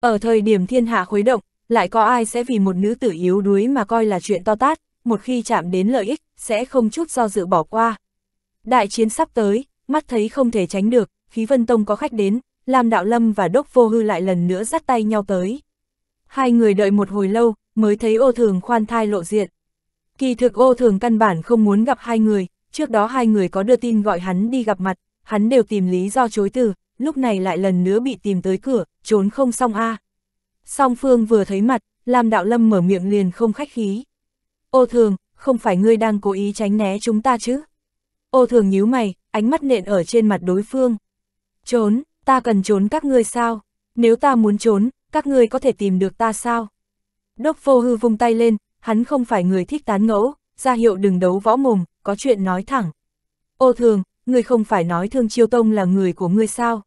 Ở thời điểm thiên hạ khuấy động, lại có ai sẽ vì một nữ tử yếu đuối mà coi là chuyện to tát, một khi chạm đến lợi ích, sẽ không chút do dự bỏ qua. Đại chiến sắp tới, mắt thấy không thể tránh được, khí vân tông có khách đến, làm Đạo Lâm và Đốc Vô Hư lại lần nữa dắt tay nhau tới. Hai người đợi một hồi lâu, mới thấy ô thường khoan thai lộ diện. Kỳ thực ô thường căn bản không muốn gặp hai người, trước đó hai người có đưa tin gọi hắn đi gặp mặt, hắn đều tìm lý do chối từ, lúc này lại lần nữa bị tìm tới cửa, trốn không xong a. Song Phương vừa thấy mặt, Lam Đạo Lâm mở miệng liền không khách khí. Ô thường, không phải ngươi đang cố ý tránh né chúng ta chứ? Ô thường nhíu mày, ánh mắt nện ở trên mặt đối phương. Trốn, ta cần trốn các ngươi sao? Nếu ta muốn trốn, các ngươi có thể tìm được ta sao? Đốc vô hư vung tay lên, hắn không phải người thích tán ngẫu, ra hiệu đừng đấu võ mồm, có chuyện nói thẳng. Ô thường, ngươi không phải nói thương chiêu tông là người của ngươi sao?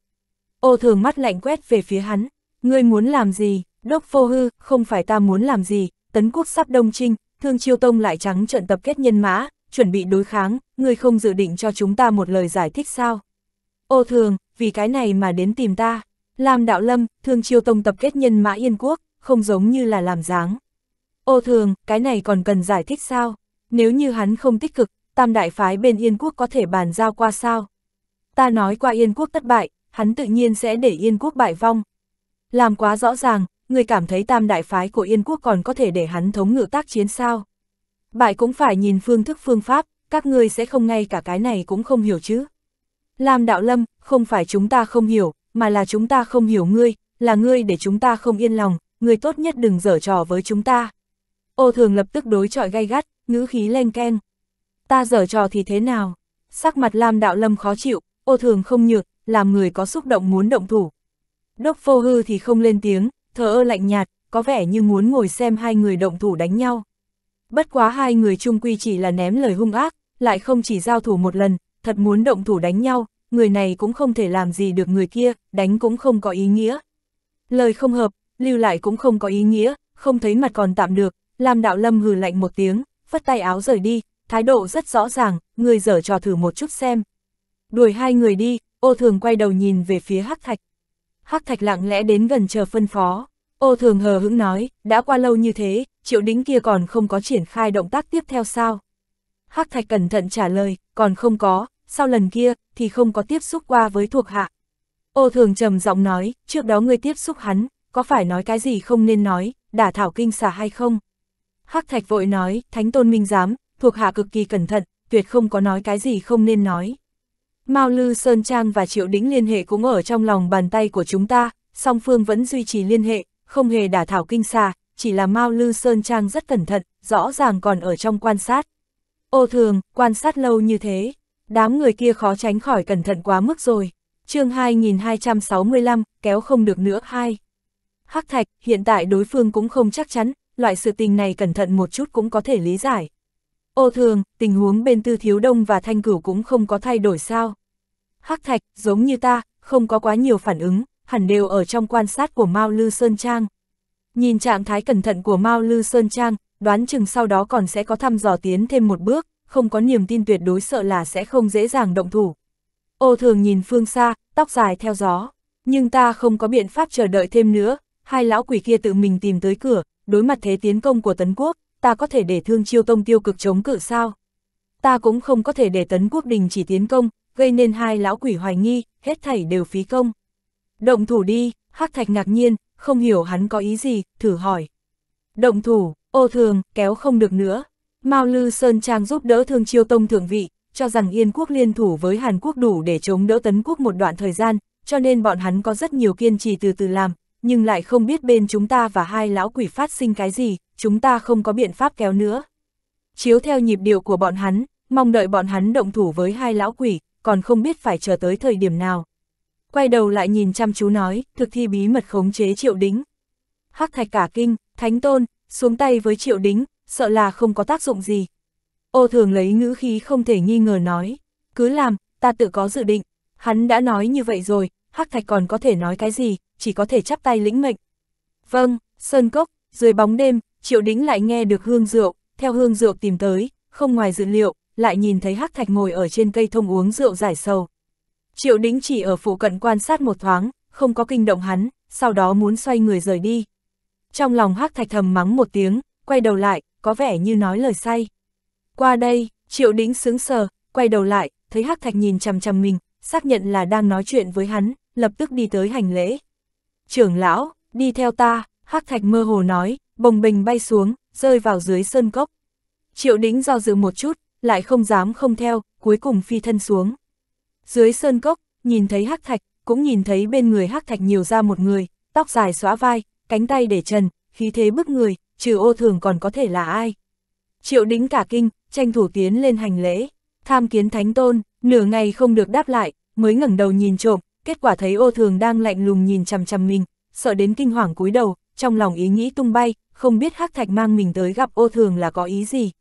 Ô thường mắt lạnh quét về phía hắn, ngươi muốn làm gì, đốc phô hư, không phải ta muốn làm gì, tấn quốc sắp đông trinh, thương chiêu tông lại trắng trận tập kết nhân mã, chuẩn bị đối kháng, ngươi không dự định cho chúng ta một lời giải thích sao. Ô thường, vì cái này mà đến tìm ta, làm đạo lâm, thương chiêu tông tập kết nhân mã yên quốc, không giống như là làm dáng. Ô thường, cái này còn cần giải thích sao, nếu như hắn không tích cực, tam đại phái bên yên quốc có thể bàn giao qua sao. Ta nói qua yên quốc thất bại, hắn tự nhiên sẽ để Yên quốc bại vong. Làm quá rõ ràng, người cảm thấy tam đại phái của Yên quốc còn có thể để hắn thống ngự tác chiến sao. Bại cũng phải nhìn phương thức phương pháp, các ngươi sẽ không ngay cả cái này cũng không hiểu chứ. Lam Đạo Lâm, không phải chúng ta không hiểu, mà là chúng ta không hiểu ngươi, là ngươi để chúng ta không yên lòng, ngươi tốt nhất đừng dở trò với chúng ta. Ô thường lập tức đối chọi gay gắt, ngữ khí len ken. Ta dở trò thì thế nào? Sắc mặt Lam Đạo Lâm khó chịu, ô thường không nhược, làm người có xúc động muốn động thủ. Đốc Phô hư thì không lên tiếng, thờ ơ lạnh nhạt, có vẻ như muốn ngồi xem hai người động thủ đánh nhau. Bất quá hai người chung quy chỉ là ném lời hung ác, lại không chỉ giao thủ một lần, thật muốn động thủ đánh nhau, người này cũng không thể làm gì được người kia, đánh cũng không có ý nghĩa. Lời không hợp, lưu lại cũng không có ý nghĩa, không thấy mặt còn tạm được, làm đạo lâm hừ lạnh một tiếng, phất tay áo rời đi, thái độ rất rõ ràng, người dở trò thử một chút xem. Đuổi hai người đi, ô thường quay đầu nhìn về phía hắc thạch. Hắc thạch lặng lẽ đến gần chờ phân phó, ô thường hờ hững nói, đã qua lâu như thế, triệu đính kia còn không có triển khai động tác tiếp theo sao? Hắc thạch cẩn thận trả lời, còn không có, sau lần kia, thì không có tiếp xúc qua với thuộc hạ. Ô thường trầm giọng nói, trước đó ngươi tiếp xúc hắn, có phải nói cái gì không nên nói, đả thảo kinh xà hay không? Hắc thạch vội nói, thánh tôn minh giám, thuộc hạ cực kỳ cẩn thận, tuyệt không có nói cái gì không nên nói. Mao Lư Sơn Trang và Triệu Đính liên hệ cũng ở trong lòng bàn tay của chúng ta, song phương vẫn duy trì liên hệ, không hề đả thảo kinh xà, chỉ là Mao Lư Sơn Trang rất cẩn thận, rõ ràng còn ở trong quan sát. Ô thường, quan sát lâu như thế, đám người kia khó tránh khỏi cẩn thận quá mức rồi. chương 2265, kéo không được nữa hai. Hắc Thạch, hiện tại đối phương cũng không chắc chắn, loại sự tình này cẩn thận một chút cũng có thể lý giải. Ô thường, tình huống bên Tư Thiếu Đông và Thanh Cửu cũng không có thay đổi sao. Hắc Thạch, giống như ta, không có quá nhiều phản ứng, hẳn đều ở trong quan sát của Mao Lư Sơn Trang. Nhìn trạng thái cẩn thận của Mao Lư Sơn Trang, đoán chừng sau đó còn sẽ có thăm dò tiến thêm một bước, không có niềm tin tuyệt đối sợ là sẽ không dễ dàng động thủ. Ô thường nhìn phương xa, tóc dài theo gió, nhưng ta không có biện pháp chờ đợi thêm nữa, hai lão quỷ kia tự mình tìm tới cửa, đối mặt thế tiến công của Tấn Quốc, ta có thể để thương chiêu tông tiêu cực chống cự sao? Ta cũng không có thể để Tấn Quốc đình chỉ tiến công, gây nên hai lão quỷ hoài nghi, hết thảy đều phí công. Động thủ đi, Hắc Thạch ngạc nhiên, không hiểu hắn có ý gì, thử hỏi. Động thủ, ô thường, kéo không được nữa. Mao Lư Sơn Trang giúp đỡ Thương Chiêu Tông thượng vị, cho rằng Yên quốc liên thủ với Hàn Quốc đủ để chống đỡ Tấn quốc một đoạn thời gian, cho nên bọn hắn có rất nhiều kiên trì từ từ làm, nhưng lại không biết bên chúng ta và hai lão quỷ phát sinh cái gì, chúng ta không có biện pháp kéo nữa. Chiếu theo nhịp điệu của bọn hắn, mong đợi bọn hắn động thủ với hai lão quỷ, còn không biết phải chờ tới thời điểm nào. Quay đầu lại nhìn chăm chú nói, thực thi bí mật khống chế triệu đính. Hắc thạch cả kinh, thánh tôn, xuống tay với triệu đính, sợ là không có tác dụng gì. Ô thường lấy ngữ khí không thể nghi ngờ nói, cứ làm, ta tự có dự định, hắn đã nói như vậy rồi, Hắc Thạch còn có thể nói cái gì, chỉ có thể chắp tay lĩnh mệnh. Vâng, Sơn Cốc, dưới bóng đêm, Triệu Đính lại nghe được hương rượu, theo hương rượu tìm tới, không ngoài dự liệu, lại nhìn thấy Hắc Thạch ngồi ở trên cây thông uống rượu giải sầu. Triệu Đĩnh chỉ ở phụ cận quan sát một thoáng, không có kinh động hắn, sau đó muốn xoay người rời đi. Trong lòng Hắc Thạch thầm mắng một tiếng, quay đầu lại, có vẻ như nói lời say. Qua đây, Triệu Đĩnh sướng sờ, quay đầu lại, thấy Hắc Thạch nhìn chằm chằm mình, xác nhận là đang nói chuyện với hắn, lập tức đi tới hành lễ. Trưởng lão, đi theo ta, Hắc Thạch mơ hồ nói, bồng bình bay xuống, rơi vào dưới sơn cốc. Triệu Đĩnh do dự một chút, lại không dám không theo, cuối cùng phi thân xuống. Dưới sơn cốc, nhìn thấy hắc thạch, cũng nhìn thấy bên người hắc thạch nhiều ra một người, tóc dài xóa vai, cánh tay để trần, khí thế bức người, trừ ô thường còn có thể là ai. Triệu đính cả kinh, tranh thủ tiến lên hành lễ, tham kiến thánh tôn, nửa ngày không được đáp lại, mới ngẩng đầu nhìn trộm, kết quả thấy ô thường đang lạnh lùng nhìn chằm chằm mình, sợ đến kinh hoàng cúi đầu, trong lòng ý nghĩ tung bay, không biết hắc thạch mang mình tới gặp ô thường là có ý gì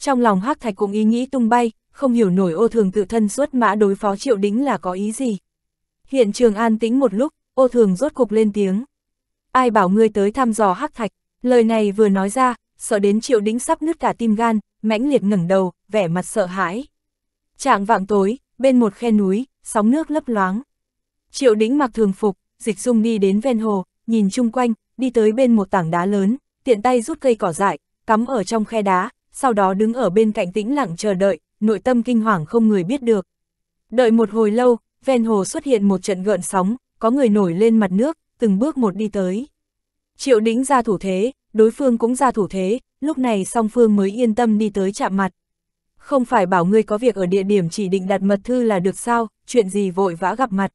trong lòng Hắc Thạch cũng ý nghĩ tung bay, không hiểu nổi ô thường tự thân xuất mã đối phó triệu đính là có ý gì. Hiện trường an tĩnh một lúc, ô thường rốt cục lên tiếng. Ai bảo ngươi tới thăm dò Hắc Thạch, lời này vừa nói ra, sợ đến triệu đính sắp nứt cả tim gan, mãnh liệt ngẩng đầu, vẻ mặt sợ hãi. Trạng vạng tối, bên một khe núi, sóng nước lấp loáng. Triệu đính mặc thường phục, dịch dung đi đến ven hồ, nhìn chung quanh, đi tới bên một tảng đá lớn, tiện tay rút cây cỏ dại, cắm ở trong khe đá, sau đó đứng ở bên cạnh tĩnh lặng chờ đợi, nội tâm kinh hoàng không người biết được. Đợi một hồi lâu, ven hồ xuất hiện một trận gợn sóng, có người nổi lên mặt nước, từng bước một đi tới. Triệu đĩnh ra thủ thế, đối phương cũng ra thủ thế, lúc này song phương mới yên tâm đi tới chạm mặt. Không phải bảo ngươi có việc ở địa điểm chỉ định đặt mật thư là được sao, chuyện gì vội vã gặp mặt.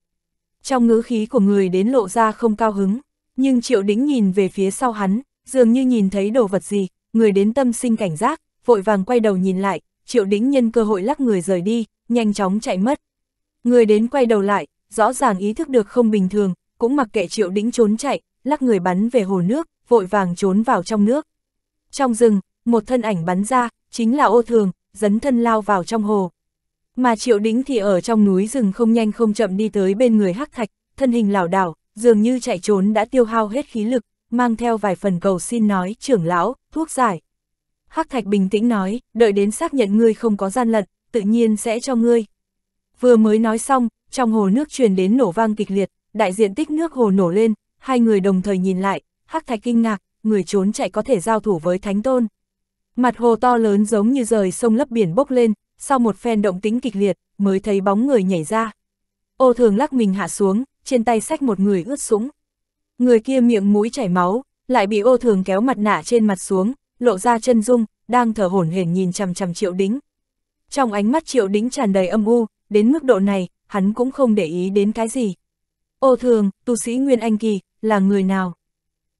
Trong ngữ khí của người đến lộ ra không cao hứng, nhưng triệu đĩnh nhìn về phía sau hắn, dường như nhìn thấy đồ vật gì, người đến tâm sinh cảnh giác, vội vàng quay đầu nhìn lại, triệu đính nhân cơ hội lắc người rời đi, nhanh chóng chạy mất. Người đến quay đầu lại, rõ ràng ý thức được không bình thường, cũng mặc kệ triệu đính trốn chạy, lắc người bắn về hồ nước, vội vàng trốn vào trong nước. Trong rừng, một thân ảnh bắn ra, chính là ô thường, dấn thân lao vào trong hồ. Mà triệu đính thì ở trong núi rừng không nhanh không chậm đi tới bên người hắc thạch, thân hình lảo đảo, dường như chạy trốn đã tiêu hao hết khí lực, mang theo vài phần cầu xin nói trưởng lão, thuốc giải. Hắc Thạch bình tĩnh nói, đợi đến xác nhận ngươi không có gian lận, tự nhiên sẽ cho ngươi. Vừa mới nói xong, trong hồ nước truyền đến nổ vang kịch liệt, đại diện tích nước hồ nổ lên, hai người đồng thời nhìn lại, Hắc Thạch kinh ngạc, người trốn chạy có thể giao thủ với Thánh Tôn. Mặt hồ to lớn giống như rời sông lấp biển bốc lên, sau một phen động tính kịch liệt, mới thấy bóng người nhảy ra. Ô thường lắc mình hạ xuống, trên tay sách một người ướt sũng. Người kia miệng mũi chảy máu, lại bị ô thường kéo mặt nạ trên mặt xuống, lộ ra chân dung, đang thở hổn hển nhìn chằm chằm triệu đính. Trong ánh mắt triệu đính tràn đầy âm u, đến mức độ này, hắn cũng không để ý đến cái gì. Ô thường, tu sĩ Nguyên Anh Kỳ, là người nào?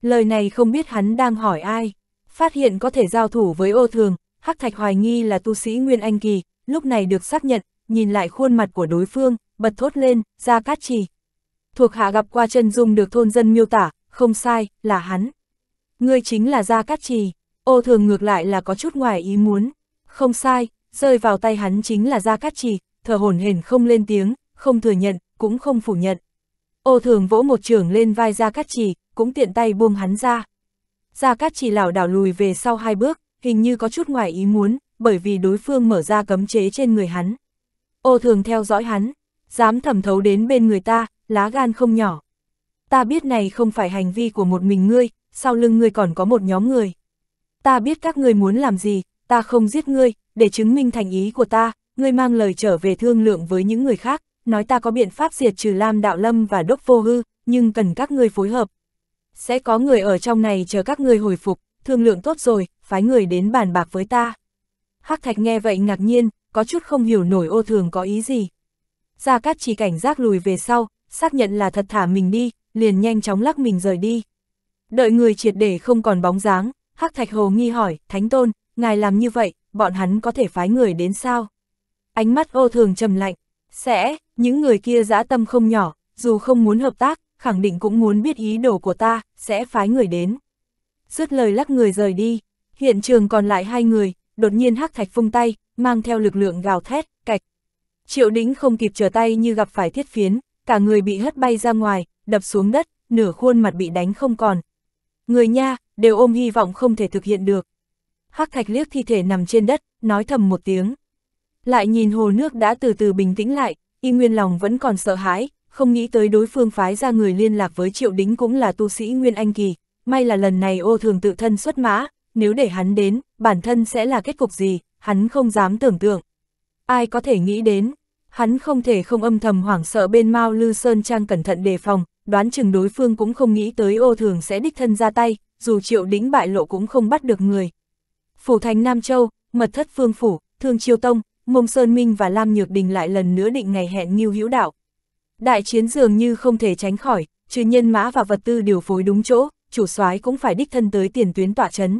Lời này không biết hắn đang hỏi ai. Phát hiện có thể giao thủ với ô thường, Hắc Thạch hoài nghi là tu sĩ Nguyên Anh Kỳ, lúc này được xác nhận, nhìn lại khuôn mặt của đối phương, bật thốt lên, ra cát trì. Thuộc hạ gặp qua chân dung được thôn dân miêu tả, không sai, là hắn. Ngươi chính là Gia Cát Trì. Ô thường ngược lại là có chút ngoài ý muốn. Không sai, rơi vào tay hắn chính là Gia Cát Trì, thở hổn hển không lên tiếng, không thừa nhận, cũng không phủ nhận. Ô thường vỗ một trường lên vai Gia Cát Trì, cũng tiện tay buông hắn ra. Gia Cát Trì lảo đảo lùi về sau hai bước, hình như có chút ngoài ý muốn, bởi vì đối phương mở ra cấm chế trên người hắn. Ô thường theo dõi hắn, dám thẩm thấu đến bên người ta, lá gan không nhỏ. Ta biết này không phải hành vi của một mình ngươi, sau lưng ngươi còn có một nhóm người ta biết các ngươi muốn làm gì, ta không giết ngươi, để chứng minh thành ý của ta, ngươi mang lời trở về thương lượng với những người khác, nói ta có biện pháp diệt trừ Lam Đạo Lâm và Đốc Vô Hư, nhưng cần các ngươi phối hợp. Sẽ có người ở trong này chờ các ngươi hồi phục, thương lượng tốt rồi, phái người đến bàn bạc với ta. Hắc Thạch nghe vậy ngạc nhiên, có chút không hiểu nổi ô thường có ý gì. Gia Cát chỉ cảnh giác lùi về sau, xác nhận là thật thả mình đi, liền nhanh chóng lắc mình rời đi. Đợi người triệt để không còn bóng dáng, Hắc Thạch Hồ nghi hỏi, Thánh Tôn, ngài làm như vậy, bọn hắn có thể phái người đến sao? Ánh mắt ô thường trầm lạnh, sẽ, những người kia dã tâm không nhỏ, dù không muốn hợp tác, khẳng định cũng muốn biết ý đồ của ta, sẽ phái người đến. Dứt lời lắc người rời đi, hiện trường còn lại hai người, đột nhiên Hắc Thạch phung tay, mang theo lực lượng gào thét, cạch. Triệu đĩnh không kịp trở tay như gặp phải thiết phiến, cả người bị hất bay ra ngoài, đập xuống đất, nửa khuôn mặt bị đánh không còn. Người nha, đều ôm hy vọng không thể thực hiện được. Hắc thạch liếc thi thể nằm trên đất, nói thầm một tiếng. Lại nhìn hồ nước đã từ từ bình tĩnh lại, y nguyên lòng vẫn còn sợ hãi, không nghĩ tới đối phương phái ra người liên lạc với triệu đính cũng là tu sĩ Nguyên Anh Kỳ. May là lần này ô thường tự thân xuất mã, nếu để hắn đến, bản thân sẽ là kết cục gì, hắn không dám tưởng tượng. Ai có thể nghĩ đến, hắn không thể không âm thầm hoảng sợ bên Mao Lư Sơn Trang cẩn thận đề phòng, đoán chừng đối phương cũng không nghĩ tới ô thường sẽ đích thân ra tay, dù triệu đính bại lộ cũng không bắt được người. Phủ thành Nam Châu, mật thất phương phủ, thương chiêu tông, mông sơn minh và Lam Nhược Đình lại lần nữa định ngày hẹn nghiêu hữu đạo. Đại chiến dường như không thể tránh khỏi, trừ nhân mã và vật tư điều phối đúng chỗ, chủ soái cũng phải đích thân tới tiền tuyến tỏa chấn.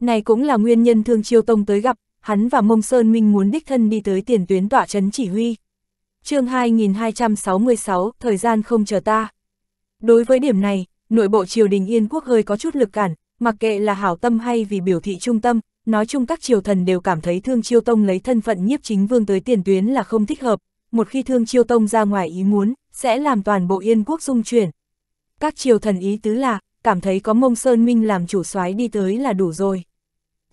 Này cũng là nguyên nhân thương chiêu tông tới gặp, hắn và mông sơn minh muốn đích thân đi tới tiền tuyến tỏa chấn chỉ huy. chương 2266, thời gian không chờ ta. Đối với điểm này, nội bộ triều đình Yên quốc hơi có chút lực cản, mặc kệ là hảo tâm hay vì biểu thị trung tâm, nói chung các triều thần đều cảm thấy Thương Chiêu Tông lấy thân phận nhiếp chính vương tới tiền tuyến là không thích hợp, một khi Thương Chiêu Tông ra ngoài ý muốn, sẽ làm toàn bộ Yên quốc dung chuyển. Các triều thần ý tứ là, cảm thấy có Mông Sơn Minh làm chủ soái đi tới là đủ rồi.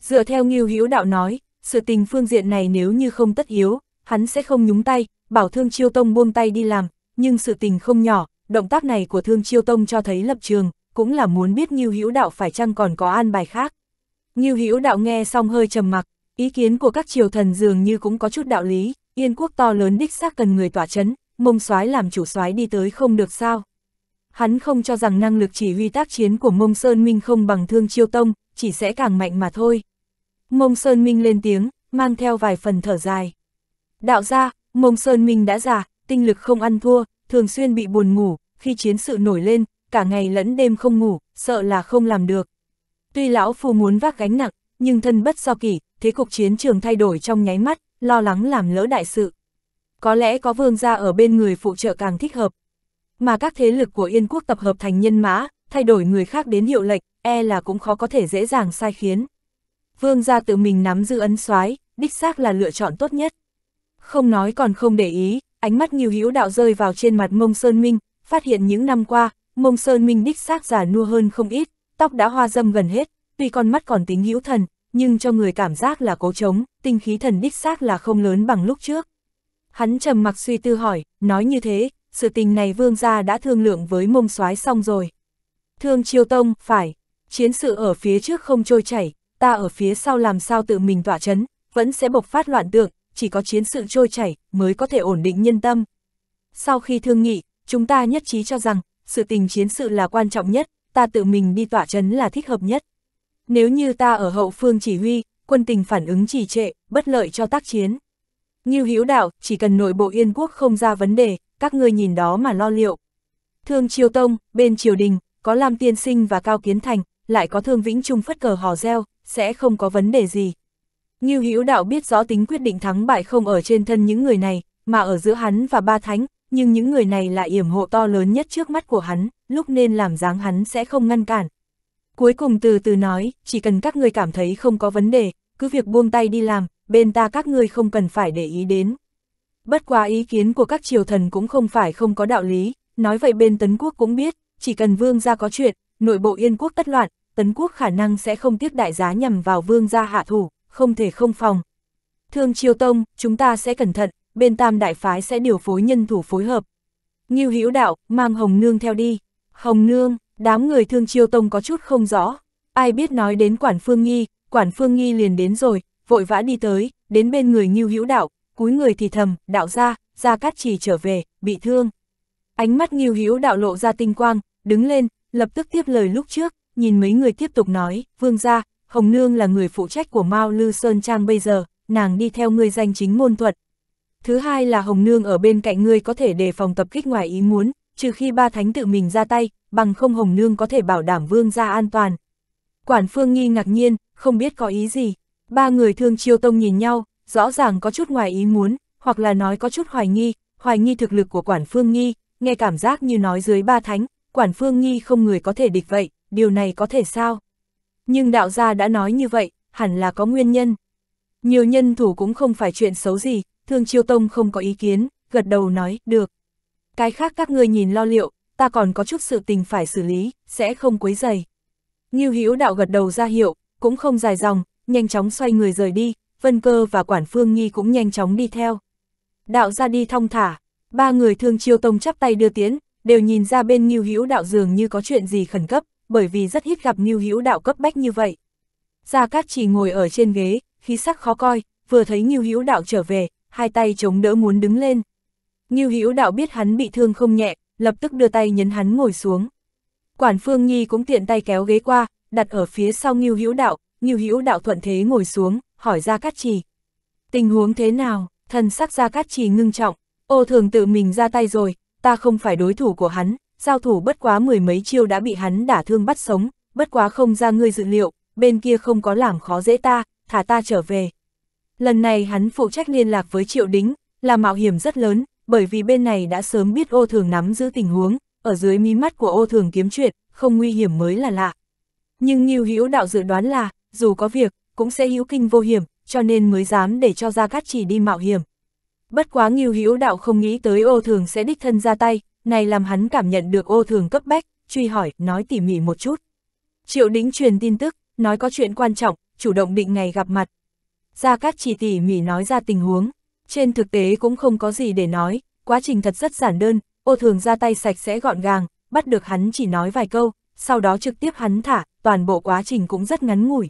Dựa theo Ngưu Hữu Đạo nói, sự tình phương diện này nếu như không tất yếu, hắn sẽ không nhúng tay, bảo Thương Chiêu Tông buông tay đi làm, nhưng sự tình không nhỏ, động tác này của Thương Chiêu Tông cho thấy lập trường, cũng là muốn biết Ngưu Hữu Đạo phải chăng còn có an bài khác. Ngưu Hữu Đạo nghe xong hơi trầm mặc, ý kiến của các triều thần dường như cũng có chút đạo lý, Yên quốc to lớn đích xác cần người tỏa chấn, mông soái làm chủ soái đi tới không được sao? Hắn không cho rằng năng lực chỉ huy tác chiến của Mông Sơn Minh không bằng Thương Chiêu Tông, chỉ sẽ càng mạnh mà thôi. Mông Sơn Minh lên tiếng, mang theo vài phần thở dài. Đạo ra, Mông Sơn Minh đã già, tinh lực không ăn thua, thường xuyên bị buồn ngủ, khi chiến sự nổi lên, cả ngày lẫn đêm không ngủ, sợ là không làm được. Tuy lão phu muốn vác gánh nặng, nhưng thân bất do kỷ, thế cục chiến trường thay đổi trong nháy mắt, lo lắng làm lỡ đại sự. Có lẽ có vương gia ở bên người phụ trợ càng thích hợp. Mà các thế lực của Yên quốc tập hợp thành nhân mã, thay đổi người khác đến hiệu lệch e là cũng khó có thể dễ dàng sai khiến. Vương gia tự mình nắm giữ ấn soái, đích xác là lựa chọn tốt nhất. Không nói còn không để ý, ánh mắt nghiêu hữu đạo rơi vào trên mặt mông Sơn Minh, phát hiện những năm qua, mông Sơn Minh đích xác già nua hơn không ít, tóc đã hoa dâm gần hết, tuy con mắt còn tính hữu thần, nhưng cho người cảm giác là cố trống, tinh khí thần đích xác là không lớn bằng lúc trước. Hắn trầm mặc suy tư hỏi, nói như thế, sự tình này vương gia đã thương lượng với mông soái xong rồi. Thương Chiêu tông, phải, chiến sự ở phía trước không trôi chảy, ta ở phía sau làm sao tự mình tỏa chấn, vẫn sẽ bộc phát loạn tượng, chỉ có chiến sự trôi chảy mới có thể ổn định nhân tâm. Sau khi thương nghị, chúng ta nhất trí cho rằng, sự tình chiến sự là quan trọng nhất, ta tự mình đi tỏa chấn là thích hợp nhất. Nếu như ta ở hậu phương chỉ huy, quân tình phản ứng trì trệ, bất lợi cho tác chiến. Như hữu đạo, chỉ cần nội bộ yên quốc không ra vấn đề, các ngươi nhìn đó mà lo liệu. Thương Triều Tông, bên Triều Đình, có Lam Tiên Sinh và Cao Kiến Thành, lại có Thương Vĩnh Trung phất cờ hò reo, sẽ không có vấn đề gì. Ngưu Hữu Đạo biết rõ tính quyết định thắng bại không ở trên thân những người này, mà ở giữa hắn và ba thánh, nhưng những người này là yểm hộ to lớn nhất trước mắt của hắn, lúc nên làm dáng hắn sẽ không ngăn cản. Cuối cùng từ từ nói, chỉ cần các người cảm thấy không có vấn đề, cứ việc buông tay đi làm, bên ta các ngươi không cần phải để ý đến. Bất quá ý kiến của các triều thần cũng không phải không có đạo lý, nói vậy bên Tấn Quốc cũng biết, chỉ cần vương gia có chuyện, nội bộ yên quốc tất loạn, Tấn Quốc khả năng sẽ không tiếc đại giá nhằm vào vương gia hạ thủ không thể không phòng. Thương Chiêu Tông, chúng ta sẽ cẩn thận, bên Tam Đại Phái sẽ điều phối nhân thủ phối hợp. Nghiêu Hữu Đạo, mang Hồng Nương theo đi. Hồng Nương, đám người Thương Chiêu Tông có chút không rõ. Ai biết nói đến Quản Phương Nghi, Quản Phương Nghi liền đến rồi, vội vã đi tới, đến bên người Nghiêu Hữu Đạo, cúi người thì thầm, đạo ra, ra cát trì trở về, bị thương. Ánh mắt Nghiêu Hữu Đạo lộ ra tinh quang, đứng lên, lập tức tiếp lời lúc trước, nhìn mấy người tiếp tục nói, vương ra, Hồng Nương là người phụ trách của Mao Lư Sơn Trang bây giờ, nàng đi theo ngươi danh chính môn thuật. Thứ hai là Hồng Nương ở bên cạnh ngươi có thể đề phòng tập kích ngoài ý muốn, trừ khi ba thánh tự mình ra tay, bằng không Hồng Nương có thể bảo đảm vương gia an toàn. Quản Phương Nghi ngạc nhiên, không biết có ý gì. Ba người thương chiêu tông nhìn nhau, rõ ràng có chút ngoài ý muốn, hoặc là nói có chút hoài nghi, hoài nghi thực lực của Quản Phương Nghi, nghe cảm giác như nói dưới ba thánh, Quản Phương Nghi không người có thể địch vậy, điều này có thể sao? Nhưng đạo gia đã nói như vậy, hẳn là có nguyên nhân. Nhiều nhân thủ cũng không phải chuyện xấu gì, Thương Chiêu Tông không có ý kiến, gật đầu nói, được. Cái khác các ngươi nhìn lo liệu, ta còn có chút sự tình phải xử lý, sẽ không quấy dày. Nghiêu Hữu đạo gật đầu ra hiệu, cũng không dài dòng, nhanh chóng xoay người rời đi, Vân Cơ và Quản Phương Nghi cũng nhanh chóng đi theo. Đạo ra đi thong thả, ba người Thương Chiêu Tông chắp tay đưa tiến, đều nhìn ra bên Nghiêu Hữu đạo dường như có chuyện gì khẩn cấp, bởi vì rất ít gặp Nưu Hữu Đạo cấp bách như vậy. Gia Cát trì ngồi ở trên ghế, khí sắc khó coi, vừa thấy Nưu Hữu Đạo trở về, hai tay chống đỡ muốn đứng lên. Nưu Hữu Đạo biết hắn bị thương không nhẹ, lập tức đưa tay nhấn hắn ngồi xuống. Quản Phương Nhi cũng tiện tay kéo ghế qua, đặt ở phía sau Nưu Hữu Đạo, Nưu Hữu Đạo thuận thế ngồi xuống, hỏi Gia Cát Trì: "Tình huống thế nào?" Thần sắc Gia Cát Trì ngưng trọng, "Ô thường tự mình ra tay rồi, ta không phải đối thủ của hắn, giao thủ bất quá mười mấy chiêu đã bị hắn đả thương bắt sống, bất quá không ra ngươi dự liệu, bên kia không có làm khó dễ ta, thả ta trở về. Lần này hắn phụ trách liên lạc với Triệu Đính, là mạo hiểm rất lớn, bởi vì bên này đã sớm biết ô thường nắm giữ tình huống, ở dưới mí mắt của ô thường kiếm chuyện, không nguy hiểm mới là lạ. Nhưng Nghiêu Hữu đạo dự đoán là, dù có việc, cũng sẽ hữu kinh vô hiểm, cho nên mới dám để cho ra Cát Chỉ đi mạo hiểm. Bất quá Nghiêu Hữu đạo không nghĩ tới ô thường sẽ đích thân ra tay, này làm hắn cảm nhận được ô thường cấp bách, truy hỏi, nói tỉ mỉ một chút. Triệu đính truyền tin tức, nói có chuyện quan trọng, chủ động định ngày gặp mặt. Gia Cát chỉ tỉ mỉ nói ra tình huống, trên thực tế cũng không có gì để nói, quá trình thật rất giản đơn, ô thường ra tay sạch sẽ gọn gàng, bắt được hắn chỉ nói vài câu, sau đó trực tiếp hắn thả, toàn bộ quá trình cũng rất ngắn ngủi.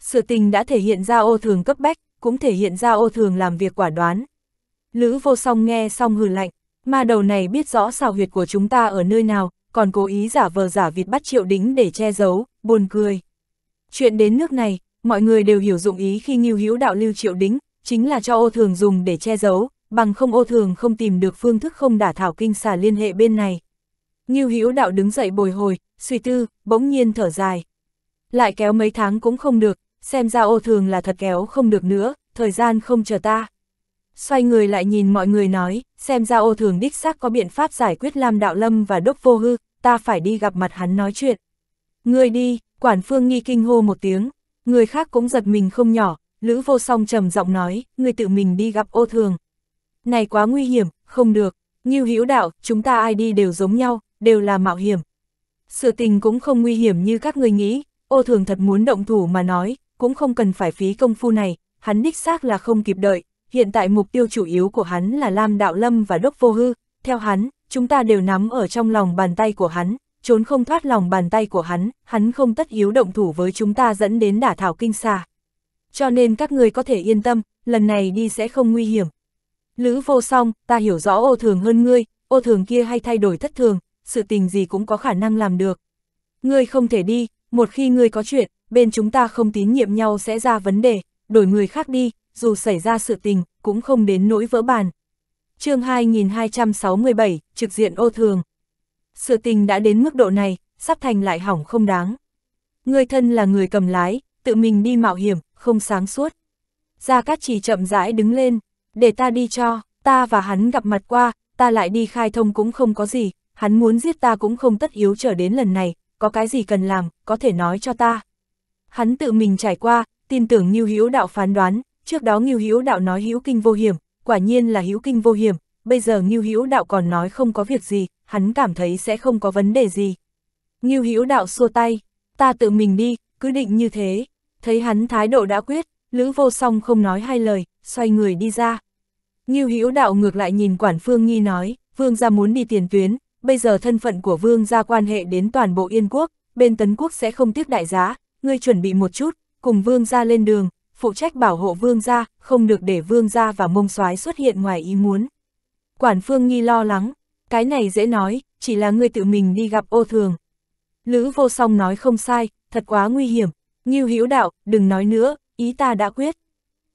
Sự tình đã thể hiện ra ô thường cấp bách, cũng thể hiện ra ô thường làm việc quả đoán. Lữ vô song nghe xong hừ lạnh, Ma đầu này biết rõ xào huyệt của chúng ta ở nơi nào, còn cố ý giả vờ giả vịt bắt triệu đính để che giấu, buồn cười. Chuyện đến nước này, mọi người đều hiểu dụng ý khi nghiêu hữu đạo lưu triệu đính, chính là cho ô thường dùng để che giấu, bằng không ô thường không tìm được phương thức không đả thảo kinh xà liên hệ bên này. Nghiêu hữu đạo đứng dậy bồi hồi, suy tư, bỗng nhiên thở dài. Lại kéo mấy tháng cũng không được, xem ra ô thường là thật kéo không được nữa, thời gian không chờ ta xoay người lại nhìn mọi người nói, xem ra ô thường đích xác có biện pháp giải quyết Lam Đạo Lâm và Đốc Vô Hư, ta phải đi gặp mặt hắn nói chuyện. Người đi, quản phương nghi kinh hô một tiếng, người khác cũng giật mình không nhỏ, Lữ Vô Song trầm giọng nói, người tự mình đi gặp ô thường. Này quá nguy hiểm, không được, Như Hữu Đạo, chúng ta ai đi đều giống nhau, đều là mạo hiểm. Sự tình cũng không nguy hiểm như các người nghĩ, ô thường thật muốn động thủ mà nói, cũng không cần phải phí công phu này, hắn đích xác là không kịp đợi, hiện tại mục tiêu chủ yếu của hắn là Lam Đạo Lâm và Đốc Vô Hư, theo hắn, chúng ta đều nắm ở trong lòng bàn tay của hắn, trốn không thoát lòng bàn tay của hắn, hắn không tất yếu động thủ với chúng ta dẫn đến đả thảo kinh xa. Cho nên các người có thể yên tâm, lần này đi sẽ không nguy hiểm. Lữ vô song, ta hiểu rõ ô thường hơn ngươi, ô thường kia hay thay đổi thất thường, sự tình gì cũng có khả năng làm được. Ngươi không thể đi, một khi ngươi có chuyện, bên chúng ta không tín nhiệm nhau sẽ ra vấn đề, đổi người khác đi, dù xảy ra sự tình, cũng không đến nỗi vỡ bàn. chương 2267, trực diện ô thường. Sự tình đã đến mức độ này, sắp thành lại hỏng không đáng. Người thân là người cầm lái, tự mình đi mạo hiểm, không sáng suốt. Gia Cát chỉ chậm rãi đứng lên, để ta đi cho, ta và hắn gặp mặt qua, ta lại đi khai thông cũng không có gì, hắn muốn giết ta cũng không tất yếu trở đến lần này, có cái gì cần làm, có thể nói cho ta. Hắn tự mình trải qua, tin tưởng như hữu đạo phán đoán, Trước đó Ngưu Hữu Đạo nói hữu kinh vô hiểm, quả nhiên là hữu kinh vô hiểm, bây giờ Ngưu Hữu Đạo còn nói không có việc gì, hắn cảm thấy sẽ không có vấn đề gì. Ngưu Hữu Đạo xua tay, ta tự mình đi, cứ định như thế. Thấy hắn thái độ đã quyết, Lữ Vô Song không nói hai lời, xoay người đi ra. Ngưu Hữu Đạo ngược lại nhìn Quản Phương Nghi nói, vương gia muốn đi tiền tuyến, bây giờ thân phận của vương gia quan hệ đến toàn bộ Yên quốc, bên Tấn quốc sẽ không tiếc đại giá, ngươi chuẩn bị một chút, cùng vương gia lên đường, phụ trách bảo hộ vương gia, không được để vương gia và mông soái xuất hiện ngoài ý muốn. Quản Phương Nghi lo lắng, cái này dễ nói, chỉ là người tự mình đi gặp ô thường. Lữ vô song nói không sai, thật quá nguy hiểm, Ngưu Hữu đạo, đừng nói nữa, ý ta đã quyết.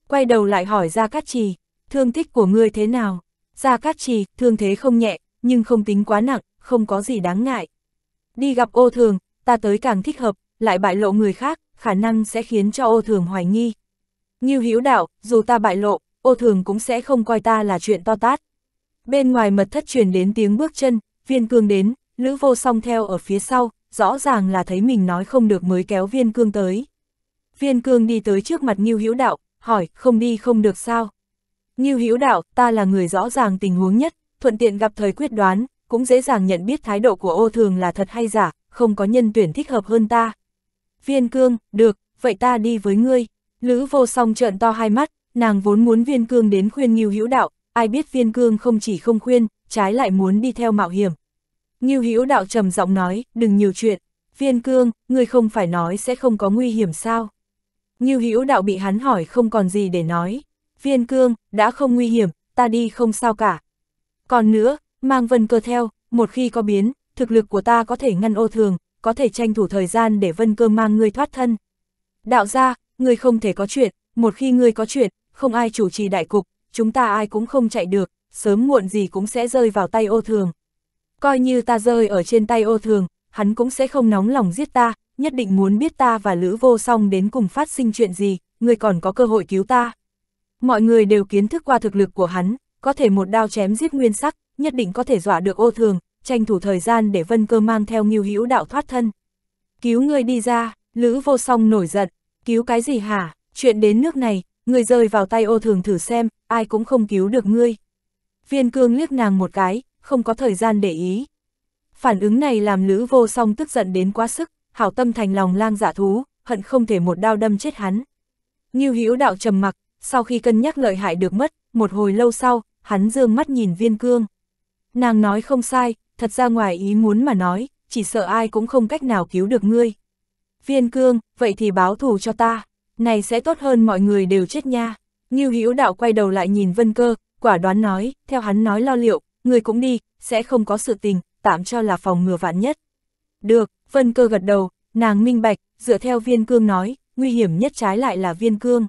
Quay đầu lại hỏi Gia Cát Trì, thương thích của ngươi thế nào? Gia Cát Trì, thương thế không nhẹ, nhưng không tính quá nặng, không có gì đáng ngại. Đi gặp ô thường, ta tới càng thích hợp, lại bại lộ người khác, khả năng sẽ khiến cho ô thường hoài nghi. Ngưu Hữu đạo, dù ta bại lộ, ô thường cũng sẽ không coi ta là chuyện to tát. Bên ngoài mật thất truyền đến tiếng bước chân, viên cương đến, lữ vô song theo ở phía sau, rõ ràng là thấy mình nói không được mới kéo viên cương tới. Viên cương đi tới trước mặt Ngưu Hữu đạo, hỏi, không đi không được sao? Ngưu Hữu đạo, ta là người rõ ràng tình huống nhất, thuận tiện gặp thời quyết đoán, cũng dễ dàng nhận biết thái độ của ô thường là thật hay giả, không có nhân tuyển thích hợp hơn ta. Viên cương, được, vậy ta đi với ngươi. Lữ vô song trợn to hai mắt, nàng vốn muốn viên cương đến khuyên Nghiêu Hữu Đạo, ai biết viên cương không chỉ không khuyên, trái lại muốn đi theo mạo hiểm. Nghiêu Hữu Đạo trầm giọng nói, đừng nhiều chuyện, viên cương, ngươi không phải nói sẽ không có nguy hiểm sao. Nghiêu Hữu Đạo bị hắn hỏi không còn gì để nói, viên cương, đã không nguy hiểm, ta đi không sao cả. Còn nữa, mang vân cơ theo, một khi có biến, thực lực của ta có thể ngăn ô thường, có thể tranh thủ thời gian để vân cơ mang ngươi thoát thân. Đạo gia ngươi không thể có chuyện, một khi ngươi có chuyện, không ai chủ trì đại cục, chúng ta ai cũng không chạy được, sớm muộn gì cũng sẽ rơi vào tay ô thường. Coi như ta rơi ở trên tay ô thường, hắn cũng sẽ không nóng lòng giết ta, nhất định muốn biết ta và Lữ Vô Song đến cùng phát sinh chuyện gì, ngươi còn có cơ hội cứu ta. Mọi người đều kiến thức qua thực lực của hắn, có thể một đao chém giết nguyên sắc, nhất định có thể dọa được ô thường, tranh thủ thời gian để vân cơ mang theo nghiêu hữu đạo thoát thân. Cứu ngươi đi ra, Lữ Vô Song nổi giận, Cứu cái gì hả? Chuyện đến nước này, người rơi vào tay ô thường thử xem, ai cũng không cứu được ngươi. Viên cương liếc nàng một cái, không có thời gian để ý. Phản ứng này làm Lữ vô song tức giận đến quá sức, hảo tâm thành lòng lang giả dạ thú, hận không thể một đao đâm chết hắn. như hữu đạo trầm mặc, sau khi cân nhắc lợi hại được mất, một hồi lâu sau, hắn dương mắt nhìn viên cương. Nàng nói không sai, thật ra ngoài ý muốn mà nói, chỉ sợ ai cũng không cách nào cứu được ngươi viên cương, vậy thì báo thù cho ta, này sẽ tốt hơn mọi người đều chết nha. Ngưu Hữu Đạo quay đầu lại nhìn Vân Cơ, quả đoán nói, theo hắn nói lo liệu, người cũng đi, sẽ không có sự tình, tạm cho là phòng ngừa vạn nhất. Được, Vân Cơ gật đầu, nàng minh bạch, dựa theo viên cương nói, nguy hiểm nhất trái lại là viên cương.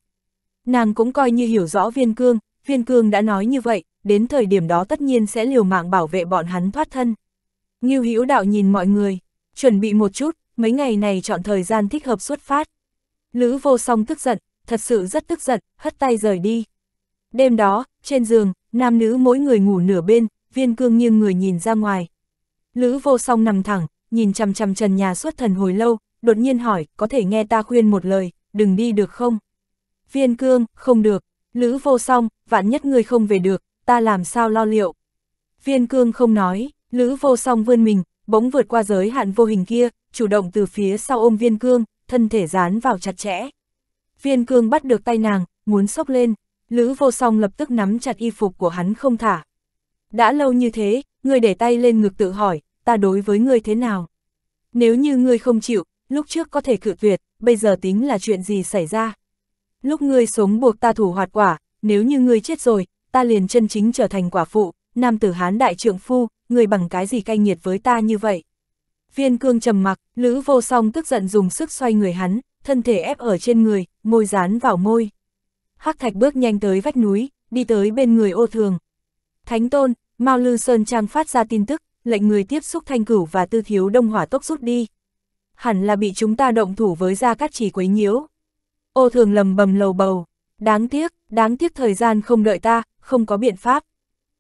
Nàng cũng coi như hiểu rõ viên cương, viên cương đã nói như vậy, đến thời điểm đó tất nhiên sẽ liều mạng bảo vệ bọn hắn thoát thân. Ngưu Hữu Đạo nhìn mọi người, chuẩn bị một chút, mấy ngày này chọn thời gian thích hợp xuất phát. Lữ vô song tức giận, thật sự rất tức giận, hất tay rời đi. Đêm đó, trên giường, nam nữ mỗi người ngủ nửa bên, viên cương nghiêng người nhìn ra ngoài. Lữ vô song nằm thẳng, nhìn chằm chằm trần nhà suốt thần hồi lâu, đột nhiên hỏi, có thể nghe ta khuyên một lời, đừng đi được không? Viên cương, không được, lữ vô song, vạn nhất người không về được, ta làm sao lo liệu? Viên cương không nói, lữ vô song vươn mình, bỗng vượt qua giới hạn vô hình kia, chủ động từ phía sau ôm viên cương, thân thể dán vào chặt chẽ. Viên cương bắt được tay nàng, muốn sốc lên, Lữ vô song lập tức nắm chặt y phục của hắn không thả. Đã lâu như thế, ngươi để tay lên ngực tự hỏi, ta đối với ngươi thế nào? Nếu như ngươi không chịu, lúc trước có thể cự tuyệt, bây giờ tính là chuyện gì xảy ra? Lúc ngươi sống buộc ta thủ hoạt quả, nếu như ngươi chết rồi, ta liền chân chính trở thành quả phụ, nam tử hán đại trượng phu, người bằng cái gì cay nghiệt với ta như vậy. Viên cương trầm mặc, Lữ vô song tức giận dùng sức xoay người hắn, thân thể ép ở trên người, môi dán vào môi. Hắc thạch bước nhanh tới vách núi, đi tới bên người ô thường. Thánh tôn, Mao Lư Sơn Trang phát ra tin tức, lệnh người tiếp xúc thanh cửu và tư thiếu đông hỏa tốc rút đi. Hẳn là bị chúng ta động thủ với gia cát chỉ quấy nhiễu. Ô thường lầm bầm lầu bầu, đáng tiếc, đáng tiếc thời gian không đợi ta, không có biện pháp.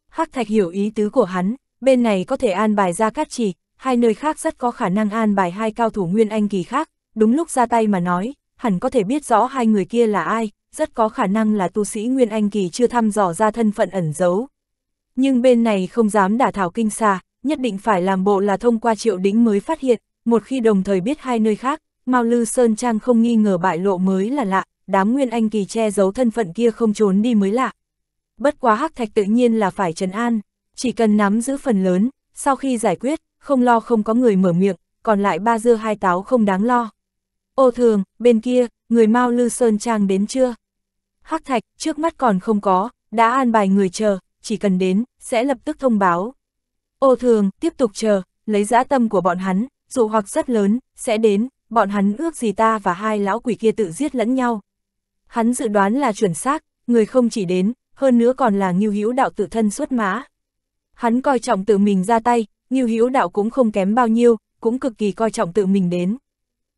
Hắc thạch hiểu ý tứ của hắn, bên này có thể an bài ra các trì hai nơi khác rất có khả năng an bài hai cao thủ nguyên anh kỳ khác, đúng lúc ra tay mà nói, hẳn có thể biết rõ hai người kia là ai, rất có khả năng là tu sĩ nguyên anh kỳ chưa thăm dò ra thân phận ẩn giấu. Nhưng bên này không dám đả thảo kinh xa nhất định phải làm bộ là thông qua triệu đính mới phát hiện, một khi đồng thời biết hai nơi khác, Mao Lư Sơn Trang không nghi ngờ bại lộ mới là lạ, đám nguyên anh kỳ che giấu thân phận kia không trốn đi mới lạ. Bất quá hắc thạch tự nhiên là phải trấn an chỉ cần nắm giữ phần lớn, sau khi giải quyết, không lo không có người mở miệng, còn lại ba dưa hai táo không đáng lo. Ô thường, bên kia, người Mao Lư Sơn Trang đến chưa? Hắc Thạch, trước mắt còn không có, đã an bài người chờ, chỉ cần đến, sẽ lập tức thông báo. Ô thường, tiếp tục chờ, lấy dã tâm của bọn hắn, dụ hoặc rất lớn, sẽ đến, bọn hắn ước gì ta và hai lão quỷ kia tự giết lẫn nhau. Hắn dự đoán là chuẩn xác, người không chỉ đến, hơn nữa còn là nghiêu hữu đạo tự thân xuất mã. Hắn coi trọng tự mình ra tay, Ngưu Hữu Đạo cũng không kém bao nhiêu, cũng cực kỳ coi trọng tự mình đến.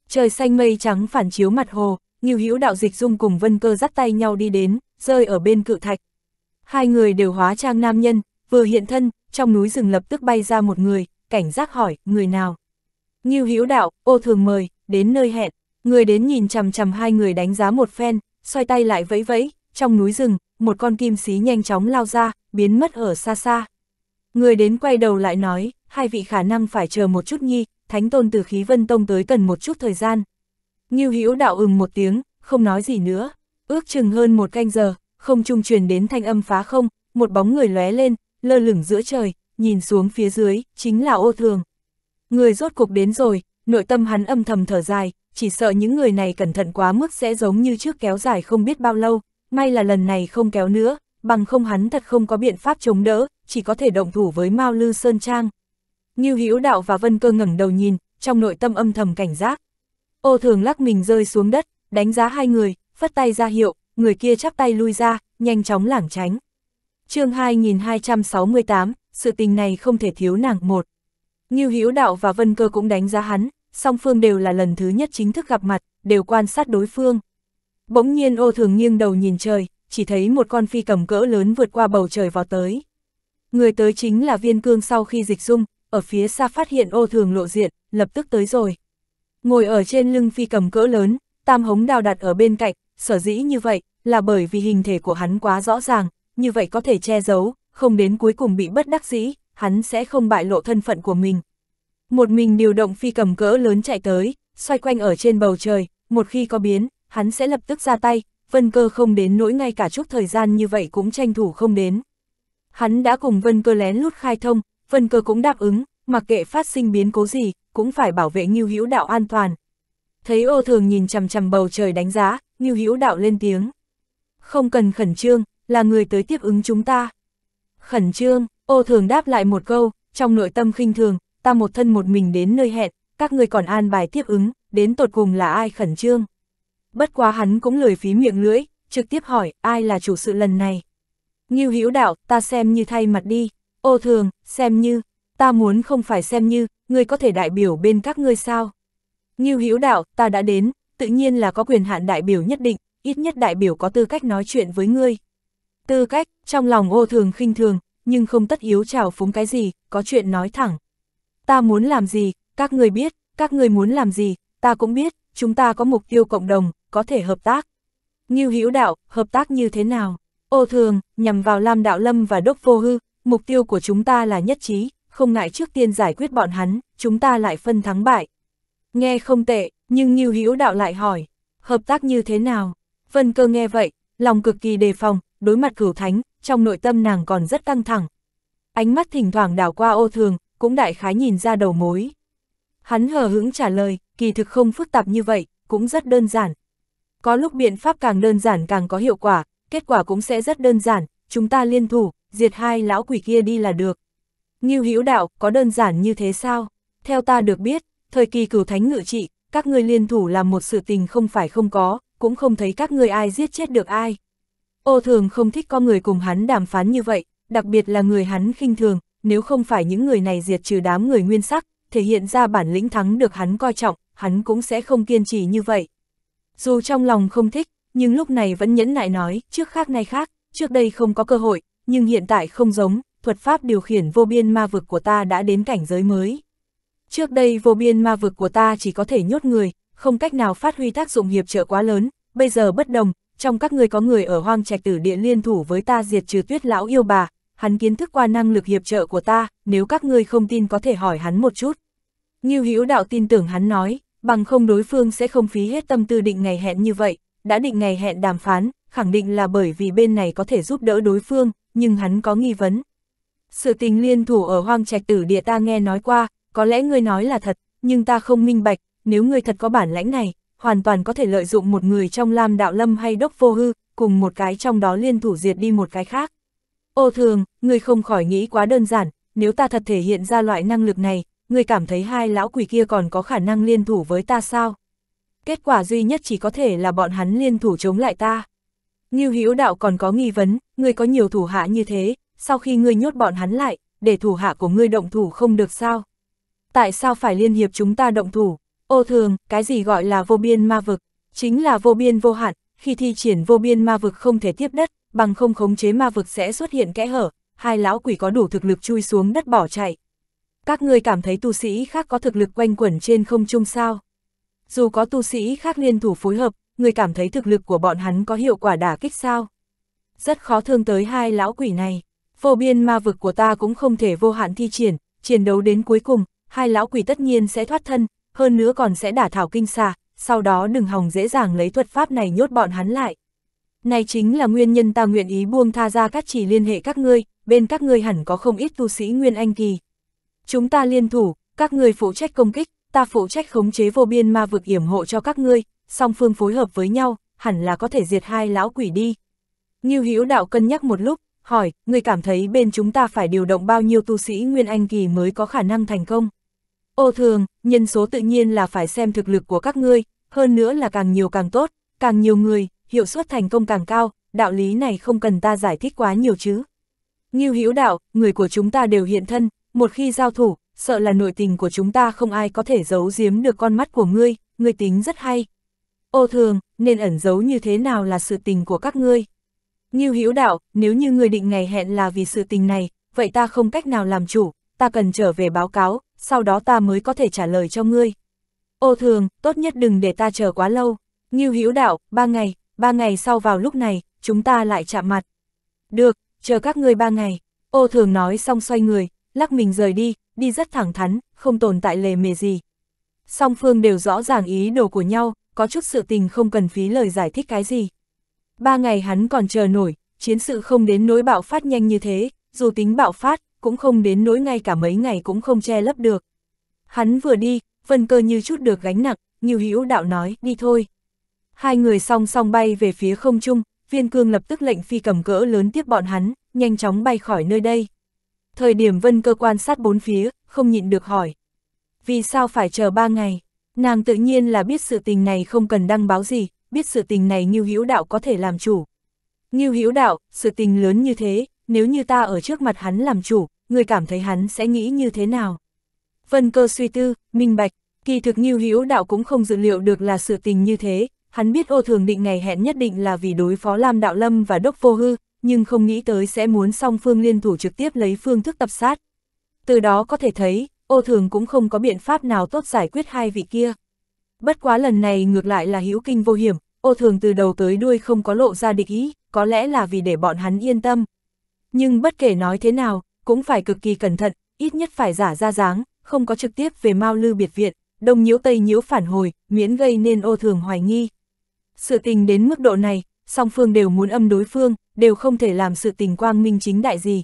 Trời xanh mây trắng phản chiếu mặt hồ, Ngưu Hữu Đạo Dịch Dung cùng Vân Cơ dắt tay nhau đi đến, rơi ở bên cự thạch. Hai người đều hóa trang nam nhân, vừa hiện thân, trong núi rừng lập tức bay ra một người, cảnh giác hỏi, người nào? Ngưu Hữu Đạo, ô thường mời, đến nơi hẹn, người đến nhìn chằm chằm hai người đánh giá một phen, xoay tay lại vẫy vẫy, trong núi rừng, một con kim xí nhanh chóng lao ra, biến mất ở xa xa. Người đến quay đầu lại nói, hai vị khả năng phải chờ một chút nhi, thánh tôn từ khí vân tông tới cần một chút thời gian. Nghiêu hữu đạo ừm một tiếng, không nói gì nữa, ước chừng hơn một canh giờ, không trung truyền đến thanh âm phá không, một bóng người lóe lên, lơ lửng giữa trời, nhìn xuống phía dưới, chính là ô thường. Người rốt cục đến rồi, nội tâm hắn âm thầm thở dài, chỉ sợ những người này cẩn thận quá mức sẽ giống như trước kéo dài không biết bao lâu, may là lần này không kéo nữa, bằng không hắn thật không có biện pháp chống đỡ, chỉ có thể động thủ với Mao Lư Sơn Trang. Ngưu Hữu Đạo và Vân Cơ ngẩng đầu nhìn, trong nội tâm âm thầm cảnh giác. Ô Thường lắc mình rơi xuống đất, đánh giá hai người, phất tay ra hiệu, người kia chắp tay lui ra, nhanh chóng lảng tránh. Chương 2268, sự tình này không thể thiếu nàng một. Ngưu Hữu Đạo và Vân Cơ cũng đánh giá hắn, song phương đều là lần thứ nhất chính thức gặp mặt, đều quan sát đối phương. Bỗng nhiên Ô Thường nghiêng đầu nhìn trời, chỉ thấy một con phi cầm cỡ lớn vượt qua bầu trời vào tới. Người tới chính là viên cương sau khi dịch dung, ở phía xa phát hiện ô thường lộ diện, lập tức tới rồi. Ngồi ở trên lưng phi cầm cỡ lớn, tam hống đào đặt ở bên cạnh, sở dĩ như vậy, là bởi vì hình thể của hắn quá rõ ràng, như vậy có thể che giấu, không đến cuối cùng bị bất đắc dĩ, hắn sẽ không bại lộ thân phận của mình. Một mình điều động phi cầm cỡ lớn chạy tới, xoay quanh ở trên bầu trời, một khi có biến, hắn sẽ lập tức ra tay, Vân Cơ không đến nỗi ngay cả chút thời gian như vậy cũng tranh thủ không đến. Hắn đã cùng Vân Cơ lén lút khai thông, Vân Cơ cũng đáp ứng, mặc kệ phát sinh biến cố gì, cũng phải bảo vệ Ngưu Hữu Đạo an toàn. Thấy Ô Thường nhìn chằm chằm bầu trời đánh giá, Ngưu Hữu Đạo lên tiếng. Không cần khẩn trương, là người tới tiếp ứng chúng ta. Khẩn trương, Ô Thường đáp lại một câu, trong nội tâm khinh thường, ta một thân một mình đến nơi hẹn, các ngươi còn an bài tiếp ứng, đến tột cùng là ai khẩn trương bất quá hắn cũng lười phí miệng lưỡi, trực tiếp hỏi, ai là chủ sự lần này? Ngưu Hữu Đạo, ta xem như thay mặt đi. Ô Thường, xem như, ta muốn không phải xem như, ngươi có thể đại biểu bên các ngươi sao? Ngưu Hữu Đạo, ta đã đến, tự nhiên là có quyền hạn đại biểu nhất định, ít nhất đại biểu có tư cách nói chuyện với ngươi. Tư cách, trong lòng Ô Thường khinh thường, nhưng không tất yếu chào phúng cái gì, có chuyện nói thẳng. Ta muốn làm gì, các ngươi biết, các ngươi muốn làm gì, ta cũng biết, chúng ta có mục tiêu cộng đồng, có thể hợp tác. Ngưu Hữu Đạo, hợp tác như thế nào? Ô thường, nhằm vào Lam Đạo Lâm và Đốc Vô Hư, mục tiêu của chúng ta là nhất trí, không ngại trước tiên giải quyết bọn hắn, chúng ta lại phân thắng bại. Nghe không tệ, nhưng Ngưu Hữu Đạo lại hỏi, hợp tác như thế nào? Vân Cơ nghe vậy, lòng cực kỳ đề phòng, đối mặt cửu thánh, trong nội tâm nàng còn rất căng thẳng. Ánh mắt thỉnh thoảng đảo qua ô thường, cũng đại khái nhìn ra đầu mối. Hắn hờ hững trả lời, kỳ thực không phức tạp như vậy, cũng rất đơn giản, có lúc biện pháp càng đơn giản càng có hiệu quả, kết quả cũng sẽ rất đơn giản, chúng ta liên thủ, diệt hai lão quỷ kia đi là được. Ngưu Hữu Đạo, có đơn giản như thế sao? Theo ta được biết, thời kỳ cửu thánh ngự trị, các ngươi liên thủ làm một sự tình không phải không có, cũng không thấy các ngươi ai giết chết được ai. Ô thường không thích có người cùng hắn đàm phán như vậy, đặc biệt là người hắn khinh thường, nếu không phải những người này diệt trừ đám người nguyên sắc, thể hiện ra bản lĩnh thắng được hắn coi trọng, hắn cũng sẽ không kiên trì như vậy. Dù trong lòng không thích, nhưng lúc này vẫn nhẫn nại nói, trước khác nay khác, trước đây không có cơ hội, nhưng hiện tại không giống, thuật pháp điều khiển vô biên ma vực của ta đã đến cảnh giới mới. Trước đây vô biên ma vực của ta chỉ có thể nhốt người, không cách nào phát huy tác dụng hiệp trợ quá lớn, bây giờ bất đồng, trong các người có người ở hoang trạch tử địa liên thủ với ta diệt trừ tuyết lão yêu bà, hắn kiến thức qua năng lực hiệp trợ của ta, nếu các ngươi không tin có thể hỏi hắn một chút. Ngưu Hữu Đạo tin tưởng hắn nói, bằng không đối phương sẽ không phí hết tâm tư định ngày hẹn như vậy, đã định ngày hẹn đàm phán, khẳng định là bởi vì bên này có thể giúp đỡ đối phương, nhưng hắn có nghi vấn. Sự tình liên thủ ở hoang trạch tử địa ta nghe nói qua, có lẽ ngươi nói là thật, nhưng ta không minh bạch, nếu ngươi thật có bản lãnh này, hoàn toàn có thể lợi dụng một người trong lam đạo lâm hay đốc vô hư, cùng một cái trong đó liên thủ diệt đi một cái khác. Ô thường, ngươi không khỏi nghĩ quá đơn giản, nếu ta thật thể hiện ra loại năng lực này, ngươi cảm thấy hai lão quỷ kia còn có khả năng liên thủ với ta sao? Kết quả duy nhất chỉ có thể là bọn hắn liên thủ chống lại ta. Ngưu Hữu Đạo còn có nghi vấn, ngươi có nhiều thủ hạ như thế, sau khi ngươi nhốt bọn hắn lại, để thủ hạ của ngươi động thủ không được sao? Tại sao phải liên hiệp chúng ta động thủ? Ô thường, cái gì gọi là vô biên ma vực? Chính là vô biên vô hạn, khi thi triển vô biên ma vực không thể tiếp đất, bằng không khống chế ma vực sẽ xuất hiện kẽ hở, hai lão quỷ có đủ thực lực chui xuống đất bỏ chạy các ngươi cảm thấy tu sĩ khác có thực lực quanh quẩn trên không trung sao? Dù có tu sĩ khác liên thủ phối hợp, người cảm thấy thực lực của bọn hắn có hiệu quả đả kích sao? Rất khó thương tới hai lão quỷ này, vô biên ma vực của ta cũng không thể vô hạn thi triển, chiến đấu đến cuối cùng, hai lão quỷ tất nhiên sẽ thoát thân, hơn nữa còn sẽ đả thảo kinh xà, sau đó đừng hòng dễ dàng lấy thuật pháp này nhốt bọn hắn lại. Này chính là nguyên nhân ta nguyện ý buông tha ra các chỉ liên hệ các ngươi, bên các ngươi hẳn có không ít tu sĩ nguyên anh kỳ, chúng ta liên thủ, các ngươi phụ trách công kích, ta phụ trách khống chế vô biên ma vực yểm hộ cho các ngươi, song phương phối hợp với nhau, hẳn là có thể diệt hai lão quỷ đi. Ngưu Hữu Đạo cân nhắc một lúc, hỏi, người cảm thấy bên chúng ta phải điều động bao nhiêu tu sĩ Nguyên Anh Kỳ mới có khả năng thành công? Ô thường, nhân số tự nhiên là phải xem thực lực của các ngươi, hơn nữa là càng nhiều càng tốt, càng nhiều người, hiệu suất thành công càng cao, đạo lý này không cần ta giải thích quá nhiều chứ. Ngưu Hữu Đạo, người của chúng ta đều hiện thân, một khi giao thủ, sợ là nội tình của chúng ta không ai có thể giấu giếm được con mắt của ngươi, ngươi tính rất hay. Ô thường, nên ẩn giấu như thế nào là sự tình của các ngươi? Ngưu Hữu đạo, nếu như ngươi định ngày hẹn là vì sự tình này, vậy ta không cách nào làm chủ, ta cần trở về báo cáo, sau đó ta mới có thể trả lời cho ngươi. Ô thường, tốt nhất đừng để ta chờ quá lâu. Ngưu Hữu đạo, ba ngày, ba ngày sau vào lúc này, chúng ta lại chạm mặt. Được, chờ các ngươi ba ngày. Ô thường nói xong xoay người, lắc mình rời đi, đi rất thẳng thắn, không tồn tại lề mề gì. Song phương đều rõ ràng ý đồ của nhau, có chút sự tình không cần phí lời giải thích cái gì. Ba ngày hắn còn chờ nổi, chiến sự không đến nỗi bạo phát nhanh như thế, dù tính bạo phát, cũng không đến nỗi ngay cả mấy ngày cũng không che lấp được. Hắn vừa đi, vân cơ như chút được gánh nặng, Nghiêu Hữu Đạo nói, đi thôi. Hai người song song bay về phía không trung, viên cương lập tức lệnh phi cầm cỡ lớn tiếp bọn hắn, nhanh chóng bay khỏi nơi đây. Thời điểm vân cơ quan sát bốn phía, không nhịn được hỏi. Vì sao phải chờ ba ngày? Nàng tự nhiên là biết sự tình này không cần đăng báo gì, biết sự tình này Ngưu Hữu Đạo có thể làm chủ. Ngưu Hữu Đạo, sự tình lớn như thế, nếu như ta ở trước mặt hắn làm chủ, người cảm thấy hắn sẽ nghĩ như thế nào? Vân cơ suy tư, minh bạch, kỳ thực Ngưu Hữu Đạo cũng không dự liệu được là sự tình như thế, hắn biết ô thường định ngày hẹn nhất định là vì đối phó Lam Đạo Lâm và Đốc Vô Hư, nhưng không nghĩ tới sẽ muốn song phương liên thủ trực tiếp lấy phương thức tập sát. Từ đó có thể thấy, ô thường cũng không có biện pháp nào tốt giải quyết hai vị kia. Bất quá lần này ngược lại là hữu kinh vô hiểm, ô thường từ đầu tới đuôi không có lộ ra địch ý, có lẽ là vì để bọn hắn yên tâm. Nhưng bất kể nói thế nào, cũng phải cực kỳ cẩn thận, ít nhất phải giả ra dáng, không có trực tiếp về mau Lư Biệt Viện, đông nhiễu tây nhiễu phản hồi, miễn gây nên ô thường hoài nghi. Sự tình đến mức độ này, song phương đều muốn âm đối phương, đều không thể làm sự tình quang minh chính đại gì.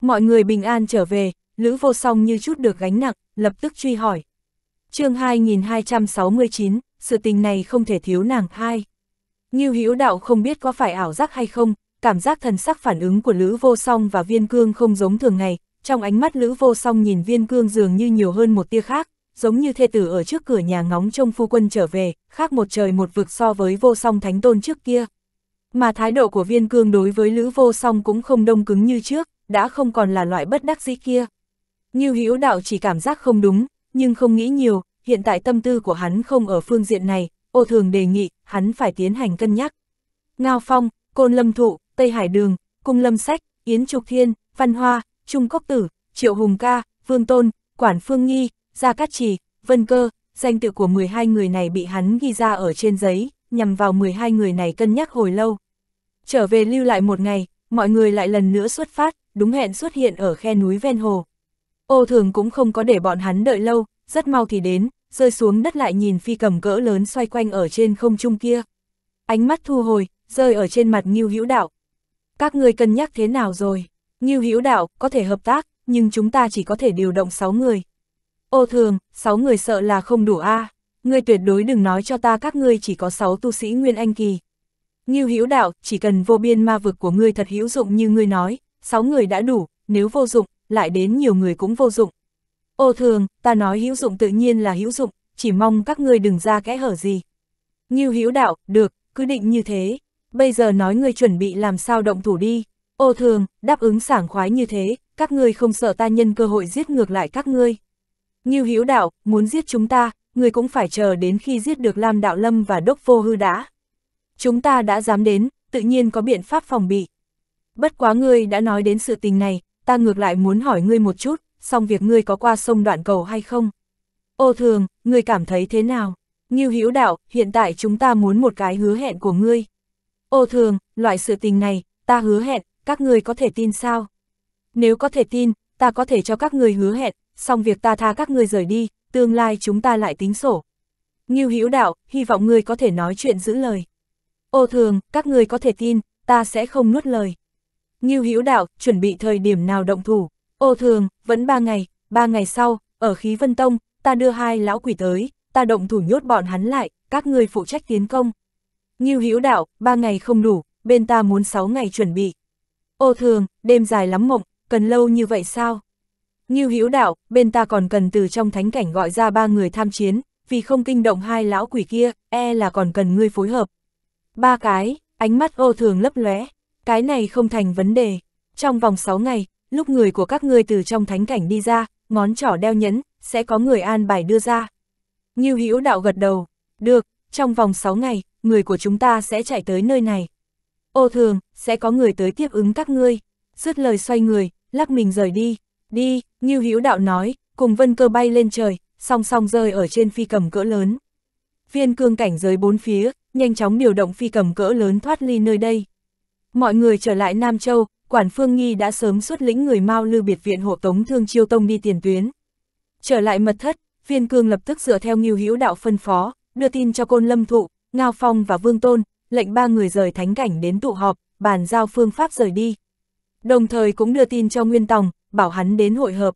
Mọi người bình an trở về, Lữ Vô Song như chút được gánh nặng, lập tức truy hỏi. chương 2269, sự tình này không thể thiếu nàng hai. như Hữu đạo không biết có phải ảo giác hay không, cảm giác thần sắc phản ứng của Lữ Vô Song và Viên Cương không giống thường ngày, trong ánh mắt Lữ Vô Song nhìn Viên Cương dường như nhiều hơn một tia khác, giống như thê tử ở trước cửa nhà ngóng trông phu quân trở về, khác một trời một vực so với Vô Song Thánh Tôn trước kia mà thái độ của viên cương đối với Lữ Vô Song cũng không đông cứng như trước, đã không còn là loại bất đắc dĩ kia. Như hữu đạo chỉ cảm giác không đúng, nhưng không nghĩ nhiều, hiện tại tâm tư của hắn không ở phương diện này, ô thường đề nghị, hắn phải tiến hành cân nhắc. Ngao Phong, Côn Lâm Thụ, Tây Hải Đường, Cung Lâm Sách, Yến Trục Thiên, Văn Hoa, Trung Cốc Tử, Triệu Hùng Ca, Vương Tôn, Quản Phương Nghi, Gia Cát Trì, Vân Cơ, danh tự của 12 người này bị hắn ghi ra ở trên giấy, nhằm vào 12 người này cân nhắc hồi lâu, Trở về lưu lại một ngày, mọi người lại lần nữa xuất phát, đúng hẹn xuất hiện ở khe núi ven hồ. Ô thường cũng không có để bọn hắn đợi lâu, rất mau thì đến, rơi xuống đất lại nhìn phi cầm cỡ lớn xoay quanh ở trên không trung kia. Ánh mắt thu hồi, rơi ở trên mặt Ngưu Hữu Đạo. Các người cân nhắc thế nào rồi? Ngưu Hữu Đạo có thể hợp tác, nhưng chúng ta chỉ có thể điều động 6 người. Ô thường, 6 người sợ là không đủ a. À. Ngươi tuyệt đối đừng nói cho ta các ngươi chỉ có 6 tu sĩ Nguyên Anh Kỳ, Ngưu Hữu Đạo, chỉ cần vô biên ma vực của ngươi thật hữu dụng như ngươi nói, sáu người đã đủ, nếu vô dụng, lại đến nhiều người cũng vô dụng. Ô thường, ta nói hữu dụng tự nhiên là hữu dụng, chỉ mong các ngươi đừng ra kẽ hở gì. Ngưu Hữu Đạo, được, cứ định như thế. Bây giờ nói ngươi chuẩn bị làm sao động thủ đi. Ô thường, đáp ứng sảng khoái như thế, các ngươi không sợ ta nhân cơ hội giết ngược lại các ngươi. Ngưu Hữu Đạo, muốn giết chúng ta, ngươi cũng phải chờ đến khi giết được Lam Đạo Lâm và Đốc Vô Hư đã. Chúng ta đã dám đến, tự nhiên có biện pháp phòng bị. Bất quá ngươi đã nói đến sự tình này, ta ngược lại muốn hỏi ngươi một chút, xong việc ngươi có qua sông đoạn cầu hay không? Ô thường, ngươi cảm thấy thế nào? Nghiêu hữu đạo, hiện tại chúng ta muốn một cái hứa hẹn của ngươi. Ô thường, loại sự tình này, ta hứa hẹn, các ngươi có thể tin sao? Nếu có thể tin, ta có thể cho các ngươi hứa hẹn, xong việc ta tha các ngươi rời đi, tương lai chúng ta lại tính sổ. Nghiêu hữu đạo, hy vọng ngươi có thể nói chuyện giữ lời. Ô thường, các người có thể tin, ta sẽ không nuốt lời. Ngưu Hữu Đạo, chuẩn bị thời điểm nào động thủ. Ô thường, vẫn ba ngày, ba ngày sau, ở khí vân tông, ta đưa hai lão quỷ tới, ta động thủ nhốt bọn hắn lại, các người phụ trách tiến công. Ngưu Hữu Đạo, ba ngày không đủ, bên ta muốn sáu ngày chuẩn bị. Ô thường, đêm dài lắm mộng, cần lâu như vậy sao? Ngưu Hữu Đạo, bên ta còn cần từ trong thánh cảnh gọi ra ba người tham chiến, vì không kinh động hai lão quỷ kia, e là còn cần ngươi phối hợp, Ba cái, ánh mắt ô thường lấp lóe, cái này không thành vấn đề. Trong vòng 6 ngày, lúc người của các ngươi từ trong thánh cảnh đi ra, ngón trỏ đeo nhẫn, sẽ có người an bài đưa ra. Như Hữu đạo gật đầu, được, trong vòng 6 ngày, người của chúng ta sẽ chạy tới nơi này. Ô thường, sẽ có người tới tiếp ứng các ngươi. Dứt lời xoay người, lắc mình rời đi. Đi, Như Hữu đạo nói, cùng vân cơ bay lên trời, song song rơi ở trên phi cầm cỡ lớn. Viên cương cảnh giới bốn phía, nhanh chóng điều động phi cầm cỡ lớn thoát ly nơi đây. Mọi người trở lại Nam Châu, quản phương nghi đã sớm xuất lĩnh người Mao Lư biệt viện hộ tống Thương Chiêu Tông đi tiền tuyến. Trở lại mật thất, viên cương lập tức dựa theo Ngưu hữu đạo phân phó, đưa tin cho Côn Lâm Thụ, Ngao Phong và Vương Tôn, lệnh ba người rời thánh cảnh đến tụ họp, bàn giao phương pháp rời đi. Đồng thời cũng đưa tin cho Nguyên Tòng, bảo hắn đến hội hợp.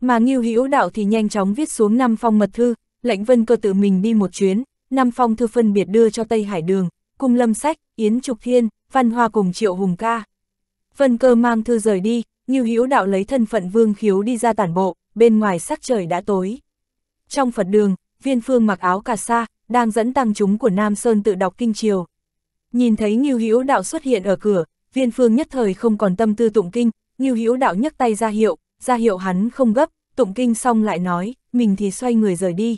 Mà Ngưu hữu đạo thì nhanh chóng viết xuống năm phong mật thư, lệnh vân cơ tự mình đi một chuyến, năm phong thư phân biệt đưa cho Tây Hải Đường, cùng Lâm Sách, Yến Trục Thiên, Văn Hoa cùng Triệu Hùng Ca. Vân cơ mang thư rời đi, Ngưu Hữu Đạo lấy thân phận Vương Khiếu đi ra tản bộ, bên ngoài sắc trời đã tối. Trong Phật đường, viên phương mặc áo cà sa, đang dẫn tăng chúng của Nam Sơn tự đọc kinh triều. Nhìn thấy Ngưu Hữu Đạo xuất hiện ở cửa, viên phương nhất thời không còn tâm tư tụng kinh, Ngưu Hữu Đạo nhấc tay ra hiệu, ra hiệu hắn không gấp, tụng kinh xong lại nói, mình thì xoay người rời đi.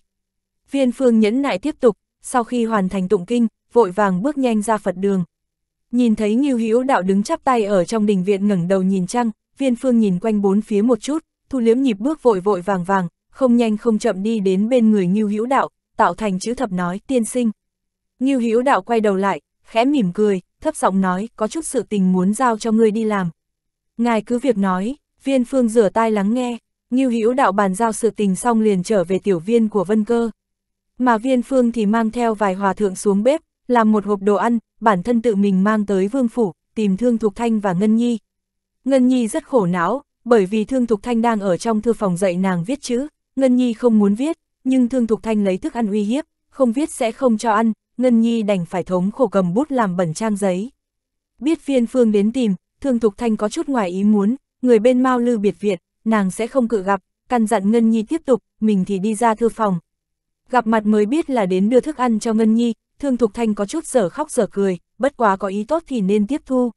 Viên phương nhẫn nại tiếp tục, sau khi hoàn thành tụng kinh, vội vàng bước nhanh ra Phật đường. Nhìn thấy Ngưu Hữu Đạo đứng chắp tay ở trong đình viện ngẩng đầu nhìn trăng, Viên Phương nhìn quanh bốn phía một chút, thu liếm nhịp bước vội vội vàng vàng, không nhanh không chậm đi đến bên người Ngưu Hữu Đạo, tạo thành chữ thập nói: "Tiên sinh." Ngưu Hữu Đạo quay đầu lại, khẽ mỉm cười, thấp giọng nói: "Có chút sự tình muốn giao cho ngươi đi làm." Ngài cứ việc nói, Viên Phương rửa tai lắng nghe, Ngưu Hữu Đạo bàn giao sự tình xong liền trở về tiểu viên của Vân Cơ. Mà viên phương thì mang theo vài hòa thượng xuống bếp, làm một hộp đồ ăn, bản thân tự mình mang tới vương phủ, tìm Thương Thục Thanh và Ngân Nhi. Ngân Nhi rất khổ não, bởi vì Thương Thục Thanh đang ở trong thư phòng dạy nàng viết chữ, Ngân Nhi không muốn viết, nhưng Thương Thục Thanh lấy thức ăn uy hiếp, không viết sẽ không cho ăn, Ngân Nhi đành phải thống khổ cầm bút làm bẩn trang giấy. Biết viên phương đến tìm, Thương Thục Thanh có chút ngoài ý muốn, người bên Mao Lư biệt viện, nàng sẽ không cự gặp, căn dặn Ngân Nhi tiếp tục, mình thì đi ra thư phòng, gặp mặt mới biết là đến đưa thức ăn cho Ngân Nhi, Thương Thục Thanh có chút giở khóc giở cười, bất quá có ý tốt thì nên tiếp thu.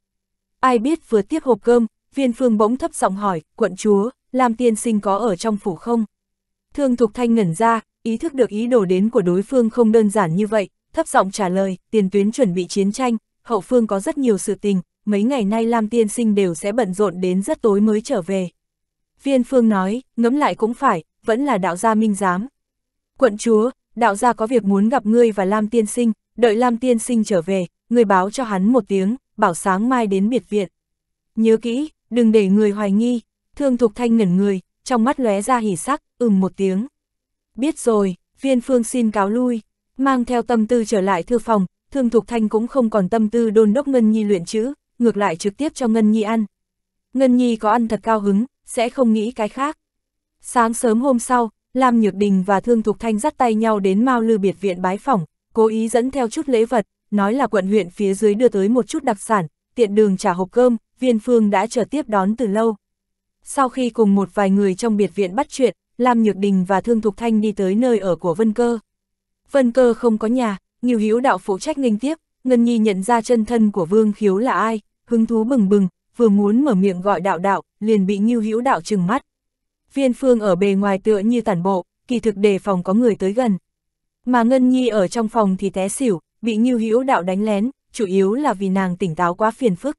Ai biết vừa tiếp hộp cơm, viên phương bỗng thấp giọng hỏi, quận chúa, làm tiên sinh có ở trong phủ không? Thương Thục Thanh ngẩn ra, ý thức được ý đồ đến của đối phương không đơn giản như vậy, thấp giọng trả lời, tiền tuyến chuẩn bị chiến tranh, hậu phương có rất nhiều sự tình, mấy ngày nay Lam tiên sinh đều sẽ bận rộn đến rất tối mới trở về. Viên phương nói, ngẫm lại cũng phải, vẫn là đạo gia minh giám, quận chúa, đạo gia có việc muốn gặp ngươi và Lam Tiên Sinh, đợi Lam Tiên Sinh trở về, ngươi báo cho hắn một tiếng, bảo sáng mai đến biệt viện. Nhớ kỹ, đừng để người hoài nghi, thương thục thanh ngẩn người, trong mắt lóe ra hỉ sắc, ừm một tiếng. Biết rồi, viên phương xin cáo lui, mang theo tâm tư trở lại thư phòng, thương thục thanh cũng không còn tâm tư đôn đốc Ngân Nhi luyện chữ, ngược lại trực tiếp cho Ngân Nhi ăn. Ngân Nhi có ăn thật cao hứng, sẽ không nghĩ cái khác. Sáng sớm hôm sau, Lam Nhược Đình và Thương Thục Thanh dắt tay nhau đến Mao Lư Biệt Viện bái phỏng, cố ý dẫn theo chút lễ vật, nói là quận huyện phía dưới đưa tới một chút đặc sản, tiện đường trả hộp cơm, viên phương đã chờ tiếp đón từ lâu. Sau khi cùng một vài người trong biệt viện bắt chuyện, Lam Nhược Đình và Thương Thục Thanh đi tới nơi ở của Vân Cơ. Vân Cơ không có nhà, nhiều hữu đạo phụ trách nghênh tiếp, Ngân Nhi nhận ra chân thân của Vương Khiếu là ai, hứng thú bừng bừng, vừa muốn mở miệng gọi đạo đạo, liền bị Nhiêu Hữu đạo trừng mắt viên phương ở bề ngoài tựa như tản bộ, kỳ thực đề phòng có người tới gần. Mà Ngân Nhi ở trong phòng thì té xỉu, bị Ngưu Hữu Đạo đánh lén, chủ yếu là vì nàng tỉnh táo quá phiền phức.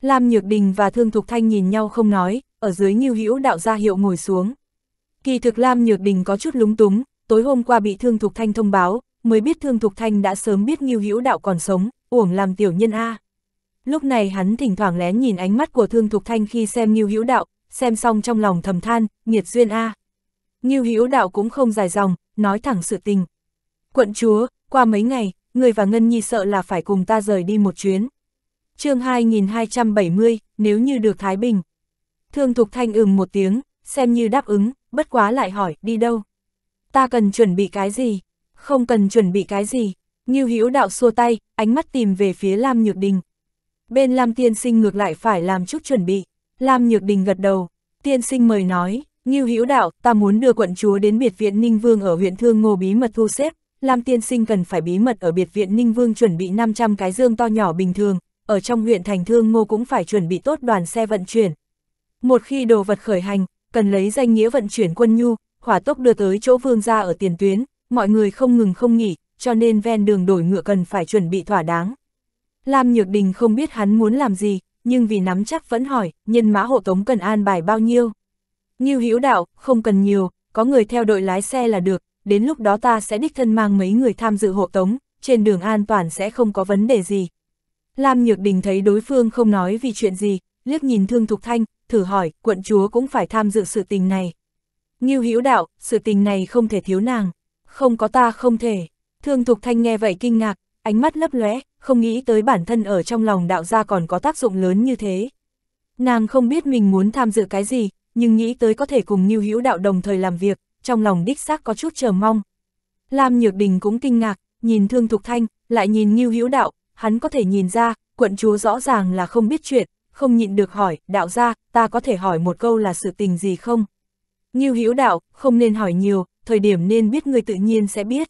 Lam Nhược Đình và Thương Thục Thanh nhìn nhau không nói, ở dưới Ngưu Hữu Đạo ra hiệu ngồi xuống. Kỳ thực Lam Nhược Đình có chút lúng túng, tối hôm qua bị Thương Thục Thanh thông báo, mới biết Thương Thục Thanh đã sớm biết Ngưu Hữu Đạo còn sống, uổng làm tiểu nhân a. Lúc này hắn thỉnh thoảng lén nhìn ánh mắt của Thương Thục Thanh khi xem Ngưu Hữu Đạo, xem xong trong lòng thầm than, nghiệt duyên A. như Hữu đạo cũng không dài dòng, nói thẳng sự tình. Quận chúa, qua mấy ngày, người và Ngân Nhi sợ là phải cùng ta rời đi một chuyến. chương 2270, nếu như được Thái Bình. Thương Thục Thanh ừm một tiếng, xem như đáp ứng, bất quá lại hỏi, đi đâu? Ta cần chuẩn bị cái gì? Không cần chuẩn bị cái gì? như Hữu đạo xua tay, ánh mắt tìm về phía Lam Nhược Đình. Bên Lam Tiên Sinh ngược lại phải làm chút chuẩn bị. Lam Nhược Đình gật đầu, tiên sinh mời nói, Ngưu Hữu Đạo, ta muốn đưa quận chúa đến biệt viện Ninh Vương ở huyện Thương Ngô bí mật thu xếp, Lam tiên sinh cần phải bí mật ở biệt viện Ninh Vương chuẩn bị 500 cái dương to nhỏ bình thường, ở trong huyện thành Thương Ngô cũng phải chuẩn bị tốt đoàn xe vận chuyển. Một khi đồ vật khởi hành, cần lấy danh nghĩa vận chuyển quân nhu, hỏa tốc đưa tới chỗ vương gia ở tiền tuyến, mọi người không ngừng không nghỉ, cho nên ven đường đổi ngựa cần phải chuẩn bị thỏa đáng. Lam Nhược Đình không biết hắn muốn làm gì, nhưng vì nắm chắc vẫn hỏi, nhân mã hộ tống cần an bài bao nhiêu. Ngưu Hữu đạo, không cần nhiều, có người theo đội lái xe là được, đến lúc đó ta sẽ đích thân mang mấy người tham dự hộ tống, trên đường an toàn sẽ không có vấn đề gì. Lam Nhược Đình thấy đối phương không nói vì chuyện gì, liếc nhìn Thương Thục Thanh, thử hỏi, quận chúa cũng phải tham dự sự tình này. Ngưu Hữu đạo, sự tình này không thể thiếu nàng, không có ta không thể. Thương Thục Thanh nghe vậy kinh ngạc, ánh mắt lấp lóe, không nghĩ tới bản thân ở trong lòng đạo gia còn có tác dụng lớn như thế. Nàng không biết mình muốn tham dự cái gì, nhưng nghĩ tới có thể cùng Ngưu Hữu đạo đồng thời làm việc, trong lòng đích xác có chút chờ mong. Lam Nhược Đình cũng kinh ngạc, nhìn Thương Thục Thanh, lại nhìn Ngưu Hữu đạo, hắn có thể nhìn ra, quận chúa rõ ràng là không biết chuyện, không nhịn được hỏi, đạo gia, ta có thể hỏi một câu là sự tình gì không? Ngưu Hữu đạo, không nên hỏi nhiều, thời điểm nên biết người tự nhiên sẽ biết.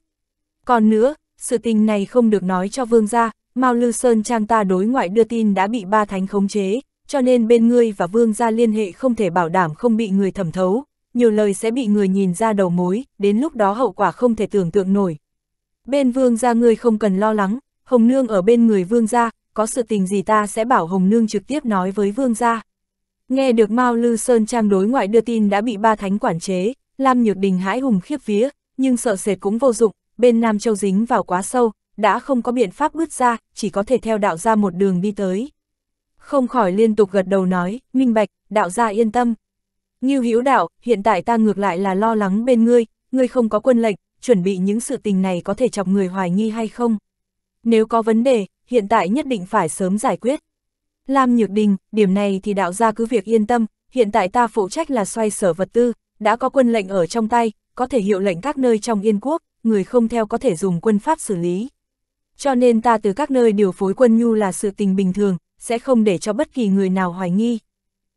Còn nữa, sự tình này không được nói cho vương gia, Mao Lư Sơn Trang ta đối ngoại đưa tin đã bị ba thánh khống chế, cho nên bên ngươi và vương gia liên hệ không thể bảo đảm không bị người thẩm thấu, nhiều lời sẽ bị người nhìn ra đầu mối, đến lúc đó hậu quả không thể tưởng tượng nổi. Bên vương gia ngươi không cần lo lắng, Hồng Nương ở bên người vương gia, có sự tình gì ta sẽ bảo Hồng Nương trực tiếp nói với vương gia. Nghe được Mao Lư Sơn Trang đối ngoại đưa tin đã bị ba thánh quản chế, Lam Nhược Đình hãi hùng khiếp vía, nhưng sợ sệt cũng vô dụng, bên Nam Châu dính vào quá sâu, đã không có biện pháp bước ra, chỉ có thể theo đạo ra một đường đi tới. Không khỏi liên tục gật đầu nói, minh bạch, đạo gia yên tâm. như hữu đạo, hiện tại ta ngược lại là lo lắng bên ngươi, ngươi không có quân lệnh, chuẩn bị những sự tình này có thể chọc người hoài nghi hay không. Nếu có vấn đề, hiện tại nhất định phải sớm giải quyết. Lam Nhược Đình, điểm này thì đạo gia cứ việc yên tâm, hiện tại ta phụ trách là xoay sở vật tư, đã có quân lệnh ở trong tay, có thể hiệu lệnh các nơi trong Yên Quốc, người không theo có thể dùng quân pháp xử lý cho nên ta từ các nơi điều phối quân nhu là sự tình bình thường, sẽ không để cho bất kỳ người nào hoài nghi.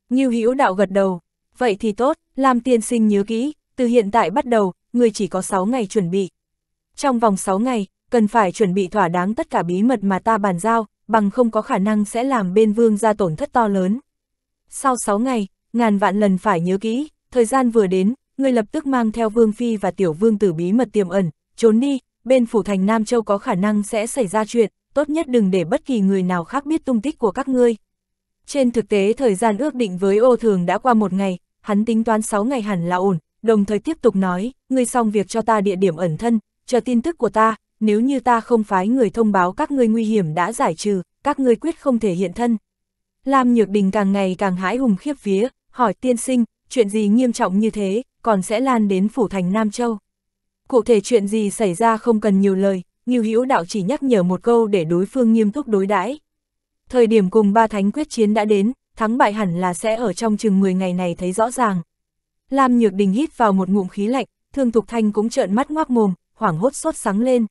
Như Hữu Đạo gật đầu, vậy thì tốt, làm tiên sinh nhớ kỹ, từ hiện tại bắt đầu, người chỉ có 6 ngày chuẩn bị. Trong vòng 6 ngày, cần phải chuẩn bị thỏa đáng tất cả bí mật mà ta bàn giao, bằng không có khả năng sẽ làm bên vương ra tổn thất to lớn. Sau 6 ngày, ngàn vạn lần phải nhớ kỹ, thời gian vừa đến, người lập tức mang theo vương phi và tiểu vương tử bí mật tiềm ẩn, trốn đi, bên phủ thành Nam Châu có khả năng sẽ xảy ra chuyện, tốt nhất đừng để bất kỳ người nào khác biết tung tích của các ngươi. Trên thực tế thời gian ước định với ô thường đã qua một ngày, hắn tính toán 6 ngày hẳn là ổn, đồng thời tiếp tục nói, ngươi xong việc cho ta địa điểm ẩn thân, chờ tin tức của ta, nếu như ta không phái người thông báo các ngươi nguy hiểm đã giải trừ, các ngươi quyết không thể hiện thân. Lam Nhược Đình càng ngày càng hãi hùng khiếp vía, hỏi tiên sinh, chuyện gì nghiêm trọng như thế, còn sẽ lan đến phủ thành Nam Châu. Cụ thể chuyện gì xảy ra không cần nhiều lời, Ngưu Hữu Đạo chỉ nhắc nhở một câu để đối phương nghiêm túc đối đãi. Thời điểm cùng ba thánh quyết chiến đã đến, thắng bại hẳn là sẽ ở trong chừng 10 ngày này thấy rõ ràng. Lam Nhược Đình hít vào một ngụm khí lạnh, Thương Thục Thanh cũng trợn mắt ngoác mồm, hoảng hốt sốt sáng lên.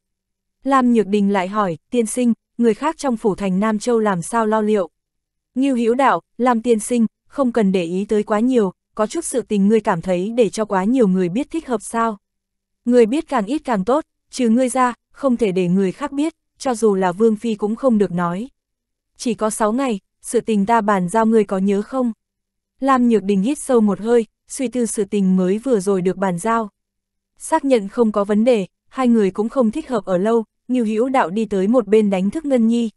Lam Nhược Đình lại hỏi, tiên sinh, người khác trong phủ thành Nam Châu làm sao lo liệu? Ngưu Hữu Đạo, Lam tiên sinh, không cần để ý tới quá nhiều, có chút sự tình ngươi cảm thấy để cho quá nhiều người biết thích hợp sao? Người biết càng ít càng tốt, trừ ngươi ra, không thể để người khác biết, cho dù là Vương Phi cũng không được nói. Chỉ có 6 ngày, sự tình ta bàn giao ngươi có nhớ không? Lam Nhược Đình hít sâu một hơi, suy tư sự tình mới vừa rồi được bàn giao. Xác nhận không có vấn đề, hai người cũng không thích hợp ở lâu, Ngưu Hữu Đạo đi tới một bên đánh thức Ngân Nhi.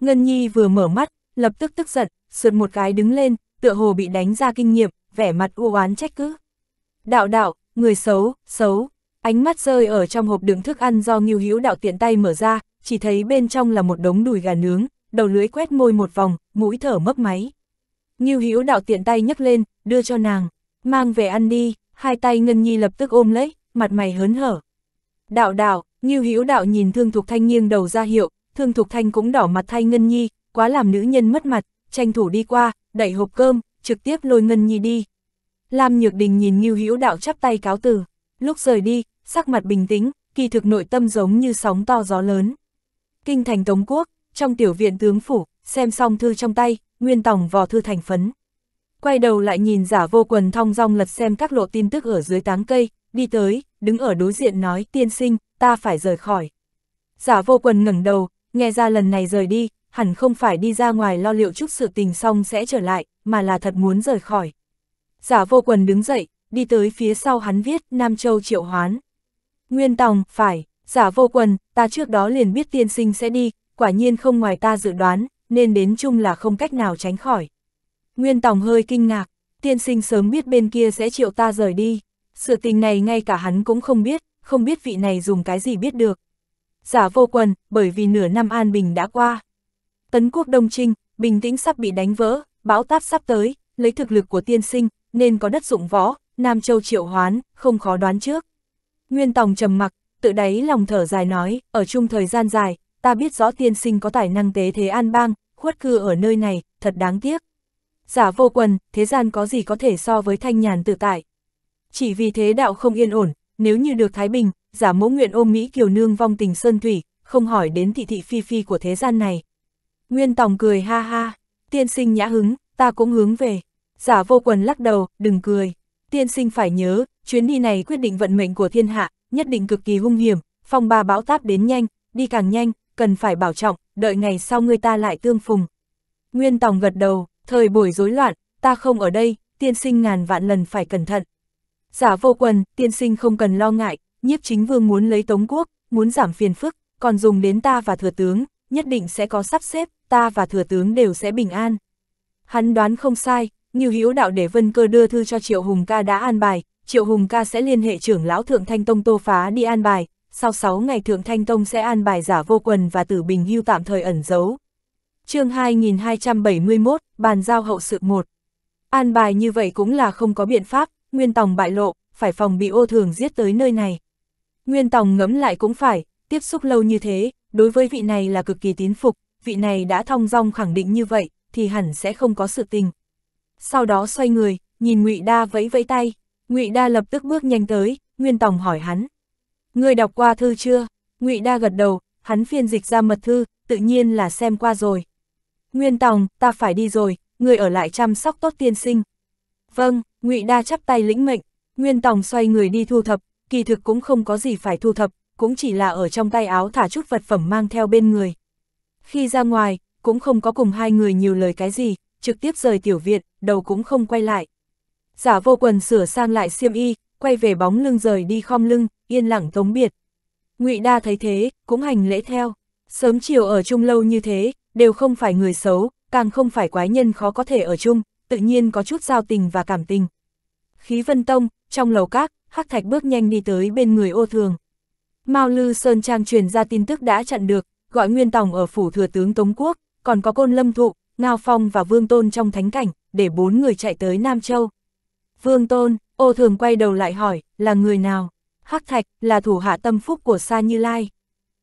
Ngân Nhi vừa mở mắt, lập tức tức giận, sượt một cái đứng lên, tựa hồ bị đánh ra kinh nghiệm, vẻ mặt u oán trách cứ. Đạo đạo, người xấu, xấu, Ánh mắt rơi ở trong hộp đựng thức ăn do Ngưu Hữu Đạo tiện tay mở ra, chỉ thấy bên trong là một đống đùi gà nướng, đầu lưỡi quét môi một vòng, mũi thở mấp máy. Ngưu Hữu Đạo tiện tay nhấc lên, đưa cho nàng, mang về ăn đi, hai tay Ngân Nhi lập tức ôm lấy, mặt mày hớn hở. Đạo đạo, Ngưu Hữu Đạo nhìn Thương Thục Thanh nghiêng đầu ra hiệu, Thương Thục Thanh cũng đỏ mặt thay Ngân Nhi, quá làm nữ nhân mất mặt, tranh thủ đi qua, đẩy hộp cơm, trực tiếp lôi Ngân Nhi đi. Lam Nhược Đình nhìn Ngưu Hữu Đạo chắp tay cáo từ, lúc rời đi, sắc mặt bình tĩnh, kỳ thực nội tâm giống như sóng to gió lớn. Kinh thành Tống Quốc, trong tiểu viện tướng phủ, xem xong thư trong tay, Nguyên Tòng vò thư thành phấn. Quay đầu lại nhìn giả vô quần thong dong lật xem các lộ tin tức ở dưới táng cây, đi tới, đứng ở đối diện nói tiên sinh, ta phải rời khỏi. Giả vô quần ngẩng đầu, nghe ra lần này rời đi, hẳn không phải đi ra ngoài lo liệu chút sự tình xong sẽ trở lại, mà là thật muốn rời khỏi. Giả vô quần đứng dậy, đi tới phía sau hắn viết Nam Châu triệu hoán. Nguyên Tòng, phải, giả vô quần, ta trước đó liền biết tiên sinh sẽ đi, quả nhiên không ngoài ta dự đoán, nên đến chung là không cách nào tránh khỏi. Nguyên Tòng hơi kinh ngạc, tiên sinh sớm biết bên kia sẽ chịu ta rời đi, sự tình này ngay cả hắn cũng không biết, không biết vị này dùng cái gì biết được. Giả vô quần, bởi vì nửa năm an bình đã qua. Tấn quốc đông trinh, bình tĩnh sắp bị đánh vỡ, bão táp sắp tới, lấy thực lực của tiên sinh, nên có đất dụng võ, Nam Châu triệu hoán, không khó đoán trước. Nguyên Tòng trầm mặc, tự đáy lòng thở dài nói, ở chung thời gian dài, ta biết rõ tiên sinh có tài năng tế thế an bang, khuất cư ở nơi này, thật đáng tiếc. Giả vô quần, thế gian có gì có thể so với thanh nhàn tự tại. Chỉ vì thế đạo không yên ổn, nếu như được Thái Bình, giả mẫu nguyện ôm Mỹ kiều nương vong tình sơn thủy, không hỏi đến thị thị phi phi của thế gian này. Nguyên Tòng cười ha ha, tiên sinh nhã hứng, ta cũng hướng về. Giả vô quần lắc đầu, đừng cười tiên sinh phải nhớ, chuyến đi này quyết định vận mệnh của thiên hạ, nhất định cực kỳ hung hiểm, phong ba bão táp đến nhanh, đi càng nhanh, cần phải bảo trọng, đợi ngày sau người ta lại tương phùng. Nguyên Tòng gật đầu, thời buổi rối loạn, ta không ở đây, tiên sinh ngàn vạn lần phải cẩn thận. Giả vô quần, tiên sinh không cần lo ngại, nhiếp chính vương muốn lấy Tống Quốc, muốn giảm phiền phức, còn dùng đến ta và thừa tướng, nhất định sẽ có sắp xếp, ta và thừa tướng đều sẽ bình an. Hắn đoán không sai, Ngưu Hữu Đạo để Vân Cơ đưa thư cho Triệu Hùng Ca đã an bài, Triệu Hùng Ca sẽ liên hệ trưởng lão Thượng Thanh Tông Tô Phá đi an bài, sau 6 ngày Thượng Thanh Tông sẽ an bài giả vô quần và tử bình hưu tạm thời ẩn giấu. chương 2271, bàn giao hậu sự 1 An bài như vậy cũng là không có biện pháp, Nguyên Tòng bại lộ, phải phòng bị ô thường giết tới nơi này. Nguyên Tòng ngẫm lại cũng phải, tiếp xúc lâu như thế, đối với vị này là cực kỳ tín phục, vị này đã thong dong khẳng định như vậy, thì hẳn sẽ không có sự tình sau đó xoay người, nhìn Ngụy Đa vẫy vẫy tay, Ngụy Đa lập tức bước nhanh tới, Nguyên Tổng hỏi hắn. Người đọc qua thư chưa? Ngụy Đa gật đầu, hắn phiên dịch ra mật thư, tự nhiên là xem qua rồi. Nguyên Tòng, ta phải đi rồi, người ở lại chăm sóc tốt tiên sinh. Vâng, Ngụy Đa chắp tay lĩnh mệnh, Nguyên Tòng xoay người đi thu thập, kỳ thực cũng không có gì phải thu thập, cũng chỉ là ở trong tay áo thả chút vật phẩm mang theo bên người. Khi ra ngoài, cũng không có cùng hai người nhiều lời cái gì, trực tiếp rời tiểu viện, đầu cũng không quay lại. Giả vô quần sửa sang lại xiêm y, quay về bóng lưng rời đi khom lưng, yên lặng tống biệt. ngụy Đa thấy thế, cũng hành lễ theo. Sớm chiều ở chung lâu như thế, đều không phải người xấu, càng không phải quái nhân khó có thể ở chung, tự nhiên có chút giao tình và cảm tình. Khí vân tông, trong lầu các, Hắc Thạch bước nhanh đi tới bên người ô thường. Mao Lư Sơn Trang truyền ra tin tức đã chặn được, gọi Nguyên Tòng ở phủ thừa tướng Tống Quốc, còn có côn lâm thụ, Ngao Phong và Vương Tôn trong thánh cảnh, để bốn người chạy tới Nam Châu. Vương Tôn, ô thường quay đầu lại hỏi, là người nào? Hắc Thạch, là thủ hạ tâm phúc của Sa Như Lai.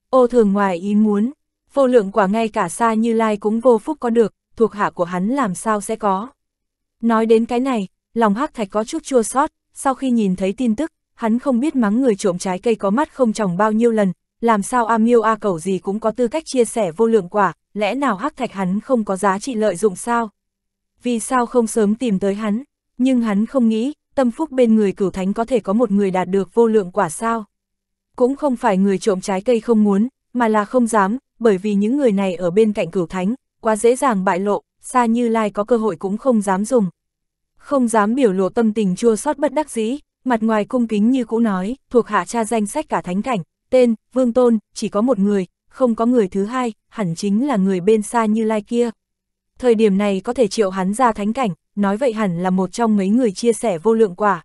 Ô thường ngoài ý muốn, vô lượng quả ngay cả Sa Như Lai cũng vô phúc có được, thuộc hạ của hắn làm sao sẽ có. Nói đến cái này, lòng Hắc Thạch có chút chua xót sau khi nhìn thấy tin tức, hắn không biết mắng người trộm trái cây có mắt không trồng bao nhiêu lần, làm sao A Miêu A Cẩu gì cũng có tư cách chia sẻ vô lượng quả, lẽ nào hắc thạch hắn không có giá trị lợi dụng sao? Vì sao không sớm tìm tới hắn? Nhưng hắn không nghĩ, tâm phúc bên người cửu thánh có thể có một người đạt được vô lượng quả sao? Cũng không phải người trộm trái cây không muốn, mà là không dám, bởi vì những người này ở bên cạnh cửu thánh, quá dễ dàng bại lộ, xa như lai có cơ hội cũng không dám dùng. Không dám biểu lộ tâm tình chua xót bất đắc dĩ, mặt ngoài cung kính như cũ nói, thuộc hạ cha danh sách cả thánh cảnh, tên, Vương Tôn, chỉ có một người, không có người thứ hai, hẳn chính là người bên xa như lai kia. Thời điểm này có thể triệu hắn ra thánh cảnh, nói vậy hẳn là một trong mấy người chia sẻ vô lượng quả.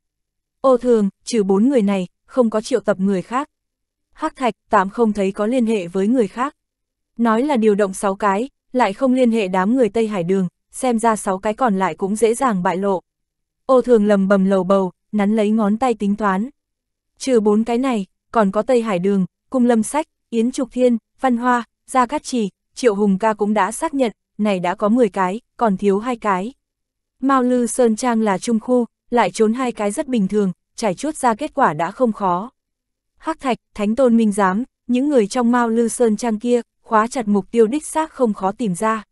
Ô thường, trừ bốn người này, không có triệu tập người khác. Hắc thạch, tạm không thấy có liên hệ với người khác. Nói là điều động sáu cái, lại không liên hệ đám người Tây Hải Đường, xem ra sáu cái còn lại cũng dễ dàng bại lộ. Ô thường lầm bầm lầu bầu, nắn lấy ngón tay tính toán. Trừ bốn cái này, còn có Tây Hải Đường, Cung Lâm Sách, Yến Trục Thiên, Văn Hoa, Gia Cát Trì, Triệu Hùng ca cũng đã xác nhận, này đã có 10 cái, còn thiếu hai cái. Mao Lư Sơn Trang là trung khu, lại trốn hai cái rất bình thường, trải chuốt ra kết quả đã không khó. Hắc Thạch, Thánh Tôn Minh Giám, những người trong Mao Lư Sơn Trang kia, khóa chặt mục tiêu đích xác không khó tìm ra.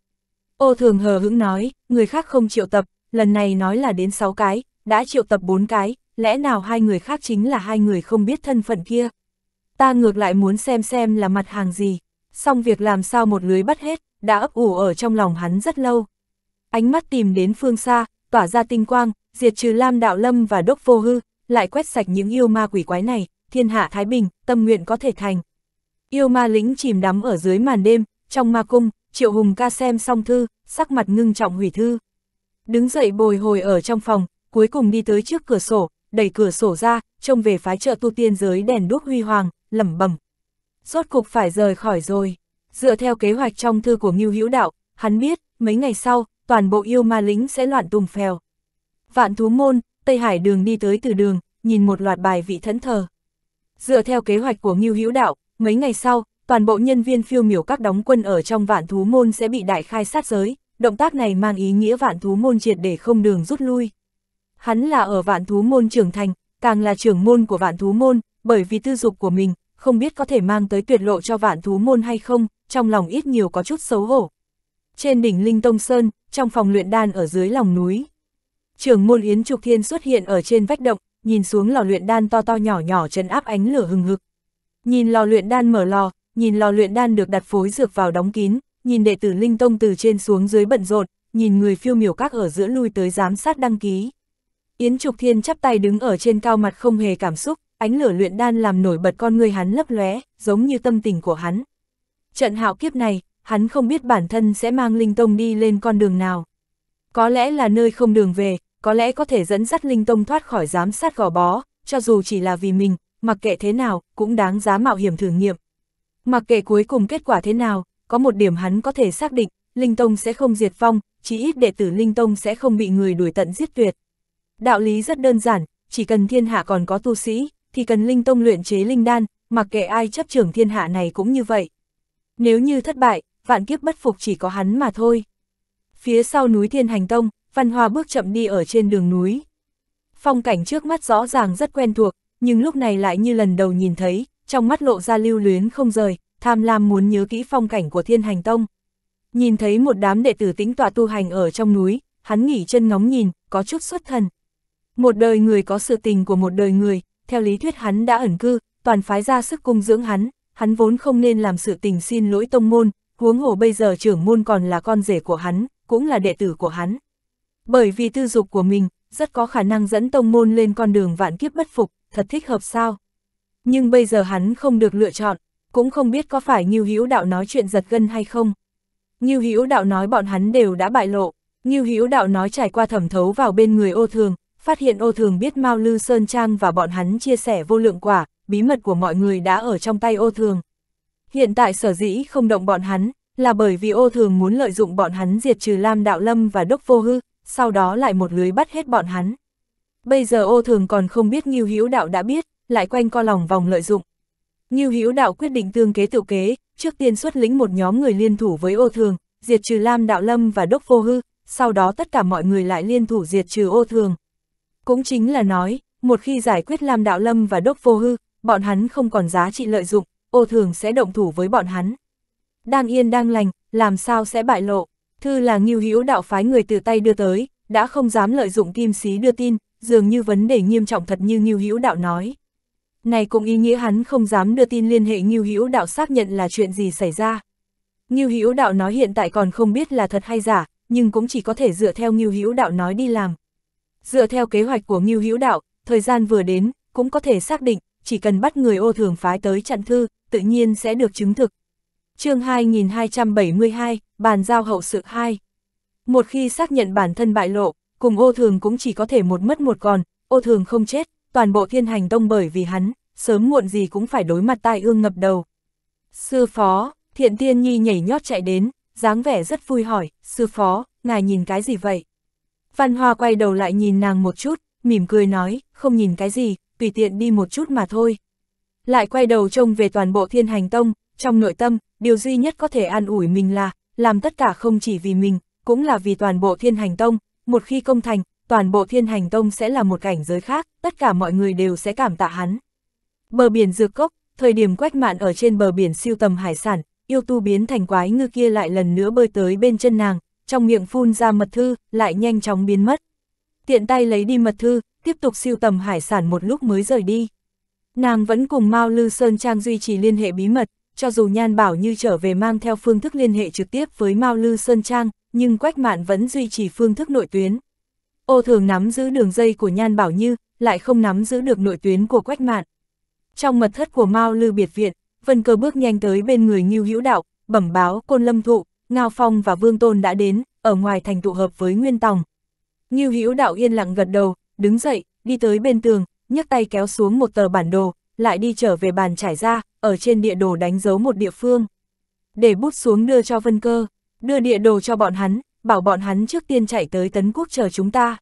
Ô thường hờ hững nói, người khác không triệu tập, lần này nói là đến 6 cái, đã triệu tập 4 cái, lẽ nào hai người khác chính là hai người không biết thân phận kia? Ta ngược lại muốn xem xem là mặt hàng gì, xong việc làm sao một lưới bắt hết, đã ấp ủ ở trong lòng hắn rất lâu. Ánh mắt tìm đến phương xa, tỏa ra tinh quang, diệt trừ Lam Đạo Lâm và Đốc Vô Hư, lại quét sạch những yêu ma quỷ quái này, thiên hạ Thái Bình, tâm nguyện có thể thành. Yêu ma lĩnh chìm đắm ở dưới màn đêm, trong ma cung, Triệu Hùng ca xem xong thư, sắc mặt ngưng trọng hủy thư. Đứng dậy bồi hồi ở trong phòng, cuối cùng đi tới trước cửa sổ, đẩy cửa sổ ra, trông về phái chợ tu tiên giới đèn đuốc huy hoàng, lẩm bẩm. Rốt cục phải rời khỏi rồi. Dựa theo kế hoạch trong thư của Ngưu Hữu Đạo, hắn biết, mấy ngày sau, toàn bộ yêu ma lính sẽ loạn tung phèo. Vạn thú môn, Tây Hải đường đi tới từ đường, nhìn một loạt bài vị thẫn thờ. Dựa theo kế hoạch của Ngưu Hữu Đạo, mấy ngày sau, toàn bộ nhân viên phiêu miểu các đóng quân ở trong vạn thú môn sẽ bị đại khai sát giới, động tác này mang ý nghĩa vạn thú môn triệt để không đường rút lui hắn là ở vạn thú môn trưởng thành, càng là trưởng môn của vạn thú môn, bởi vì tư dục của mình, không biết có thể mang tới tuyệt lộ cho vạn thú môn hay không, trong lòng ít nhiều có chút xấu hổ. Trên đỉnh Linh Tông Sơn, trong phòng luyện đan ở dưới lòng núi, trưởng môn Yến Trục Thiên xuất hiện ở trên vách động, nhìn xuống lò luyện đan to to nhỏ nhỏ trấn áp ánh lửa hừng hực. Nhìn lò luyện đan mở lò, nhìn lò luyện đan được đặt phối dược vào đóng kín, nhìn đệ tử Linh Tông từ trên xuống dưới bận rộn, nhìn người phiêu miểu các ở giữa lui tới giám sát đăng ký. Yến Trục Thiên chắp tay đứng ở trên cao mặt không hề cảm xúc, ánh lửa luyện đan làm nổi bật con người hắn lấp lóe, giống như tâm tình của hắn. Trận hạo kiếp này, hắn không biết bản thân sẽ mang Linh Tông đi lên con đường nào. Có lẽ là nơi không đường về, có lẽ có thể dẫn dắt Linh Tông thoát khỏi giám sát gò bó, cho dù chỉ là vì mình, mặc kệ thế nào, cũng đáng giá mạo hiểm thử nghiệm. Mặc kệ cuối cùng kết quả thế nào, có một điểm hắn có thể xác định, Linh Tông sẽ không diệt vong, chí ít đệ tử Linh Tông sẽ không bị người đuổi tận giết tuyệt. Đạo lý rất đơn giản, chỉ cần thiên hạ còn có tu sĩ, thì cần linh tông luyện chế linh đan, mặc kệ ai chấp trưởng thiên hạ này cũng như vậy. Nếu như thất bại, vạn kiếp bất phục chỉ có hắn mà thôi. Phía sau núi Thiên Hành Tông, Văn hòa bước chậm đi ở trên đường núi. Phong cảnh trước mắt rõ ràng rất quen thuộc, nhưng lúc này lại như lần đầu nhìn thấy, trong mắt lộ ra lưu luyến không rời, tham lam muốn nhớ kỹ phong cảnh của Thiên Hành Tông. Nhìn thấy một đám đệ tử tĩnh tọa tu hành ở trong núi, hắn nghỉ chân ngóng nhìn, có chút xuất thần. Một đời người có sự tình của một đời người, theo lý thuyết hắn đã ẩn cư, toàn phái ra sức cung dưỡng hắn, hắn vốn không nên làm sự tình xin lỗi tông môn, huống hồ bây giờ trưởng môn còn là con rể của hắn, cũng là đệ tử của hắn. Bởi vì tư dục của mình, rất có khả năng dẫn tông môn lên con đường vạn kiếp bất phục, thật thích hợp sao. Nhưng bây giờ hắn không được lựa chọn, cũng không biết có phải Ngưu Hữu Đạo nói chuyện giật gân hay không. Ngưu Hữu Đạo nói bọn hắn đều đã bại lộ, Ngưu Hữu Đạo nói trải qua thẩm thấu vào bên người Ô Thường, phát hiện ô thường biết Mao Lư Sơn Trang và bọn hắn chia sẻ vô lượng quả, bí mật của mọi người đã ở trong tay ô thường. Hiện tại sở dĩ không động bọn hắn, là bởi vì ô thường muốn lợi dụng bọn hắn diệt trừ Lam Đạo Lâm và Đốc Vô Hư, sau đó lại một lưới bắt hết bọn hắn. Bây giờ ô thường còn không biết Ngưu Hữu Đạo đã biết, lại quanh co lòng vòng lợi dụng. Ngưu Hữu Đạo quyết định tương kế tự kế, trước tiên xuất lĩnh một nhóm người liên thủ với ô thường, diệt trừ Lam Đạo Lâm và Đốc Vô Hư, sau đó tất cả mọi người lại liên thủ diệt trừ ô thường, cũng chính là nói, một khi giải quyết Lam Đạo Lâm và Đốc Vô Hư, bọn hắn không còn giá trị lợi dụng, ô thường sẽ động thủ với bọn hắn. Đang yên đang lành, làm sao sẽ bại lộ, thư là nghiêu hữu đạo phái người từ tay đưa tới, đã không dám lợi dụng kim sĩ đưa tin, dường như vấn đề nghiêm trọng thật như nghiêu hữu đạo nói. Này cũng ý nghĩa hắn không dám đưa tin liên hệ nghiêu hữu đạo xác nhận là chuyện gì xảy ra. Nghiêu hữu đạo nói hiện tại còn không biết là thật hay giả, nhưng cũng chỉ có thể dựa theo nghiêu hữu đạo nói đi làm. Dựa theo kế hoạch của Ngưu Hữu Đạo, thời gian vừa đến, cũng có thể xác định, chỉ cần bắt người ô thường phái tới chặn thư, tự nhiên sẽ được chứng thực. chương 2272, bàn giao hậu sự 2. Một khi xác nhận bản thân bại lộ, cùng ô thường cũng chỉ có thể một mất một còn, ô thường không chết, toàn bộ thiên hành tông bởi vì hắn, sớm muộn gì cũng phải đối mặt tai ương ngập đầu. Sư phó, thiện tiên nhi nhảy nhót chạy đến, dáng vẻ rất vui hỏi, sư phó, ngài nhìn cái gì vậy? Văn Hoa quay đầu lại nhìn nàng một chút, mỉm cười nói, không nhìn cái gì, tùy tiện đi một chút mà thôi. Lại quay đầu trông về toàn bộ thiên hành tông, trong nội tâm, điều duy nhất có thể an ủi mình là, làm tất cả không chỉ vì mình, cũng là vì toàn bộ thiên hành tông, một khi công thành, toàn bộ thiên hành tông sẽ là một cảnh giới khác, tất cả mọi người đều sẽ cảm tạ hắn. Bờ biển dược cốc, thời điểm quách mạn ở trên bờ biển siêu tầm hải sản, yêu tu biến thành quái ngư kia lại lần nữa bơi tới bên chân nàng, trong miệng phun ra mật thư, lại nhanh chóng biến mất. Tiện tay lấy đi mật thư, tiếp tục siêu tầm hải sản một lúc mới rời đi. Nàng vẫn cùng Mao Lư Sơn Trang duy trì liên hệ bí mật, cho dù Nhan Bảo Như trở về mang theo phương thức liên hệ trực tiếp với Mao Lư Sơn Trang, nhưng Quách Mạn vẫn duy trì phương thức nội tuyến. Ô thường nắm giữ đường dây của Nhan Bảo Như, lại không nắm giữ được nội tuyến của Quách Mạn. Trong mật thất của Mao Lư Biệt Viện, Vân Cơ bước nhanh tới bên người Ngưu Hữu Đạo, bẩm báo Côn Lâm Thụ, Ngao Phong và Vương Tôn đã đến, ở ngoài thành tụ hợp với Nguyên Tòng. Ngưu Hữu Đạo yên lặng gật đầu, đứng dậy, đi tới bên tường, nhấc tay kéo xuống một tờ bản đồ, lại đi trở về bàn trải ra, ở trên địa đồ đánh dấu một địa phương. Để bút xuống đưa cho Vân Cơ, đưa địa đồ cho bọn hắn, bảo bọn hắn trước tiên chạy tới Tấn Quốc chờ chúng ta.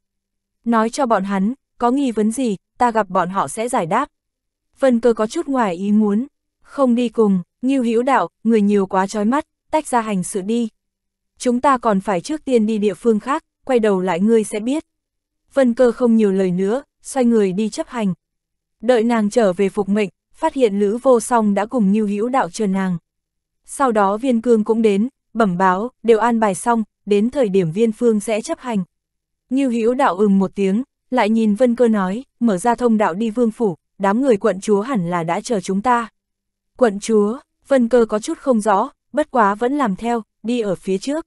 Nói cho bọn hắn, có nghi vấn gì, ta gặp bọn họ sẽ giải đáp. Vân Cơ có chút ngoài ý muốn, không đi cùng, Ngưu Hữu Đạo, người nhiều quá chói mắt, tách ra hành sự đi. Chúng ta còn phải trước tiên đi địa phương khác, quay đầu lại ngươi sẽ biết. Vân cơ không nhiều lời nữa, xoay người đi chấp hành. Đợi nàng trở về phục mệnh, phát hiện Lữ Vô Song đã cùng Như Hữu Đạo chờ nàng. Sau đó Viên Cương cũng đến, bẩm báo, đều an bài xong, đến thời điểm Viên Phương sẽ chấp hành. Như Hữu Đạo ừm một tiếng, lại nhìn Vân Cơ nói, mở ra thông đạo đi vương phủ, đám người quận chúa hẳn là đã chờ chúng ta. Quận chúa, Vân Cơ có chút không rõ, bất quá vẫn làm theo, đi ở phía trước.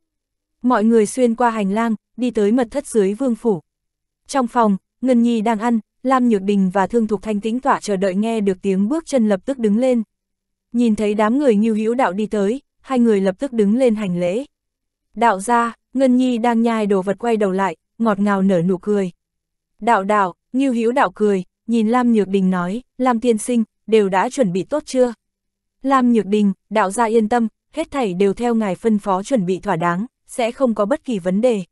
Mọi người xuyên qua hành lang, đi tới mật thất dưới vương phủ. Trong phòng, Ngân Nhi đang ăn, Lam Nhược Đình và Thương Thục Thanh tĩnh tỏa chờ đợi nghe được tiếng bước chân lập tức đứng lên. Nhìn thấy đám người nghiêu hữu đạo đi tới, hai người lập tức đứng lên hành lễ. Đạo ra, Ngân Nhi đang nhai đồ vật quay đầu lại, ngọt ngào nở nụ cười. Đạo đạo, nghiêu hữu đạo cười, nhìn Lam Nhược Đình nói, Lam Tiên Sinh, đều đã chuẩn bị tốt chưa? Lam Nhược Đình, đạo gia yên tâm, hết thảy đều theo ngài phân phó chuẩn bị thỏa đáng, sẽ không có bất kỳ vấn đề.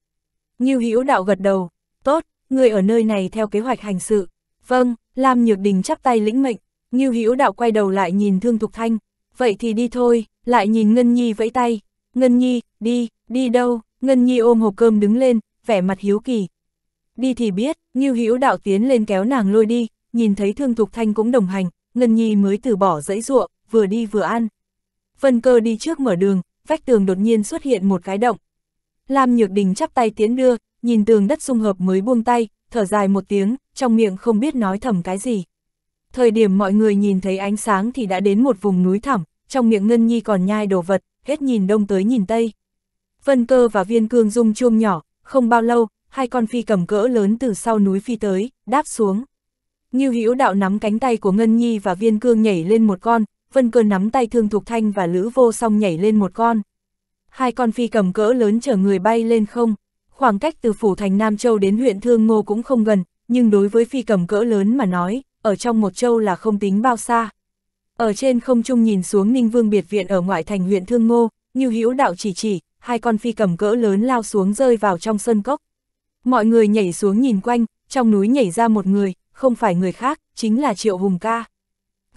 Ngưu Hữu đạo gật đầu, tốt, người ở nơi này theo kế hoạch hành sự. Vâng, Lam Nhược Đình chắp tay lĩnh mệnh, Ngưu Hữu đạo quay đầu lại nhìn Thương Thục Thanh, vậy thì đi thôi, lại nhìn Ngân Nhi vẫy tay, Ngân Nhi, đi, đi đâu, Ngân Nhi ôm hộp cơm đứng lên, vẻ mặt hiếu kỳ. Đi thì biết, Ngưu Hữu đạo tiến lên kéo nàng lôi đi, nhìn thấy Thương Thục Thanh cũng đồng hành, Ngân Nhi mới từ bỏ dãy ruộng, vừa đi vừa ăn. Vân cơ đi trước mở đường, vách tường đột nhiên xuất hiện một cái động. Lam Nhược Đình chắp tay tiến đưa, nhìn tường đất xung hợp mới buông tay, thở dài một tiếng, trong miệng không biết nói thầm cái gì. Thời điểm mọi người nhìn thấy ánh sáng thì đã đến một vùng núi thẳm, trong miệng Ngân Nhi còn nhai đồ vật, hết nhìn đông tới nhìn tây. Vân cơ và viên cương dung chuông nhỏ, không bao lâu, hai con phi cầm cỡ lớn từ sau núi phi tới, đáp xuống. Như Hữu đạo nắm cánh tay của Ngân Nhi và viên cương nhảy lên một con, Vân Cơn nắm tay Thương Thục Thanh và Lữ Vô Song nhảy lên một con. Hai con phi cầm cỡ lớn chở người bay lên không, khoảng cách từ phủ thành Nam Châu đến huyện Thương Ngô cũng không gần, nhưng đối với phi cầm cỡ lớn mà nói, ở trong một châu là không tính bao xa. Ở trên không trung nhìn xuống Ninh Vương biệt viện ở ngoại thành huyện Thương Ngô, như hữu đạo chỉ chỉ, hai con phi cầm cỡ lớn lao xuống rơi vào trong sân cốc. Mọi người nhảy xuống nhìn quanh, trong núi nhảy ra một người, không phải người khác, chính là Triệu Hùng Ca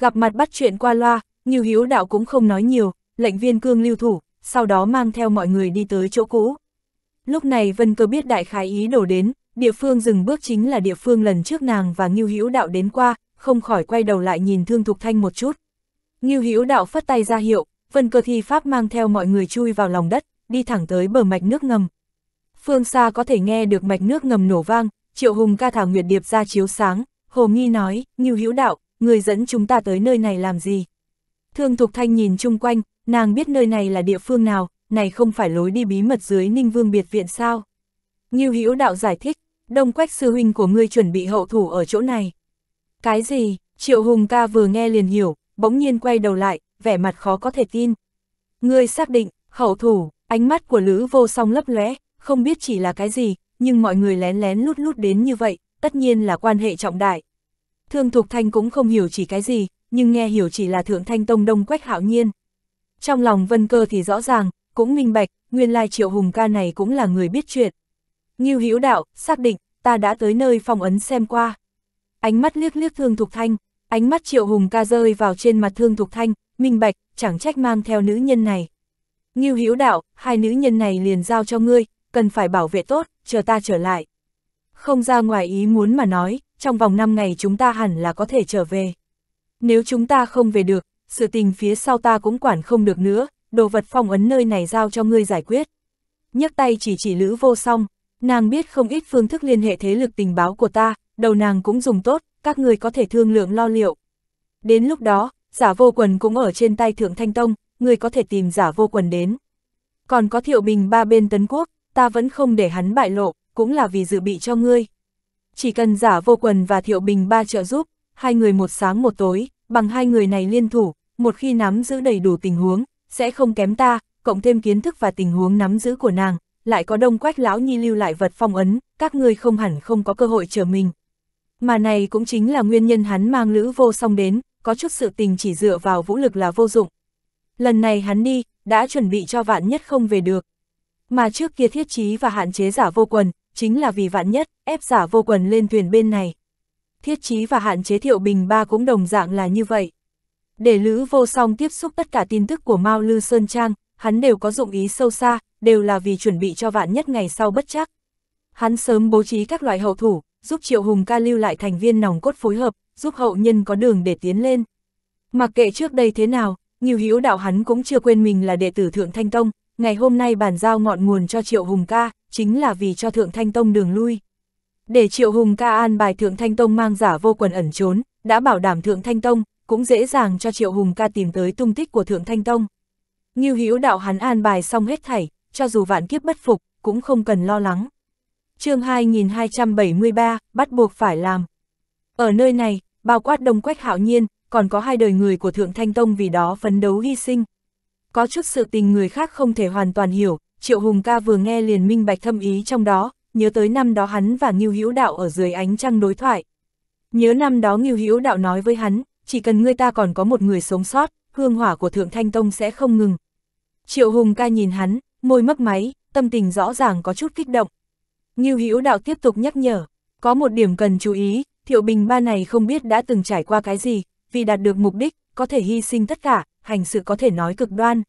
gặp mặt bắt chuyện qua loa, Ngưu Hiếu Đạo cũng không nói nhiều, lệnh viên cương lưu thủ, sau đó mang theo mọi người đi tới chỗ cũ. Lúc này Vân Cơ biết đại khái ý đổ đến, địa phương dừng bước chính là địa phương lần trước nàng và Ngưu Hữu Đạo đến qua, không khỏi quay đầu lại nhìn Thương Thục Thanh một chút. Ngưu Hữu Đạo phất tay ra hiệu, Vân Cơ thi pháp mang theo mọi người chui vào lòng đất, đi thẳng tới bờ mạch nước ngầm. Phương xa có thể nghe được mạch nước ngầm nổ vang, Triệu Hùng ca thảo nguyệt điệp ra chiếu sáng, Hồ Nghi nói, Ngưu Hữu Đạo, người dẫn chúng ta tới nơi này làm gì? Thương Thục Thanh nhìn chung quanh, nàng biết nơi này là địa phương nào, này không phải lối đi bí mật dưới Ninh Vương biệt viện sao? Ngưu Hữu Đạo giải thích, Đông Quách sư huynh của ngươi chuẩn bị hậu thủ ở chỗ này. Cái gì? Triệu Hùng ca vừa nghe liền hiểu, bỗng nhiên quay đầu lại, vẻ mặt khó có thể tin. Ngươi xác định, hậu thủ, ánh mắt của Lữ Vô Song lấp lóe, không biết chỉ là cái gì, nhưng mọi người lén lén lút lút đến như vậy, tất nhiên là quan hệ trọng đại. Thương Thục Thanh cũng không hiểu chỉ cái gì, nhưng nghe hiểu chỉ là Thượng Thanh Tông Đông Quách Hạo Nhiên. Trong lòng Vân Cơ thì rõ ràng, cũng minh bạch, nguyên lai Triệu Hùng ca này cũng là người biết chuyện. Ngưu Hữu Đạo, xác định, ta đã tới nơi phong ấn xem qua. Ánh mắt liếc liếc Thương Thục Thanh, ánh mắt Triệu Hùng ca rơi vào trên mặt Thương Thục Thanh, minh bạch, chẳng trách mang theo nữ nhân này. Ngưu Hữu Đạo, hai nữ nhân này liền giao cho ngươi, cần phải bảo vệ tốt, chờ ta trở lại. Không ra ngoài ý muốn mà nói, trong vòng 5 ngày chúng ta hẳn là có thể trở về. Nếu chúng ta không về được, sự tình phía sau ta cũng quản không được nữa, đồ vật phong ấn nơi này giao cho ngươi giải quyết. nhấc tay chỉ chỉ lữ vô song, nàng biết không ít phương thức liên hệ thế lực tình báo của ta, đầu nàng cũng dùng tốt, các ngươi có thể thương lượng lo liệu. Đến lúc đó, giả vô quần cũng ở trên tay Thượng Thanh Tông, người có thể tìm giả vô quần đến. Còn có thiệu bình ba bên tấn quốc, ta vẫn không để hắn bại lộ, cũng là vì dự bị cho ngươi. Chỉ cần giả vô quần và thiệu bình ba trợ giúp, hai người một sáng một tối, bằng hai người này liên thủ, một khi nắm giữ đầy đủ tình huống, sẽ không kém ta, cộng thêm kiến thức và tình huống nắm giữ của nàng, lại có đông quách lão nhi lưu lại vật phong ấn, các ngươi không hẳn không có cơ hội chờ mình. Mà này cũng chính là nguyên nhân hắn mang lữ vô song đến, có chút sự tình chỉ dựa vào vũ lực là vô dụng. Lần này hắn đi, đã chuẩn bị cho vạn nhất không về được. Mà trước kia thiết chí và hạn chế giả vô quần, chính là vì vạn nhất, ép giả vô quần lên thuyền bên này. Thiết chí và hạn chế thiệu bình ba cũng đồng dạng là như vậy. Để Lữ vô song tiếp xúc tất cả tin tức của Mao Lư Sơn Trang, hắn đều có dụng ý sâu xa, đều là vì chuẩn bị cho vạn nhất ngày sau bất chắc. Hắn sớm bố trí các loại hậu thủ, giúp Triệu Hùng ca lưu lại thành viên nòng cốt phối hợp, giúp hậu nhân có đường để tiến lên. Mặc kệ trước đây thế nào, nhiều hữu đạo hắn cũng chưa quên mình là đệ tử Thượng Thanh Tông, ngày hôm nay bàn giao ngọn nguồn cho Triệu Hùng ca chính là vì cho Thượng Thanh Tông đường lui. Để Triệu Hùng ca an bài Thượng Thanh Tông mang giả vô quần ẩn trốn, đã bảo đảm Thượng Thanh Tông, cũng dễ dàng cho Triệu Hùng ca tìm tới tung tích của Thượng Thanh Tông. Như hữu đạo hắn an bài xong hết thảy, cho dù vạn kiếp bất phục, cũng không cần lo lắng. chương 2273, bắt buộc phải làm. Ở nơi này, bao quát đông quách hạo nhiên, còn có hai đời người của Thượng Thanh Tông vì đó phấn đấu hy sinh. Có chút sự tình người khác không thể hoàn toàn hiểu, Triệu Hùng ca vừa nghe liền minh bạch thâm ý trong đó, nhớ tới năm đó hắn và Ngưu Hữu Đạo ở dưới ánh trăng đối thoại. Nhớ năm đó Ngưu Hữu Đạo nói với hắn, chỉ cần ngươi ta còn có một người sống sót, hương hỏa của Thượng Thanh Tông sẽ không ngừng. Triệu Hùng ca nhìn hắn, môi mấp máy, tâm tình rõ ràng có chút kích động. Ngưu Hữu Đạo tiếp tục nhắc nhở, có một điểm cần chú ý, Thiệu Bình ba này không biết đã từng trải qua cái gì, vì đạt được mục đích, có thể hy sinh tất cả, hành sự có thể nói cực đoan,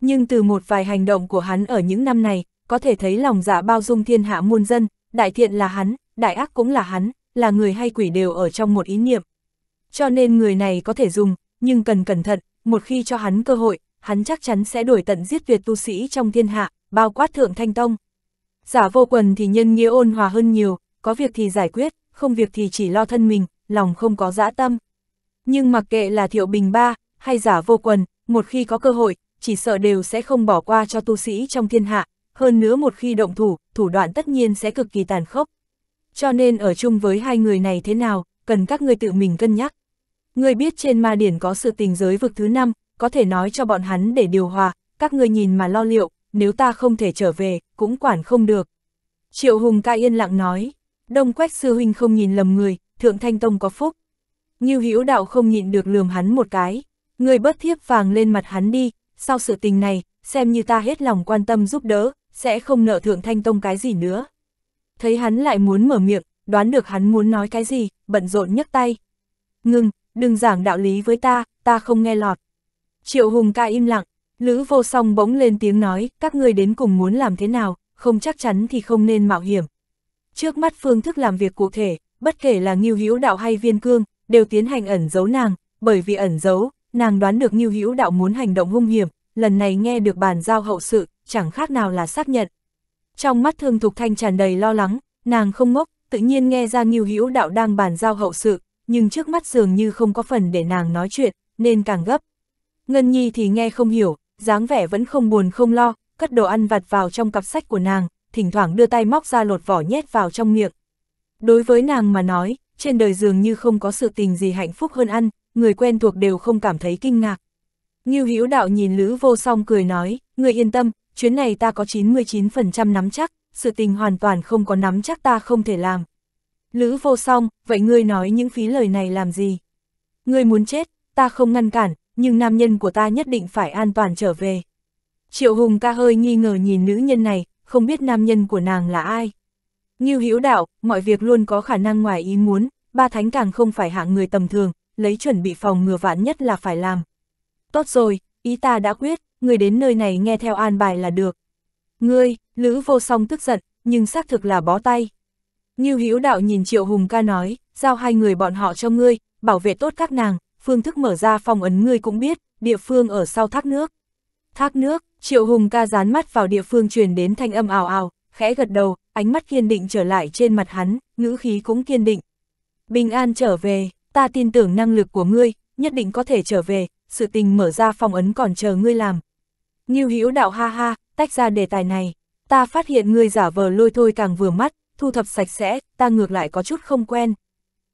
nhưng từ một vài hành động của hắn ở những năm này, có thể thấy lòng dạ bao dung thiên hạ muôn dân, đại thiện là hắn, đại ác cũng là hắn, là người hay quỷ đều ở trong một ý niệm. Cho nên người này có thể dùng, nhưng cần cẩn thận, một khi cho hắn cơ hội, hắn chắc chắn sẽ đổi tận giết tuyệt tu sĩ trong thiên hạ, bao quát thượng thanh tông. Giả vô quần thì nhân nghĩa ôn hòa hơn nhiều, có việc thì giải quyết, không việc thì chỉ lo thân mình, lòng không có dã tâm. Nhưng mặc kệ là thiệu bình ba, hay giả vô quần, một khi có cơ hội, chỉ sợ đều sẽ không bỏ qua cho tu sĩ trong thiên hạ, hơn nữa một khi động thủ, thủ đoạn tất nhiên sẽ cực kỳ tàn khốc. Cho nên ở chung với hai người này thế nào, cần các người tự mình cân nhắc. người biết trên ma điển có sự tình giới vực thứ năm, có thể nói cho bọn hắn để điều hòa, các người nhìn mà lo liệu, nếu ta không thể trở về, cũng quản không được. Triệu Hùng ca yên lặng nói, đông quách sư huynh không nhìn lầm người, thượng thanh tông có phúc. Như hữu đạo không nhịn được lườm hắn một cái, người bất thiếp vàng lên mặt hắn đi, sau sự tình này, xem như ta hết lòng quan tâm giúp đỡ, sẽ không nợ thượng thanh tông cái gì nữa. Thấy hắn lại muốn mở miệng, đoán được hắn muốn nói cái gì, bận rộn nhấc tay. ngừng đừng giảng đạo lý với ta, ta không nghe lọt. Triệu Hùng ca im lặng, Lữ vô song bỗng lên tiếng nói, các ngươi đến cùng muốn làm thế nào, không chắc chắn thì không nên mạo hiểm. Trước mắt phương thức làm việc cụ thể, bất kể là nghiêu hữu đạo hay viên cương, đều tiến hành ẩn giấu nàng, bởi vì ẩn giấu, nàng đoán được Nhiêu Hữu Đạo muốn hành động hung hiểm, lần này nghe được bàn giao hậu sự, chẳng khác nào là xác nhận. Trong mắt Thương Thục Thanh tràn đầy lo lắng, nàng không ngốc, tự nhiên nghe ra Nhiêu Hữu Đạo đang bàn giao hậu sự, nhưng trước mắt dường như không có phần để nàng nói chuyện, nên càng gấp. Ngân Nhi thì nghe không hiểu, dáng vẻ vẫn không buồn không lo, cất đồ ăn vặt vào trong cặp sách của nàng, thỉnh thoảng đưa tay móc ra lột vỏ nhét vào trong miệng. Đối với nàng mà nói, trên đời dường như không có sự tình gì hạnh phúc hơn ăn, người quen thuộc đều không cảm thấy kinh ngạc. Ngưu Hữu Đạo nhìn Lữ Vô Song cười nói, người yên tâm, chuyến này ta có 99% nắm chắc, sự tình hoàn toàn không có nắm chắc ta không thể làm. Lữ Vô Song, vậy ngươi nói những phí lời này làm gì? Ngươi muốn chết, ta không ngăn cản, nhưng nam nhân của ta nhất định phải an toàn trở về. Triệu Hùng ca hơi nghi ngờ nhìn nữ nhân này, không biết nam nhân của nàng là ai. Ngưu Hữu Đạo, mọi việc luôn có khả năng ngoài ý muốn, ba thánh càng không phải hạng người tầm thường, lấy chuẩn bị phòng ngừa vạn nhất là phải làm. Tốt rồi, ý ta đã quyết, người đến nơi này nghe theo an bài là được. Ngươi, Lữ vô song tức giận, nhưng xác thực là bó tay. như Hữu Đạo nhìn Triệu Hùng ca nói, giao hai người bọn họ cho ngươi, bảo vệ tốt các nàng, phương thức mở ra phong ấn ngươi cũng biết, địa phương ở sau thác nước. Thác nước, Triệu Hùng ca dán mắt vào địa phương truyền đến thanh âm ào ào, khẽ gật đầu, ánh mắt kiên định trở lại trên mặt hắn, ngữ khí cũng kiên định. Bình an trở về, ta tin tưởng năng lực của ngươi, nhất định có thể trở về, sự tình mở ra phong ấn còn chờ ngươi làm. Ngưu Hữu đạo ha ha, tách ra đề tài này, ta phát hiện ngươi giả vờ lôi thôi càng vừa mắt, thu thập sạch sẽ, ta ngược lại có chút không quen.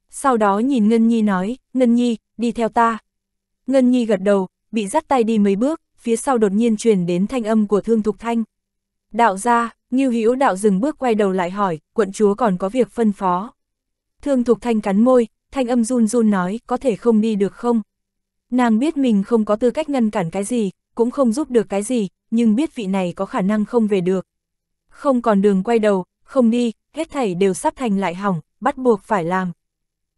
Sau đó nhìn Ngân Nhi nói, Ngân Nhi, đi theo ta. Ngân Nhi gật đầu, bị dắt tay đi mấy bước, phía sau đột nhiên truyền đến thanh âm của Thương Thục Thanh. Đạo ra, Ngưu Hữu đạo dừng bước quay đầu lại hỏi, quận chúa còn có việc phân phó. Thương Thục Thanh cắn môi, thanh âm run run nói, có thể không đi được không? Nàng biết mình không có tư cách ngăn cản cái gì, cũng không giúp được cái gì, nhưng biết vị này có khả năng không về được. Không còn đường quay đầu, không đi, hết thảy đều sắp thành lại hỏng, bắt buộc phải làm.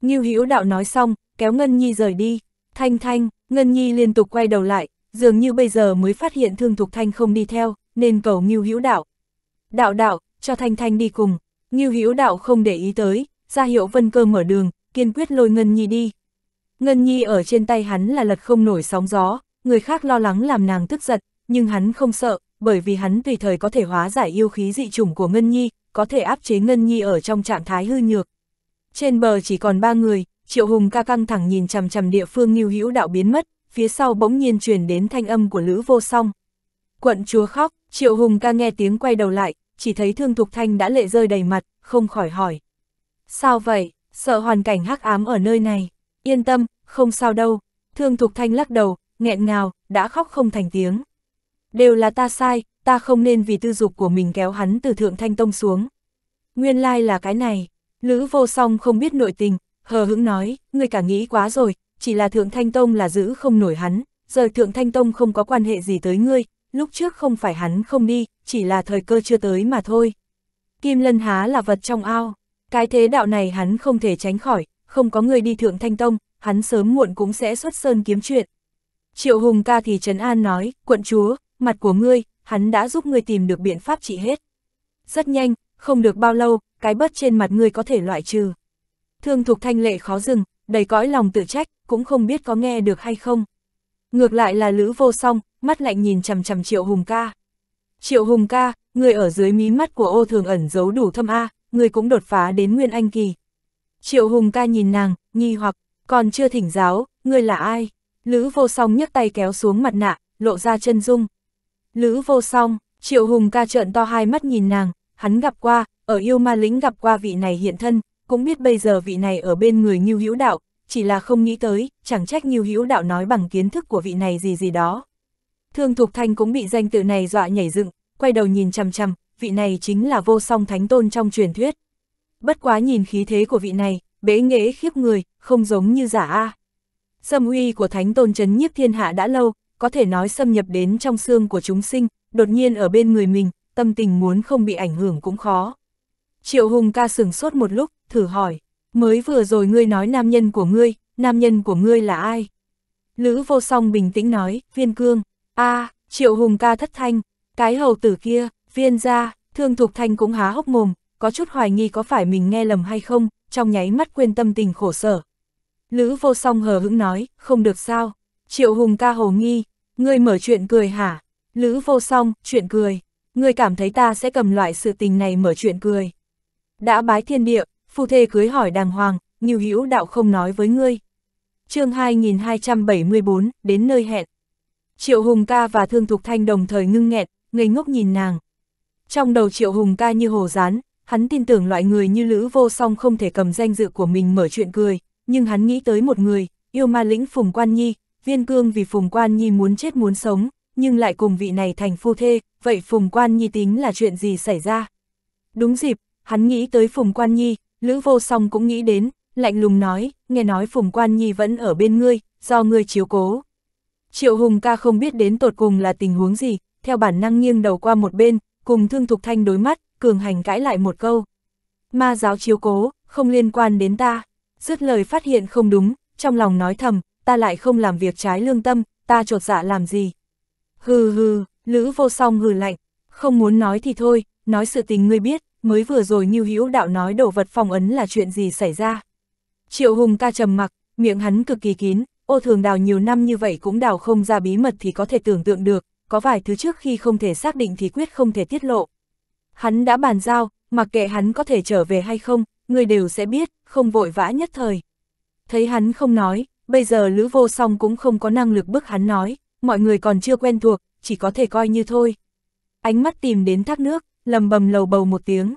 Ngưu Hữu Đạo nói xong, kéo Ngân Nhi rời đi. Thanh Thanh, Ngân Nhi liên tục quay đầu lại, dường như bây giờ mới phát hiện Thương Thục Thanh không đi theo, nên cầu Ngưu Hữu Đạo. Đạo đạo, cho Thanh Thanh đi cùng. Ngưu Hữu Đạo không để ý tới, ra hiệu Vân Cơ mở đường, kiên quyết lôi Ngân Nhi đi. Ngân Nhi ở trên tay hắn là lật không nổi sóng gió, người khác lo lắng làm nàng tức giận, nhưng hắn không sợ, bởi vì hắn tùy thời có thể hóa giải yêu khí dị chủng của Ngân Nhi, có thể áp chế Ngân Nhi ở trong trạng thái hư nhược. Trên bờ chỉ còn ba người, Triệu Hùng ca căng thẳng nhìn chằm chằm địa phương Ngưu Hữu đạo biến mất, phía sau bỗng nhiên truyền đến thanh âm của Lữ Vô Song. Quận chúa khóc, Triệu Hùng ca nghe tiếng quay đầu lại, chỉ thấy Thương Thục Thanh đã lệ rơi đầy mặt, không khỏi hỏi. Sao vậy? sợ hoàn cảnh hắc ám ở nơi này, yên tâm, không sao đâu, thương thục thanh lắc đầu, nghẹn ngào, đã khóc không thành tiếng. Đều là ta sai, ta không nên vì tư dục của mình kéo hắn từ thượng thanh tông xuống. Nguyên lai là cái này, Lữ vô song không biết nội tình, hờ hững nói, ngươi cả nghĩ quá rồi, chỉ là thượng thanh tông là giữ không nổi hắn, giờ thượng thanh tông không có quan hệ gì tới ngươi, lúc trước không phải hắn không đi, chỉ là thời cơ chưa tới mà thôi. Kim lân há là vật trong ao, cái thế đạo này hắn không thể tránh khỏi, không có người đi thượng thanh tông, hắn sớm muộn cũng sẽ xuất sơn kiếm chuyện. Triệu Hùng ca thì Trấn An nói, quận chúa, mặt của ngươi, hắn đã giúp ngươi tìm được biện pháp trị hết. Rất nhanh, không được bao lâu, cái bớt trên mặt ngươi có thể loại trừ. Thương Thục Thanh Lệ khó dừng, đầy cõi lòng tự trách, cũng không biết có nghe được hay không. Ngược lại là Lữ Vô Song, mắt lạnh nhìn chằm chằm Triệu Hùng ca. Triệu Hùng ca, người ở dưới mí mắt của ô thường ẩn giấu đủ thâm A, người cũng đột phá đến nguyên anh kỳ. Triệu Hùng ca nhìn nàng, nghi hoặc, còn chưa thỉnh giáo, người là ai? Lữ vô song nhấc tay kéo xuống mặt nạ, lộ ra chân dung. Lữ vô song, Triệu Hùng ca trợn to hai mắt nhìn nàng, hắn gặp qua, ở yêu ma lĩnh gặp qua vị này hiện thân, cũng biết bây giờ vị này ở bên người Ngưu Hữu Đạo, chỉ là không nghĩ tới, chẳng trách Ngưu Hữu Đạo nói bằng kiến thức của vị này gì gì đó. Thương Thục Thanh cũng bị danh tự này dọa nhảy dựng, quay đầu nhìn chằm chằm, vị này chính là vô song thánh tôn trong truyền thuyết. Bất quá nhìn khí thế của vị này, bế nghệ khiếp người, không giống như giả A. Xâm uy của thánh tôn chấn nhiếp thiên hạ đã lâu, có thể nói xâm nhập đến trong xương của chúng sinh, đột nhiên ở bên người mình, tâm tình muốn không bị ảnh hưởng cũng khó. Triệu Hùng ca sừng sốt một lúc, thử hỏi, mới vừa rồi ngươi nói nam nhân của ngươi, nam nhân của ngươi là ai? Lữ vô song bình tĩnh nói, viên cương, a à, Triệu Hùng ca thất thanh, cái hầu tử kia, Viên gia thương Thục Thanh cũng há hốc mồm, có chút hoài nghi có phải mình nghe lầm hay không, trong nháy mắt quên tâm tình khổ sở. Lữ vô song hờ hững nói, không được sao. Triệu Hùng ca hồ nghi, ngươi mở chuyện cười hả? Lữ vô song, chuyện cười. Ngươi cảm thấy ta sẽ cầm loại sự tình này mở chuyện cười. Đã bái thiên địa, phu thê cưới hỏi đàng hoàng, nhiều hữu đạo không nói với ngươi. chương 2274, đến nơi hẹn. Triệu Hùng ca và Thương Thục Thanh đồng thời ngưng nghẹt, ngây ngốc nhìn nàng. Trong đầu Triệu Hùng ca như hồ rán, hắn tin tưởng loại người như Lữ Vô Song không thể cầm danh dự của mình mở chuyện cười, nhưng hắn nghĩ tới một người, yêu ma lĩnh Phùng Quan Nhi, viên cương vì Phùng Quan Nhi muốn chết muốn sống, nhưng lại cùng vị này thành phu thê, vậy Phùng Quan Nhi tính là chuyện gì xảy ra? Đúng dịp, hắn nghĩ tới Phùng Quan Nhi, Lữ Vô Song cũng nghĩ đến, lạnh lùng nói, nghe nói Phùng Quan Nhi vẫn ở bên ngươi, do ngươi chiếu cố. Triệu Hùng ca không biết đến tột cùng là tình huống gì, theo bản năng nghiêng đầu qua một bên, cùng Thương Thục Thanh đối mắt, cường hành cãi lại một câu. Ma giáo chiếu cố, không liên quan đến ta. Dứt lời phát hiện không đúng, trong lòng nói thầm, ta lại không làm việc trái lương tâm, ta trột dạ làm gì. Hừ hừ, Lữ vô song hừ lạnh, không muốn nói thì thôi, nói sự tình ngươi biết, mới vừa rồi Ngưu Hữu đạo nói đổ vật phong ấn là chuyện gì xảy ra. Triệu Hùng ca trầm mặc, miệng hắn cực kỳ kín, ô thường đào nhiều năm như vậy cũng đào không ra bí mật thì có thể tưởng tượng được, có vài thứ trước khi không thể xác định thì quyết không thể tiết lộ. Hắn đã bàn giao, mặc kệ hắn có thể trở về hay không, người đều sẽ biết, không vội vã nhất thời. Thấy hắn không nói, bây giờ Lữ Vô Song cũng không có năng lực bức hắn nói, mọi người còn chưa quen thuộc, chỉ có thể coi như thôi. Ánh mắt tìm đến thác nước, lầm bầm lầu bầu một tiếng.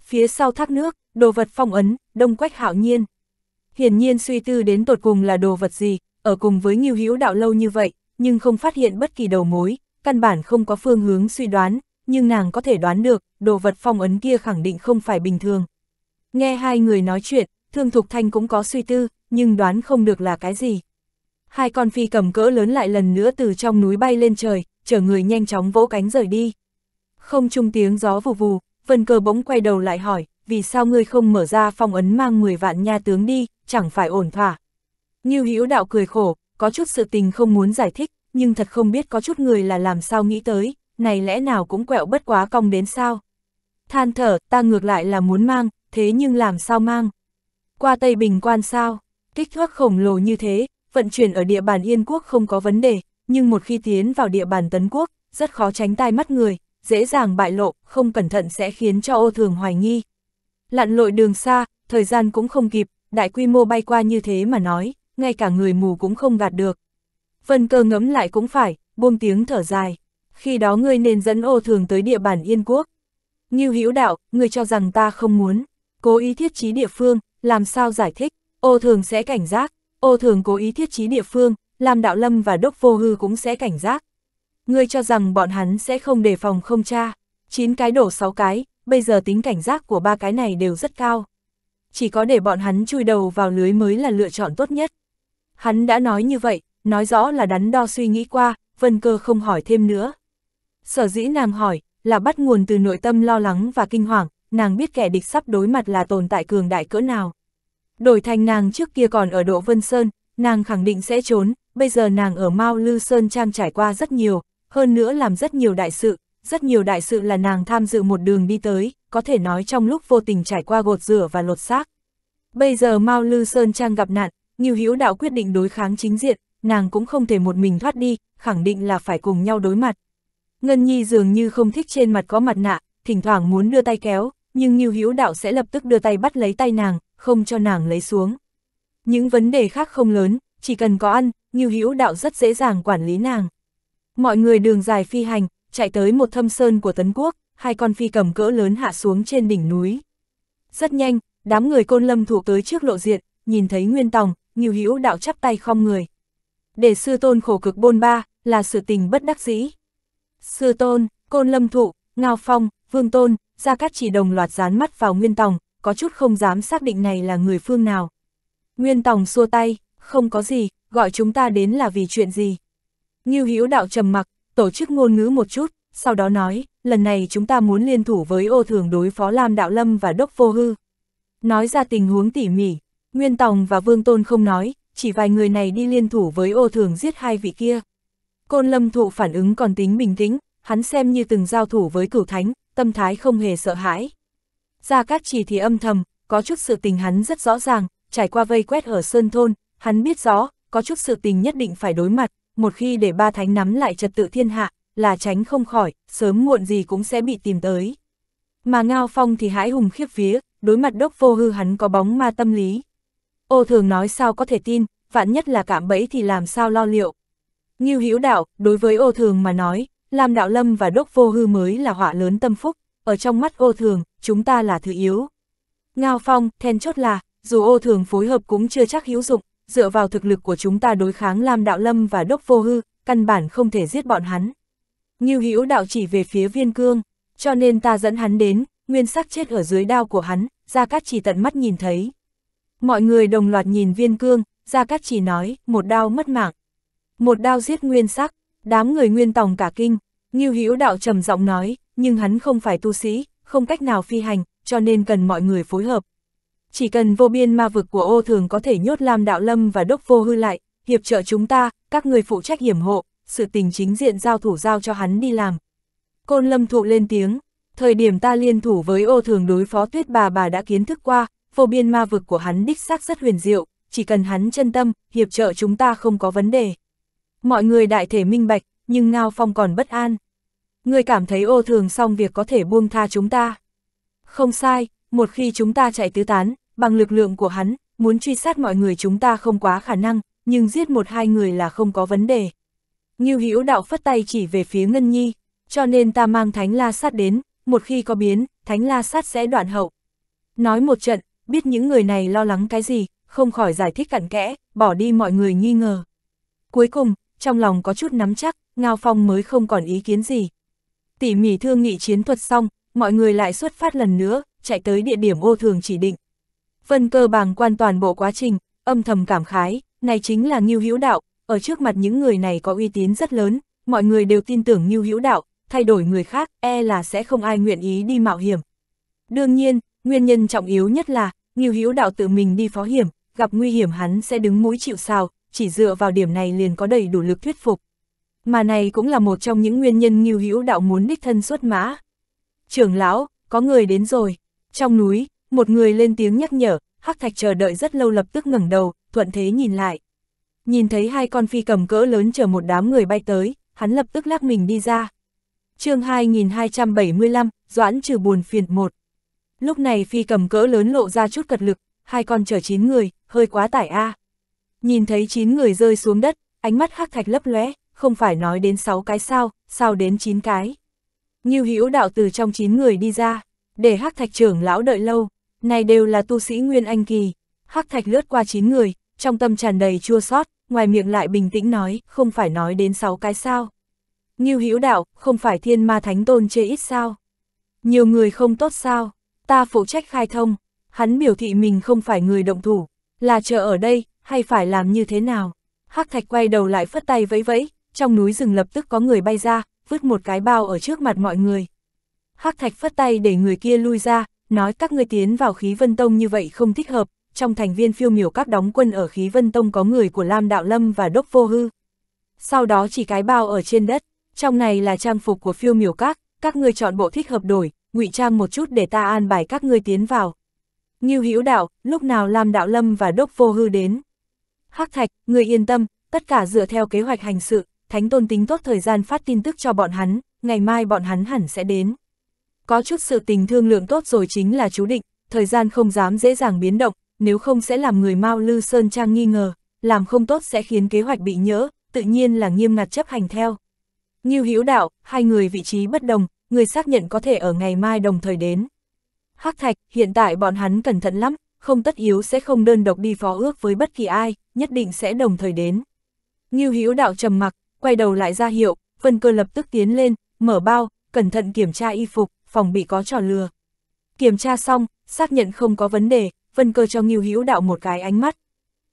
Phía sau thác nước, đồ vật phong ấn, đông quách hạo nhiên. Hiển nhiên suy tư đến tột cùng là đồ vật gì, ở cùng với nghiêu hữu đạo lâu như vậy, nhưng không phát hiện bất kỳ đầu mối, căn bản không có phương hướng suy đoán, nhưng nàng có thể đoán được, đồ vật phong ấn kia khẳng định không phải bình thường. Nghe hai người nói chuyện, Thương Thục Thanh cũng có suy tư, nhưng đoán không được là cái gì. Hai con phi cầm cỡ lớn lại lần nữa từ trong núi bay lên trời, chở người nhanh chóng vỗ cánh rời đi. Không trung tiếng gió vù vù, Vân Cơ bỗng quay đầu lại hỏi, vì sao ngươi không mở ra phong ấn mang 10 vạn nha tướng đi, chẳng phải ổn thỏa. như Hữu Đạo cười khổ, có chút sự tình không muốn giải thích, nhưng thật không biết có chút người là làm sao nghĩ tới, này lẽ nào cũng quẹo bất quá cong đến sao. Than thở, ta ngược lại là muốn mang, thế nhưng làm sao mang? Qua Tây Bình quan sao? Kích thước khổng lồ như thế, vận chuyển ở địa bàn Yên quốc không có vấn đề, nhưng một khi tiến vào địa bàn Tấn quốc, rất khó tránh tai mắt người, dễ dàng bại lộ, không cẩn thận sẽ khiến cho ô thường hoài nghi. Lặn lội đường xa, thời gian cũng không kịp, đại quy mô bay qua như thế mà nói, ngay cả người mù cũng không gạt được. Vân cơ ngấm lại cũng phải, buông tiếng thở dài. Khi đó ngươi nên dẫn ô thường tới địa bàn Yên Quốc. Ngưu Hữu đạo, ngươi cho rằng ta không muốn. Cố ý thiết trí địa phương, làm sao giải thích, ô thường sẽ cảnh giác. Ô thường cố ý thiết trí địa phương, làm đạo lâm và đốc vô hư cũng sẽ cảnh giác. Ngươi cho rằng bọn hắn sẽ không đề phòng không cha. chín cái đổ 6 cái, bây giờ tính cảnh giác của ba cái này đều rất cao. Chỉ có để bọn hắn chui đầu vào lưới mới là lựa chọn tốt nhất. Hắn đã nói như vậy, nói rõ là đắn đo suy nghĩ qua, Vân Cơ không hỏi thêm nữa. Sở dĩ nàng hỏi, là bắt nguồn từ nội tâm lo lắng và kinh hoàng, nàng biết kẻ địch sắp đối mặt là tồn tại cường đại cỡ nào. Đổi thành nàng trước kia còn ở Độ Vân Sơn, nàng khẳng định sẽ trốn, bây giờ nàng ở Mao Lư Sơn Trang trải qua rất nhiều, hơn nữa làm rất nhiều đại sự, rất nhiều đại sự là nàng tham dự một đường đi tới, có thể nói trong lúc vô tình trải qua gột rửa và lột xác. Bây giờ Mao Lư Sơn Trang gặp nạn, Ngưu Hữu Đạo quyết định đối kháng chính diện, nàng cũng không thể một mình thoát đi, khẳng định là phải cùng nhau đối mặt. Ngân Nhi dường như không thích trên mặt có mặt nạ, thỉnh thoảng muốn đưa tay kéo, nhưng Ngưu Hữu Đạo sẽ lập tức đưa tay bắt lấy tay nàng, không cho nàng lấy xuống. Những vấn đề khác không lớn, chỉ cần có ăn, Ngưu Hữu Đạo rất dễ dàng quản lý nàng. Mọi người đường dài phi hành, chạy tới một thâm sơn của Tấn Quốc, hai con phi cầm cỡ lớn hạ xuống trên đỉnh núi. Rất nhanh, đám người côn lâm thủ tới trước lộ diện, nhìn thấy Nguyên Tòng, Ngưu Hữu đạo chắp tay khom người. Để sư tôn khổ cực bôn ba, là sự tình bất đắc dĩ. Sư tôn, côn lâm thụ, ngao phong, vương tôn, ra cát chỉ đồng loạt dán mắt vào Nguyên Tòng, có chút không dám xác định này là người phương nào. Nguyên Tòng xua tay, không có gì, gọi chúng ta đến là vì chuyện gì. Ngưu Hữu đạo trầm mặc, tổ chức ngôn ngữ một chút, sau đó nói, lần này chúng ta muốn liên thủ với ô thường đối phó Lam Đạo Lâm và Đốc Vô Hư. Nói ra tình huống tỉ mỉ, Nguyên Tòng và Vương Tôn không nói, chỉ vài người này đi liên thủ với ô thường giết hai vị kia. Côn Lâm Thụ phản ứng còn tính bình tĩnh, hắn xem như từng giao thủ với cửu thánh, tâm thái không hề sợ hãi. Gia Cát Trì thì âm thầm, có chút sự tình hắn rất rõ ràng, trải qua vây quét ở Sơn Thôn, hắn biết rõ, có chút sự tình nhất định phải đối mặt, một khi để ba thánh nắm lại trật tự thiên hạ, là tránh không khỏi, sớm muộn gì cũng sẽ bị tìm tới. Mà Ngao Phong thì hãi hùng khiếp vía, đối mặt đốc vô hư hắn có bóng ma tâm lý. Ô thường nói sao có thể tin, vạn nhất là cạm bẫy thì làm sao lo liệu. Ngưu Hữu Đạo, đối với ô thường mà nói, làm Đạo Lâm và Đốc Vô Hư mới là họa lớn tâm phúc, ở trong mắt ô thường, chúng ta là thứ yếu. Ngao Phong, then chốt là, dù ô thường phối hợp cũng chưa chắc hữu dụng, dựa vào thực lực của chúng ta đối kháng làm Đạo Lâm và Đốc Vô Hư, căn bản không thể giết bọn hắn. Ngưu Hữu Đạo chỉ về phía viên cương, cho nên ta dẫn hắn đến, nguyên sắc chết ở dưới đao của hắn, Gia Cát chỉ tận mắt nhìn thấy. Mọi người đồng loạt nhìn viên cương, Gia Cát chỉ nói, một đao mất mạng. Một đao giết nguyên sắc, đám người nguyên tòng cả kinh, Ngưu Hữu Đạo trầm giọng nói, nhưng hắn không phải tu sĩ, không cách nào phi hành, cho nên cần mọi người phối hợp. Chỉ cần vô biên ma vực của ô thường có thể nhốt làm Đạo Lâm và Đốc Vô Hư lại, hiệp trợ chúng ta, các người phụ trách hiểm hộ, sự tình chính diện giao thủ giao cho hắn đi làm. Côn Lâm thụ lên tiếng, thời điểm ta liên thủ với ô thường đối phó tuyết bà bà đã kiến thức qua, vô biên ma vực của hắn đích xác rất huyền diệu, chỉ cần hắn chân tâm, hiệp trợ chúng ta không có vấn đề. Mọi người đại thể minh bạch, nhưng Ngao Phong còn bất an. Người cảm thấy ô thường xong việc có thể buông tha chúng ta. Không sai, một khi chúng ta chạy tứ tán, bằng lực lượng của hắn, muốn truy sát mọi người chúng ta không quá khả năng, nhưng giết một hai người là không có vấn đề. Ngưu Hữu Đạo phất tay chỉ về phía Ngân Nhi, cho nên ta mang Thánh La Sát đến, một khi có biến, Thánh La Sát sẽ đoạn hậu. Nói một trận, biết những người này lo lắng cái gì, không khỏi giải thích cặn kẽ, bỏ đi mọi người nghi ngờ. Cuối cùng, trong lòng có chút nắm chắc, Ngao Phong mới không còn ý kiến gì. Tỉ mỉ thương nghị chiến thuật xong, mọi người lại xuất phát lần nữa, chạy tới địa điểm ô thường chỉ định. Vân cơ bàng quan toàn bộ quá trình, âm thầm cảm khái, này chính là Ngưu Hữu Đạo, ở trước mặt những người này có uy tín rất lớn, mọi người đều tin tưởng Ngưu Hữu Đạo, thay đổi người khác, e là sẽ không ai nguyện ý đi mạo hiểm. Đương nhiên, Nguyên nhân trọng yếu nhất là, Ngưu Hữu Đạo tự mình đi phó hiểm, gặp nguy hiểm hắn sẽ đứng mũi chịu sào, chỉ dựa vào điểm này liền có đầy đủ lực thuyết phục. Mà này cũng là một trong những nguyên nhân Ngưu Hữu Đạo muốn đích thân xuất mã. Trưởng lão, có người đến rồi. Trong núi, một người lên tiếng nhắc nhở, Hắc Thạch chờ đợi rất lâu lập tức ngẩng đầu, thuận thế nhìn lại. Nhìn thấy hai con phi cầm cỡ lớn chờ một đám người bay tới, hắn lập tức lắc mình đi ra. Chương 2275, Doãn trừ buồn phiền một Lúc này phi cầm cỡ lớn lộ ra chút cật lực, hai con chở chín người, hơi quá tải a. À. Nhìn thấy chín người rơi xuống đất, ánh mắt hắc thạch lấp lóe, không phải nói đến sáu cái sao, sao đến chín cái. như Hữu đạo từ trong chín người đi ra, để hắc thạch trưởng lão đợi lâu, này đều là tu sĩ nguyên anh kỳ. Hắc thạch lướt qua chín người, trong tâm tràn đầy chua xót, ngoài miệng lại bình tĩnh nói, không phải nói đến sáu cái sao. như Hữu đạo, không phải thiên ma thánh tôn chê ít sao? Nhiều người không tốt sao? ta phụ trách khai thông, hắn biểu thị mình không phải người động thủ, là chờ ở đây, hay phải làm như thế nào. Hắc thạch quay đầu lại phất tay vẫy vẫy, trong núi rừng lập tức có người bay ra, vứt một cái bao ở trước mặt mọi người. Hắc thạch phất tay để người kia lui ra, nói các ngươi tiến vào khí vân tông như vậy không thích hợp, trong thành viên phiêu miểu các đóng quân ở khí vân tông có người của Lam Đạo Lâm và Đốc Vô Hư. Sau đó chỉ cái bao ở trên đất, trong này là trang phục của phiêu miểu các, các ngươi chọn bộ thích hợp đổi, ngụy trang một chút để ta an bài các ngươi tiến vào. Ngưu Hữu Đạo, lúc nào Lam Đạo Lâm và Đốc Vô Hư đến? Hắc Thạch, ngươi yên tâm, tất cả dựa theo kế hoạch hành sự, Thánh Tôn tính tốt thời gian phát tin tức cho bọn hắn, ngày mai bọn hắn hẳn sẽ đến. Có chút sự tình thương lượng tốt rồi chính là chú định, thời gian không dám dễ dàng biến động, nếu không sẽ làm người Mao Lư Sơn Trang nghi ngờ, làm không tốt sẽ khiến kế hoạch bị nhỡ, tự nhiên là nghiêm ngặt chấp hành theo. Ngưu Hữu Đạo, hai người vị trí bất đồng, người xác nhận có thể ở ngày mai đồng thời đến. Hắc Thạch, hiện tại bọn hắn cẩn thận lắm, không tất yếu sẽ không đơn độc đi phó ước với bất kỳ ai, nhất định sẽ đồng thời đến. Ngưu Hữu Đạo trầm mặc, quay đầu lại ra hiệu, Vân Cơ lập tức tiến lên, mở bao, cẩn thận kiểm tra y phục, phòng bị có trò lừa. Kiểm tra xong, xác nhận không có vấn đề, Vân Cơ cho Ngưu Hữu Đạo một cái ánh mắt.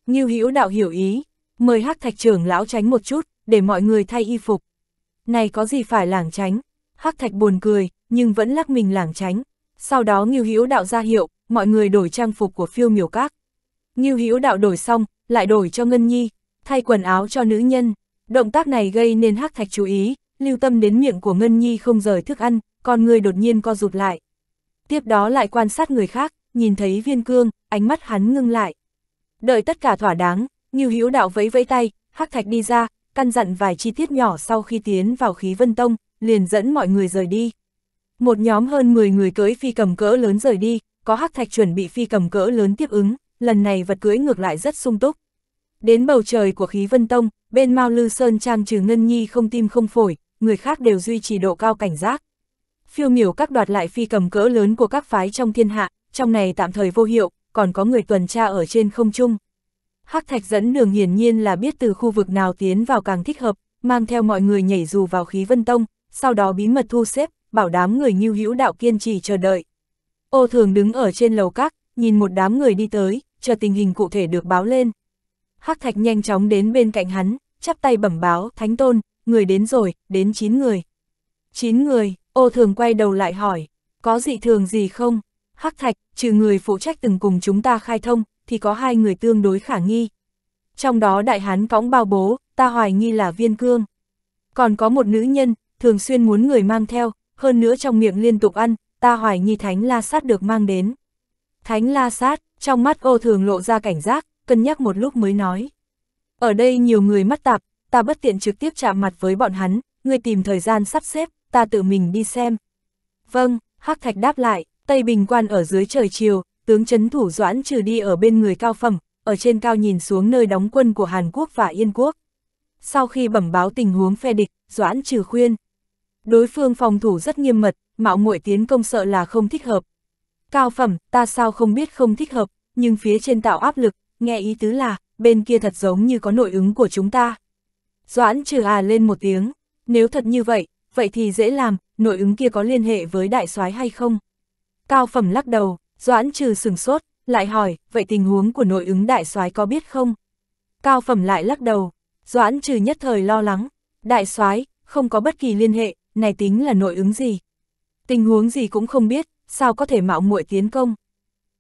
Ngưu Hữu Đạo hiểu ý, mời Hắc Thạch trưởng lão tránh một chút, để mọi người thay y phục. Này có gì phải lảng tránh, Hắc Thạch buồn cười, nhưng vẫn lắc mình lảng tránh. Sau đó Ngưu Hữu Đạo ra hiệu, mọi người đổi trang phục của phiêu miểu các. Ngưu Hữu Đạo đổi xong, lại đổi cho Ngân Nhi, thay quần áo cho nữ nhân. Động tác này gây nên Hắc Thạch chú ý, lưu tâm đến miệng của Ngân Nhi không rời thức ăn, con người đột nhiên co rụt lại. Tiếp đó lại quan sát người khác, nhìn thấy viên cương, ánh mắt hắn ngưng lại. Đợi tất cả thỏa đáng, Ngưu Hữu Đạo vẫy vẫy tay, Hắc Thạch đi ra, căn dặn vài chi tiết nhỏ sau khi tiến vào khí vân tông, liền dẫn mọi người rời đi. Một nhóm hơn 10 người cưỡi phi cầm cỡ lớn rời đi, có hắc thạch chuẩn bị phi cầm cỡ lớn tiếp ứng, lần này vật cưỡi ngược lại rất sung túc. Đến bầu trời của khí vân tông, bên Mao Lư Sơn Trang trừ Ngân Nhi không tim không phổi, người khác đều duy trì độ cao cảnh giác. Phiêu miểu các đoạt lại phi cầm cỡ lớn của các phái trong thiên hạ, trong này tạm thời vô hiệu, còn có người tuần tra ở trên không trung. Hắc Thạch dẫn đường hiển nhiên là biết từ khu vực nào tiến vào càng thích hợp, mang theo mọi người nhảy dù vào khí vân tông, sau đó bí mật thu xếp, bảo đám người nghiêu hữu đạo kiên trì chờ đợi. Ô thường đứng ở trên lầu các, nhìn một đám người đi tới, chờ tình hình cụ thể được báo lên. Hắc thạch nhanh chóng đến bên cạnh hắn, chắp tay bẩm báo, thánh tôn, người đến rồi, đến 9 người. 9 người, ô thường quay đầu lại hỏi, có dị thường gì không? Hắc thạch, trừ người phụ trách từng cùng chúng ta khai thông, thì có hai người tương đối khả nghi. Trong đó đại hán cõng bao bố, ta hoài nghi là viên cương. Còn có một nữ nhân, thường xuyên muốn người mang theo, hơn nữa trong miệng liên tục ăn, ta hoài nghi Thánh La Sát được mang đến. Thánh La Sát, trong mắt ô thường lộ ra cảnh giác, cân nhắc một lúc mới nói. Ở đây nhiều người mắt tạp, ta bất tiện trực tiếp chạm mặt với bọn hắn, ngươi tìm thời gian sắp xếp, ta tự mình đi xem. Vâng, Hắc Thạch đáp lại, Tây Bình Quan ở dưới trời chiều, tướng chấn thủ doãn trừ đi ở bên người cao phẩm, ở trên cao nhìn xuống nơi đóng quân của Hàn Quốc và Yên Quốc. Sau khi bẩm báo tình huống phe địch, doãn trừ khuyên, Đối phương phòng thủ rất nghiêm mật, mạo muội tiến công sợ là không thích hợp. Cao phẩm, ta sao không biết không thích hợp, nhưng phía trên tạo áp lực, nghe ý tứ là, bên kia thật giống như có nội ứng của chúng ta. Doãn trừ à lên một tiếng, nếu thật như vậy, vậy thì dễ làm, nội ứng kia có liên hệ với đại soái hay không? Cao phẩm lắc đầu, Doãn trừ sừng sốt, lại hỏi, vậy tình huống của nội ứng đại soái có biết không? Cao phẩm lại lắc đầu, Doãn trừ nhất thời lo lắng, đại soái không có bất kỳ liên hệ, này tính là nội ứng gì? Tình huống gì cũng không biết, sao có thể mạo muội tiến công?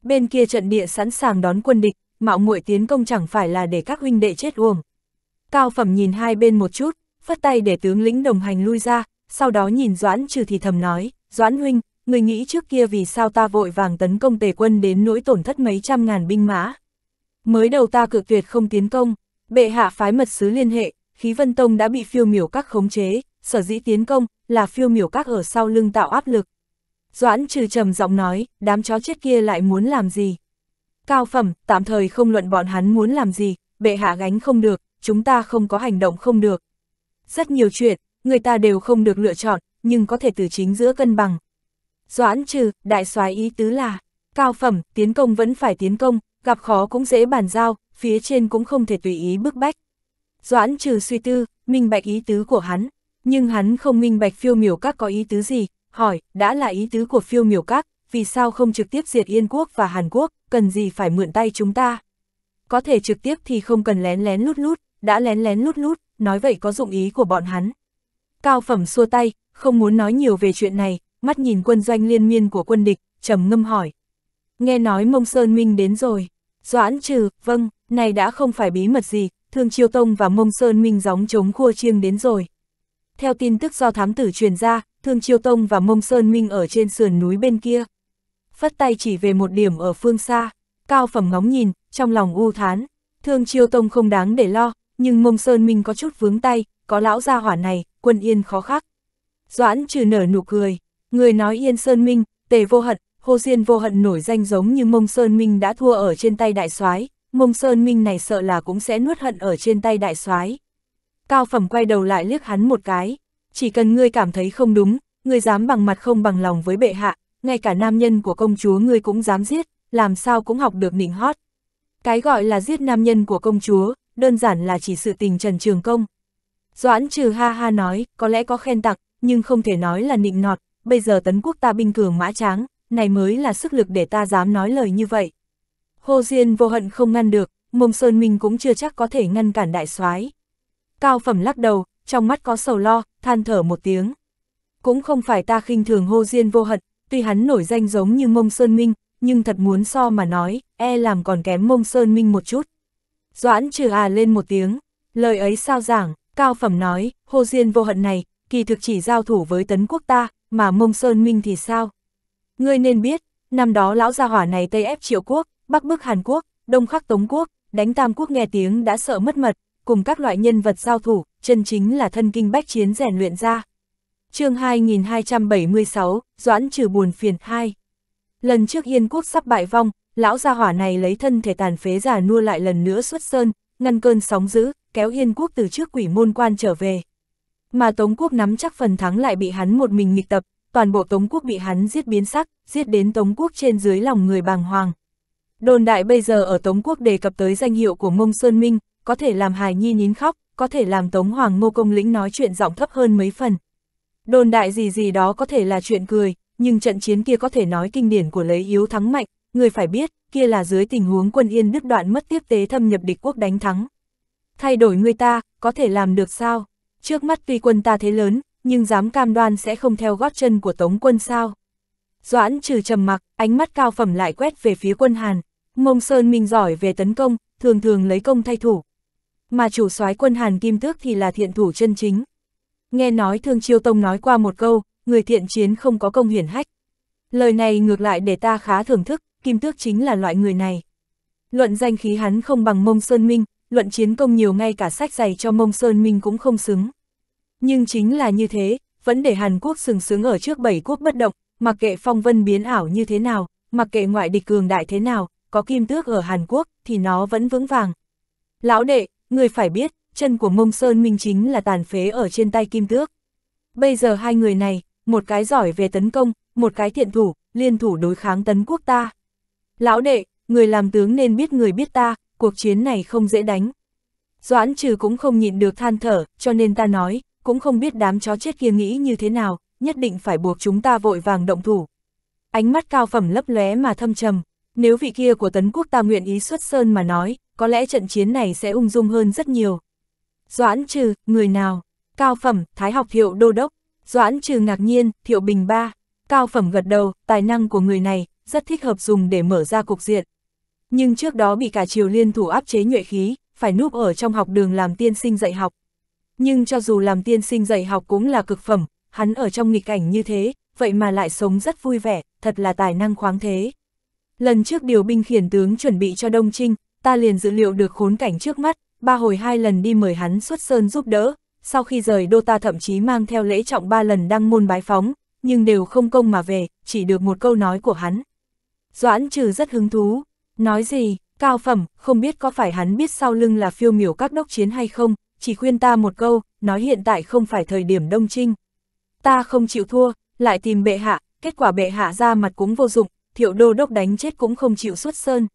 Bên kia trận địa sẵn sàng đón quân địch, mạo muội tiến công chẳng phải là để các huynh đệ chết uổng. Cao phẩm nhìn hai bên một chút, phất tay để tướng lĩnh đồng hành lui ra, sau đó nhìn Doãn trừ thì thầm nói, Doãn huynh, người nghĩ trước kia vì sao ta vội vàng tấn công tề quân đến nỗi tổn thất mấy trăm ngàn binh mã. Mới đầu ta cự tuyệt không tiến công, bệ hạ phái mật sứ liên hệ, khí vân tông đã bị phiêu miểu các khống chế, sở dĩ tiến công, là phiêu miểu các ở sau lưng tạo áp lực. Doãn trừ trầm giọng nói, đám chó chết kia lại muốn làm gì? Cao phẩm, tạm thời không luận bọn hắn muốn làm gì, bệ hạ gánh không được, chúng ta không có hành động không được. Rất nhiều chuyện, người ta đều không được lựa chọn, nhưng có thể từ chính giữa cân bằng. Doãn trừ, đại soái ý tứ là, cao phẩm, tiến công vẫn phải tiến công, gặp khó cũng dễ bàn giao, phía trên cũng không thể tùy ý bức bách. Doãn trừ suy tư, minh bạch ý tứ của hắn. Nhưng hắn không minh bạch phiêu miểu các có ý tứ gì, hỏi, đã là ý tứ của phiêu miểu các, vì sao không trực tiếp diệt Yên Quốc và Hàn Quốc, cần gì phải mượn tay chúng ta? Có thể trực tiếp thì không cần lén lén lút lút, đã lén lén lút lút, nói vậy có dụng ý của bọn hắn. Cao phẩm xua tay, không muốn nói nhiều về chuyện này, mắt nhìn quân doanh liên miên của quân địch, trầm ngâm hỏi. Nghe nói Mông Sơn Minh đến rồi. Doãn trừ, vâng, này đã không phải bí mật gì, Thương Chiêu Tông và Mông Sơn Minh gióng chống khua chiêng đến rồi theo tin tức do thám tử truyền ra, Thương Chiêu Tông và Mông Sơn Minh ở trên sườn núi bên kia. Phất tay chỉ về một điểm ở phương xa, Cao Phẩm ngóng nhìn, trong lòng u thán, Thương Chiêu Tông không đáng để lo, nhưng Mông Sơn Minh có chút vướng tay, có lão gia hỏa này, quân yên khó khắc. Doãn trừ nở nụ cười, người nói Yên Sơn Minh, Tề Vô Hận, hô Diên Vô Hận nổi danh giống như Mông Sơn Minh đã thua ở trên tay đại soái, Mông Sơn Minh này sợ là cũng sẽ nuốt hận ở trên tay đại soái. Cao Phẩm quay đầu lại liếc hắn một cái, chỉ cần ngươi cảm thấy không đúng, ngươi dám bằng mặt không bằng lòng với bệ hạ, ngay cả nam nhân của công chúa ngươi cũng dám giết, làm sao cũng học được nịnh hót. Cái gọi là giết nam nhân của công chúa, đơn giản là chỉ sự tình Trần Trường Công. Doãn trừ ha ha nói, có lẽ có khen tặng, nhưng không thể nói là nịnh nọt, bây giờ tấn quốc ta binh cường mã tráng, này mới là sức lực để ta dám nói lời như vậy. Hồ Diên vô hận không ngăn được, mông Sơn mình cũng chưa chắc có thể ngăn cản đại soái Cao Phẩm lắc đầu, trong mắt có sầu lo, than thở một tiếng. Cũng không phải ta khinh thường hô diên vô hận, tuy hắn nổi danh giống như mông Sơn Minh, nhưng thật muốn so mà nói, e làm còn kém mông Sơn Minh một chút. Doãn trừ à lên một tiếng, lời ấy sao giảng, Cao Phẩm nói, hô diên vô hận này, kỳ thực chỉ giao thủ với tấn quốc ta, mà mông Sơn Minh thì sao? Ngươi nên biết, năm đó lão gia hỏa này Tây ép triệu quốc, Bắc bức Hàn Quốc, Đông khắc Tống quốc, đánh Tam quốc nghe tiếng đã sợ mất mật, cùng các loại nhân vật giao thủ, chân chính là thân kinh bách chiến rèn luyện ra. chương 2276, Doãn trừ buồn phiền 2. Lần trước Yên quốc sắp bại vong, lão gia hỏa này lấy thân thể tàn phế giả nua lại lần nữa xuất sơn, ngăn cơn sóng dữ, kéo Yên quốc từ trước quỷ môn quan trở về. Mà Tống quốc nắm chắc phần thắng lại bị hắn một mình nghịch tập, toàn bộ Tống quốc bị hắn giết biến sắc, giết đến Tống quốc trên dưới lòng người bàng hoàng. Đồn đại bây giờ ở Tống quốc đề cập tới danh hiệu của Mông Sơn Minh, có thể làm hài nhi nín khóc, có thể làm Tống Hoàng Ngô Công Lĩnh nói chuyện giọng thấp hơn mấy phần. Đồn đại gì gì đó có thể là chuyện cười, nhưng trận chiến kia có thể nói kinh điển của lấy yếu thắng mạnh, người phải biết, kia là dưới tình huống quân yên đứt đoạn mất tiếp tế thâm nhập địch quốc đánh thắng. Thay đổi người ta, có thể làm được sao? Trước mắt tuy quân ta thế lớn, nhưng dám cam đoan sẽ không theo gót chân của tống quân sao? Doãn trừ trầm mặc, ánh mắt cao phẩm lại quét về phía quân Hàn. Mông Sơn Minh giỏi về tấn công, thường thường lấy công thay thủ, mà chủ soái quân Hàn Kim Tước thì là thiện thủ chân chính. Nghe nói Thương Chiêu Tông nói qua một câu, người thiện chiến không có công hiển hách. Lời này ngược lại để ta khá thưởng thức, Kim Tước chính là loại người này. Luận danh khí hắn không bằng Mông Sơn Minh, luận chiến công nhiều ngay cả sách giày cho Mông Sơn Minh cũng không xứng. Nhưng chính là như thế, vẫn để Hàn Quốc sừng sướng ở trước bảy quốc bất động, mặc kệ phong vân biến ảo như thế nào, mặc kệ ngoại địch cường đại thế nào, có kim tước ở Hàn Quốc thì nó vẫn vững vàng. Lão đệ, Người phải biết, chân của mông sơn minh chính là tàn phế ở trên tay kim tước. Bây giờ hai người này, một cái giỏi về tấn công, một cái thiện thủ, liên thủ đối kháng tấn quốc ta. Lão đệ, người làm tướng nên biết người biết ta, cuộc chiến này không dễ đánh. Doãn trừ cũng không nhịn được than thở, cho nên ta nói, cũng không biết đám chó chết kia nghĩ như thế nào, nhất định phải buộc chúng ta vội vàng động thủ. Ánh mắt cao phẩm lấp lóe mà thâm trầm, nếu vị kia của tấn quốc ta nguyện ý xuất sơn mà nói, có lẽ trận chiến này sẽ ung dung hơn rất nhiều. Doãn trừ, người nào? Cao phẩm, thái học hiệu đô đốc. Doãn trừ ngạc nhiên, thiệu bình ba. Cao phẩm gật đầu, tài năng của người này, rất thích hợp dùng để mở ra cục diện. Nhưng trước đó bị cả triều liên thủ áp chế nhuệ khí, phải núp ở trong học đường làm tiên sinh dạy học. Nhưng cho dù làm tiên sinh dạy học cũng là cực phẩm, hắn ở trong nghịch cảnh như thế, vậy mà lại sống rất vui vẻ, thật là tài năng khoáng thế. Lần trước điều binh khiển tướng chuẩn bị cho Đông Trinh, ta liền dự liệu được khốn cảnh trước mắt, ba hồi hai lần đi mời hắn xuất sơn giúp đỡ, sau khi rời đô ta thậm chí mang theo lễ trọng ba lần đăng môn bái phóng, nhưng đều không công mà về, chỉ được một câu nói của hắn. Doãn trừ rất hứng thú, nói gì, cao phẩm, không biết có phải hắn biết sau lưng là phiêu miểu các đốc chiến hay không, chỉ khuyên ta một câu, nói hiện tại không phải thời điểm đông trinh. Ta không chịu thua, lại tìm bệ hạ, kết quả bệ hạ ra mặt cũng vô dụng, thiệu đô đốc đánh chết cũng không chịu xuất sơn.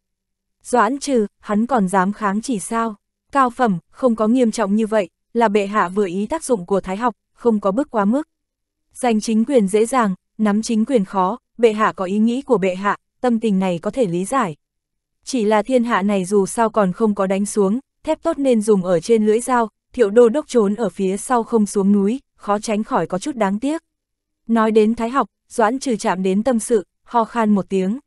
Doãn trừ, hắn còn dám kháng chỉ sao? Cao phẩm, không có nghiêm trọng như vậy, là bệ hạ vừa ý tác dụng của thái học, không có bước quá mức. Giành chính quyền dễ dàng, nắm chính quyền khó, bệ hạ có ý nghĩ của bệ hạ, tâm tình này có thể lý giải. Chỉ là thiên hạ này dù sao còn không có đánh xuống, thép tốt nên dùng ở trên lưỡi dao, thiệu đô đốc trốn ở phía sau không xuống núi, khó tránh khỏi có chút đáng tiếc. Nói đến thái học, Doãn trừ chạm đến tâm sự, ho khan một tiếng.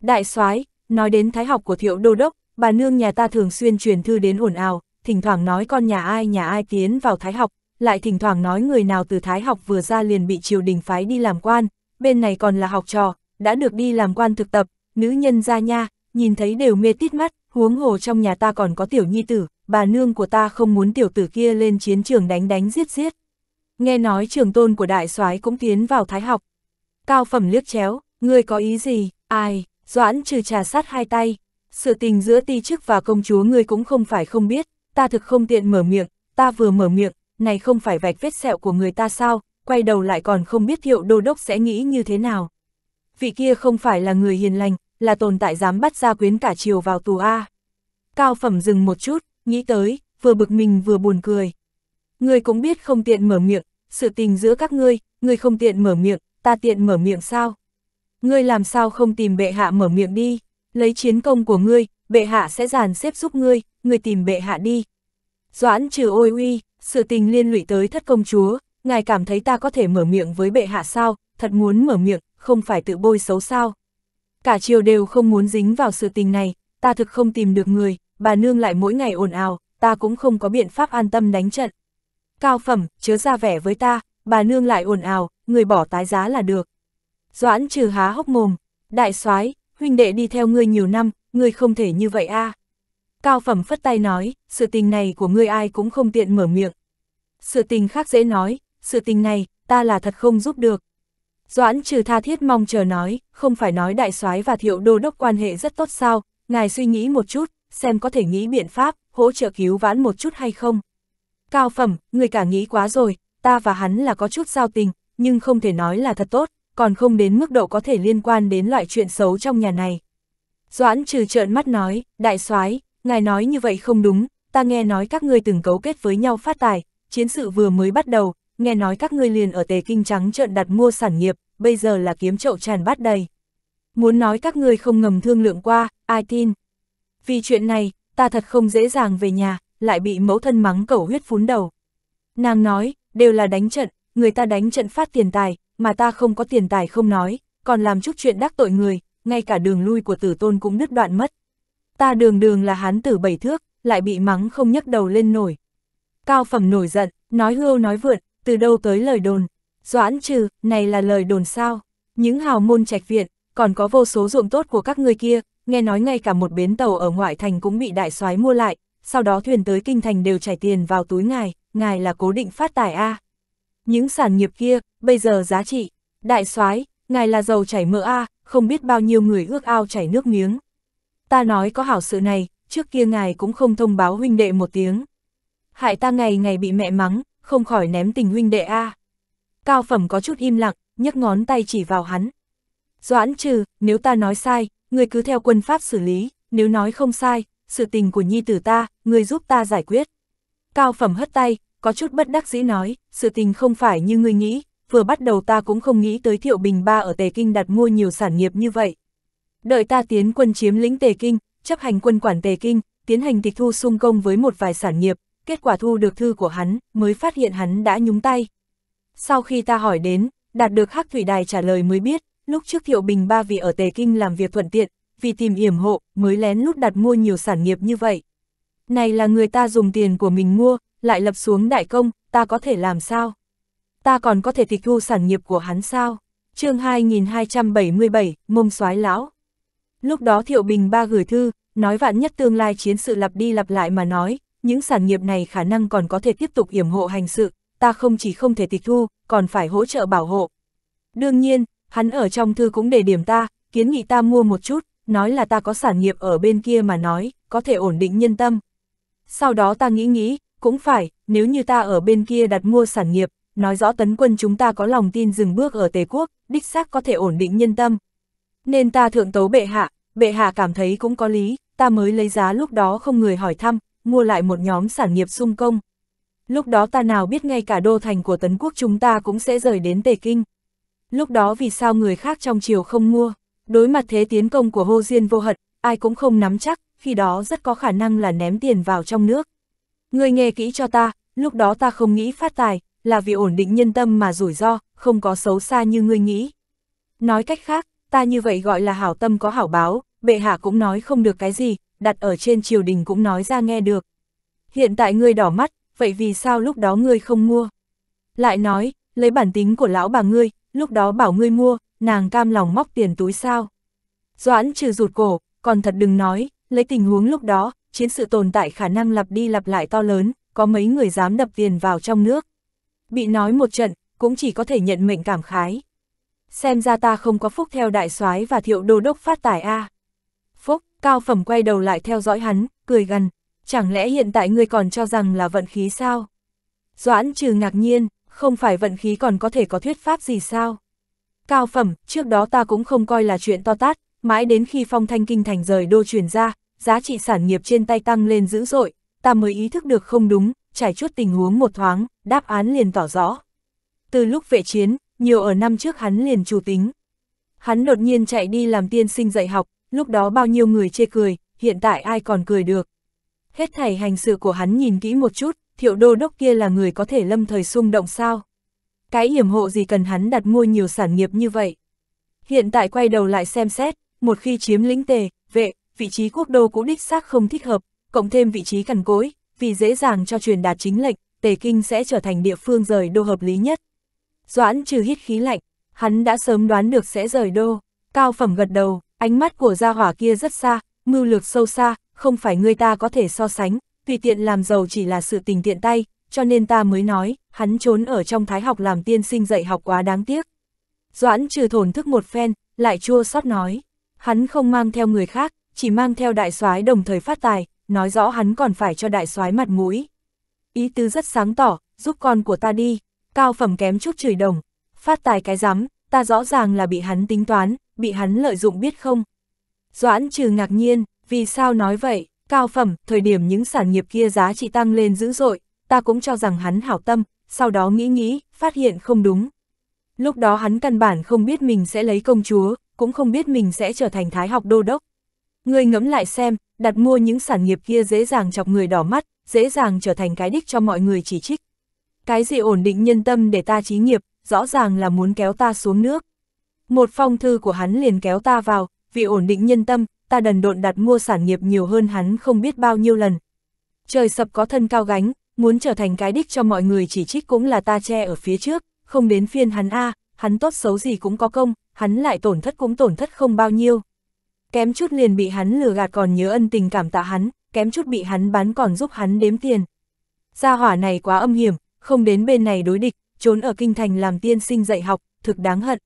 Đại soái Nói đến thái học của thiệu đô đốc, bà nương nhà ta thường xuyên truyền thư đến ồn ào, thỉnh thoảng nói con nhà ai nhà ai tiến vào thái học, lại thỉnh thoảng nói người nào từ thái học vừa ra liền bị triều đình phái đi làm quan, bên này còn là học trò, đã được đi làm quan thực tập, nữ nhân ra nha, nhìn thấy đều mê tít mắt, huống hồ trong nhà ta còn có tiểu nhi tử, bà nương của ta không muốn tiểu tử kia lên chiến trường đánh đánh giết giết. Nghe nói trường tôn của đại soái cũng tiến vào thái học. Cao phẩm liếc chéo, ngươi có ý gì, ai, Doãn trừ trà sát hai tay, sự tình giữa ti chức và công chúa ngươi cũng không phải không biết, ta thực không tiện mở miệng, ta vừa mở miệng, này không phải vạch vết sẹo của người ta sao, quay đầu lại còn không biết hiệu đô đốc sẽ nghĩ như thế nào. Vị kia không phải là người hiền lành, là tồn tại dám bắt gia quyến cả chiều vào tù A. Cao phẩm dừng một chút, nghĩ tới, vừa bực mình vừa buồn cười. Ngươi cũng biết không tiện mở miệng, sự tình giữa các ngươi, ngươi không tiện mở miệng, ta tiện mở miệng sao? Ngươi làm sao không tìm bệ hạ mở miệng đi, lấy chiến công của ngươi, bệ hạ sẽ giàn xếp giúp ngươi, ngươi tìm bệ hạ đi. Doãn trừ ôi uy, sự tình liên lụy tới thất công chúa, ngài cảm thấy ta có thể mở miệng với bệ hạ sao, thật muốn mở miệng, không phải tự bôi xấu sao. Cả triều đều không muốn dính vào sự tình này, ta thực không tìm được người, bà nương lại mỗi ngày ồn ào, ta cũng không có biện pháp an tâm đánh trận. Cao phẩm, chớ ra vẻ với ta, bà nương lại ồn ào, người bỏ tái giá là được. Doãn trừ há hốc mồm, đại soái huynh đệ đi theo ngươi nhiều năm, ngươi không thể như vậy a à. Cao phẩm phất tay nói, sự tình này của ngươi ai cũng không tiện mở miệng. Sự tình khác dễ nói, sự tình này, ta là thật không giúp được. Doãn trừ tha thiết mong chờ nói, không phải nói đại soái và thiệu đô đốc quan hệ rất tốt sao, ngài suy nghĩ một chút, xem có thể nghĩ biện pháp, hỗ trợ cứu vãn một chút hay không. Cao phẩm, người cả nghĩ quá rồi, ta và hắn là có chút giao tình, nhưng không thể nói là thật tốt, còn không đến mức độ có thể liên quan đến loại chuyện xấu trong nhà này. Doãn trừ trợn mắt nói, đại soái ngài nói như vậy không đúng, ta nghe nói các ngươi từng cấu kết với nhau phát tài, chiến sự vừa mới bắt đầu, nghe nói các ngươi liền ở tề kinh trắng trợn đặt mua sản nghiệp, bây giờ là kiếm chậu tràn bát đầy. Muốn nói các ngươi không ngầm thương lượng qua, ai tin. Vì chuyện này, ta thật không dễ dàng về nhà, lại bị mẫu thân mắng cẩu huyết phún đầu. Nàng nói, đều là đánh trận, người ta đánh trận phát tiền tài, mà ta không có tiền tài không nói, còn làm chút chuyện đắc tội người, ngay cả đường lui của tử tôn cũng đứt đoạn mất. Ta đường đường là hán tử bảy thước, lại bị mắng không nhấc đầu lên nổi. Cao phẩm nổi giận, nói hưu nói vượt, từ đâu tới lời đồn. Doãn trừ, này là lời đồn sao. Những hào môn trạch viện, còn có vô số ruộng tốt của các người kia, nghe nói ngay cả một bến tàu ở ngoại thành cũng bị đại soái mua lại, sau đó thuyền tới kinh thành đều chảy tiền vào túi ngài, ngài là cố định phát tài a. À những sản nghiệp kia, bây giờ giá trị, đại soái ngài là dầu chảy mỡ a không biết bao nhiêu người ước ao chảy nước miếng. Ta nói có hảo sự này, trước kia ngài cũng không thông báo huynh đệ một tiếng. Hại ta ngày ngày bị mẹ mắng, không khỏi ném tình huynh đệ a Cao phẩm có chút im lặng, nhấc ngón tay chỉ vào hắn. Doãn trừ, nếu ta nói sai, người cứ theo quân pháp xử lý, nếu nói không sai, sự tình của nhi tử ta, người giúp ta giải quyết. Cao phẩm hất tay, có chút bất đắc dĩ nói, sự tình không phải như ngươi nghĩ, vừa bắt đầu ta cũng không nghĩ tới Thiệu Bình Ba ở Tề Kinh đặt mua nhiều sản nghiệp như vậy. Đợi ta tiến quân chiếm lĩnh Tề Kinh, chấp hành quân quản Tề Kinh, tiến hành tịch thu xung công với một vài sản nghiệp, kết quả thu được thư của hắn, mới phát hiện hắn đã nhúng tay. Sau khi ta hỏi đến, đạt được Hắc Thủy Đài trả lời mới biết, lúc trước Thiệu Bình Ba vì ở Tề Kinh làm việc thuận tiện, vì tìm yểm hộ, mới lén lút đặt mua nhiều sản nghiệp như vậy. Này là người ta dùng tiền của mình mua, lại lập xuống đại công, ta có thể làm sao? Ta còn có thể tịch thu sản nghiệp của hắn sao? chương 2277, mông soái lão. Lúc đó Thiệu Bình ba gửi thư, nói vạn nhất tương lai chiến sự lặp đi lặp lại mà nói, những sản nghiệp này khả năng còn có thể tiếp tục yểm hộ hành sự, ta không chỉ không thể tịch thu, còn phải hỗ trợ bảo hộ. Đương nhiên, hắn ở trong thư cũng để điểm ta, kiến nghị ta mua một chút, nói là ta có sản nghiệp ở bên kia mà nói, có thể ổn định nhân tâm. Sau đó ta nghĩ nghĩ, cũng phải, nếu như ta ở bên kia đặt mua sản nghiệp, nói rõ tấn quân chúng ta có lòng tin dừng bước ở Tề quốc, đích xác có thể ổn định nhân tâm. Nên ta thượng tấu bệ hạ, bệ hạ cảm thấy cũng có lý, ta mới lấy giá lúc đó không người hỏi thăm, mua lại một nhóm sản nghiệp sung công. Lúc đó ta nào biết ngay cả đô thành của tấn quốc chúng ta cũng sẽ rời đến Tề Kinh. Lúc đó vì sao người khác trong triều không mua, đối mặt thế tiến công của hô diên vô hật, ai cũng không nắm chắc, khi đó rất có khả năng là ném tiền vào trong nước. Ngươi nghe kỹ cho ta, lúc đó ta không nghĩ phát tài, là vì ổn định nhân tâm mà rủi ro, không có xấu xa như ngươi nghĩ. Nói cách khác, ta như vậy gọi là hảo tâm có hảo báo, bệ hạ cũng nói không được cái gì, đặt ở trên triều đình cũng nói ra nghe được. Hiện tại ngươi đỏ mắt, vậy vì sao lúc đó ngươi không mua? Lại nói, lấy bản tính của lão bà ngươi, lúc đó bảo ngươi mua, nàng cam lòng móc tiền túi sao? Doãn trừ rụt cổ, còn thật đừng nói, lấy tình huống lúc đó, chiến sự tồn tại khả năng lặp đi lặp lại to lớn, có mấy người dám đập tiền vào trong nước. Bị nói một trận, cũng chỉ có thể nhận mệnh cảm khái. Xem ra ta không có phúc theo đại soái và thiệu đô đốc phát tài a. Phúc, cao phẩm quay đầu lại theo dõi hắn, cười gần, chẳng lẽ hiện tại ngươi còn cho rằng là vận khí sao? Doãn trừ ngạc nhiên, không phải vận khí còn có thể có thuyết pháp gì sao? Cao phẩm, trước đó ta cũng không coi là chuyện to tát, mãi đến khi phong thanh kinh thành rời đô chuyển ra, giá trị sản nghiệp trên tay tăng lên dữ dội, ta mới ý thức được không đúng, trải chuốt tình huống một thoáng, đáp án liền tỏ rõ. Từ lúc vệ chiến, nhiều ở năm trước hắn liền chủ tính. Hắn đột nhiên chạy đi làm tiên sinh dạy học, lúc đó bao nhiêu người chê cười, hiện tại ai còn cười được. Hết thảy hành sự của hắn nhìn kỹ một chút, thiệu đô đốc kia là người có thể lâm thời xung động sao. Cái hiểm hộ gì cần hắn đặt mua nhiều sản nghiệp như vậy. Hiện tại quay đầu lại xem xét, một khi chiếm lĩnh tề, vệ, vị trí quốc đô cũ đích xác không thích hợp, cộng thêm vị trí cằn cối, vì dễ dàng cho truyền đạt chính lệnh, Tề Kinh sẽ trở thành địa phương rời đô hợp lý nhất. Doãn trừ hít khí lạnh, hắn đã sớm đoán được sẽ rời đô, cao phẩm gật đầu, ánh mắt của gia hỏa kia rất xa, mưu lược sâu xa, không phải người ta có thể so sánh, tùy tiện làm giàu chỉ là sự tình tiện tay, cho nên ta mới nói, hắn trốn ở trong thái học làm tiên sinh dạy học quá đáng tiếc. Doãn trừ thổn thức một phen, lại chua xót nói, hắn không mang theo người khác, chỉ mang theo đại soái đồng thời phát tài, nói rõ hắn còn phải cho đại soái mặt mũi. Ý tứ rất sáng tỏ, giúp con của ta đi, cao phẩm kém chút chửi đồng, phát tài cái rắm ta rõ ràng là bị hắn tính toán, bị hắn lợi dụng biết không. Doãn trừ ngạc nhiên, vì sao nói vậy, cao phẩm, thời điểm những sản nghiệp kia giá trị tăng lên dữ dội, ta cũng cho rằng hắn hảo tâm, sau đó nghĩ nghĩ, phát hiện không đúng. Lúc đó hắn căn bản không biết mình sẽ lấy công chúa, cũng không biết mình sẽ trở thành thái học đô đốc, Ngươi ngẫm lại xem, đặt mua những sản nghiệp kia dễ dàng chọc người đỏ mắt, dễ dàng trở thành cái đích cho mọi người chỉ trích. Cái gì ổn định nhân tâm để ta trí nghiệp, rõ ràng là muốn kéo ta xuống nước. Một phong thư của hắn liền kéo ta vào, vì ổn định nhân tâm, ta đần độn đặt mua sản nghiệp nhiều hơn hắn không biết bao nhiêu lần. Trời sập có thân cao gánh, muốn trở thành cái đích cho mọi người chỉ trích cũng là ta che ở phía trước, không đến phiên hắn A, hắn tốt xấu gì cũng có công, hắn lại tổn thất cũng tổn thất không bao nhiêu kém chút liền bị hắn lừa gạt còn nhớ ân tình cảm tạ hắn, kém chút bị hắn bán còn giúp hắn đếm tiền. Gia hỏa này quá âm hiểm, không đến bên này đối địch, trốn ở kinh thành làm tiên sinh dạy học, thực đáng hận.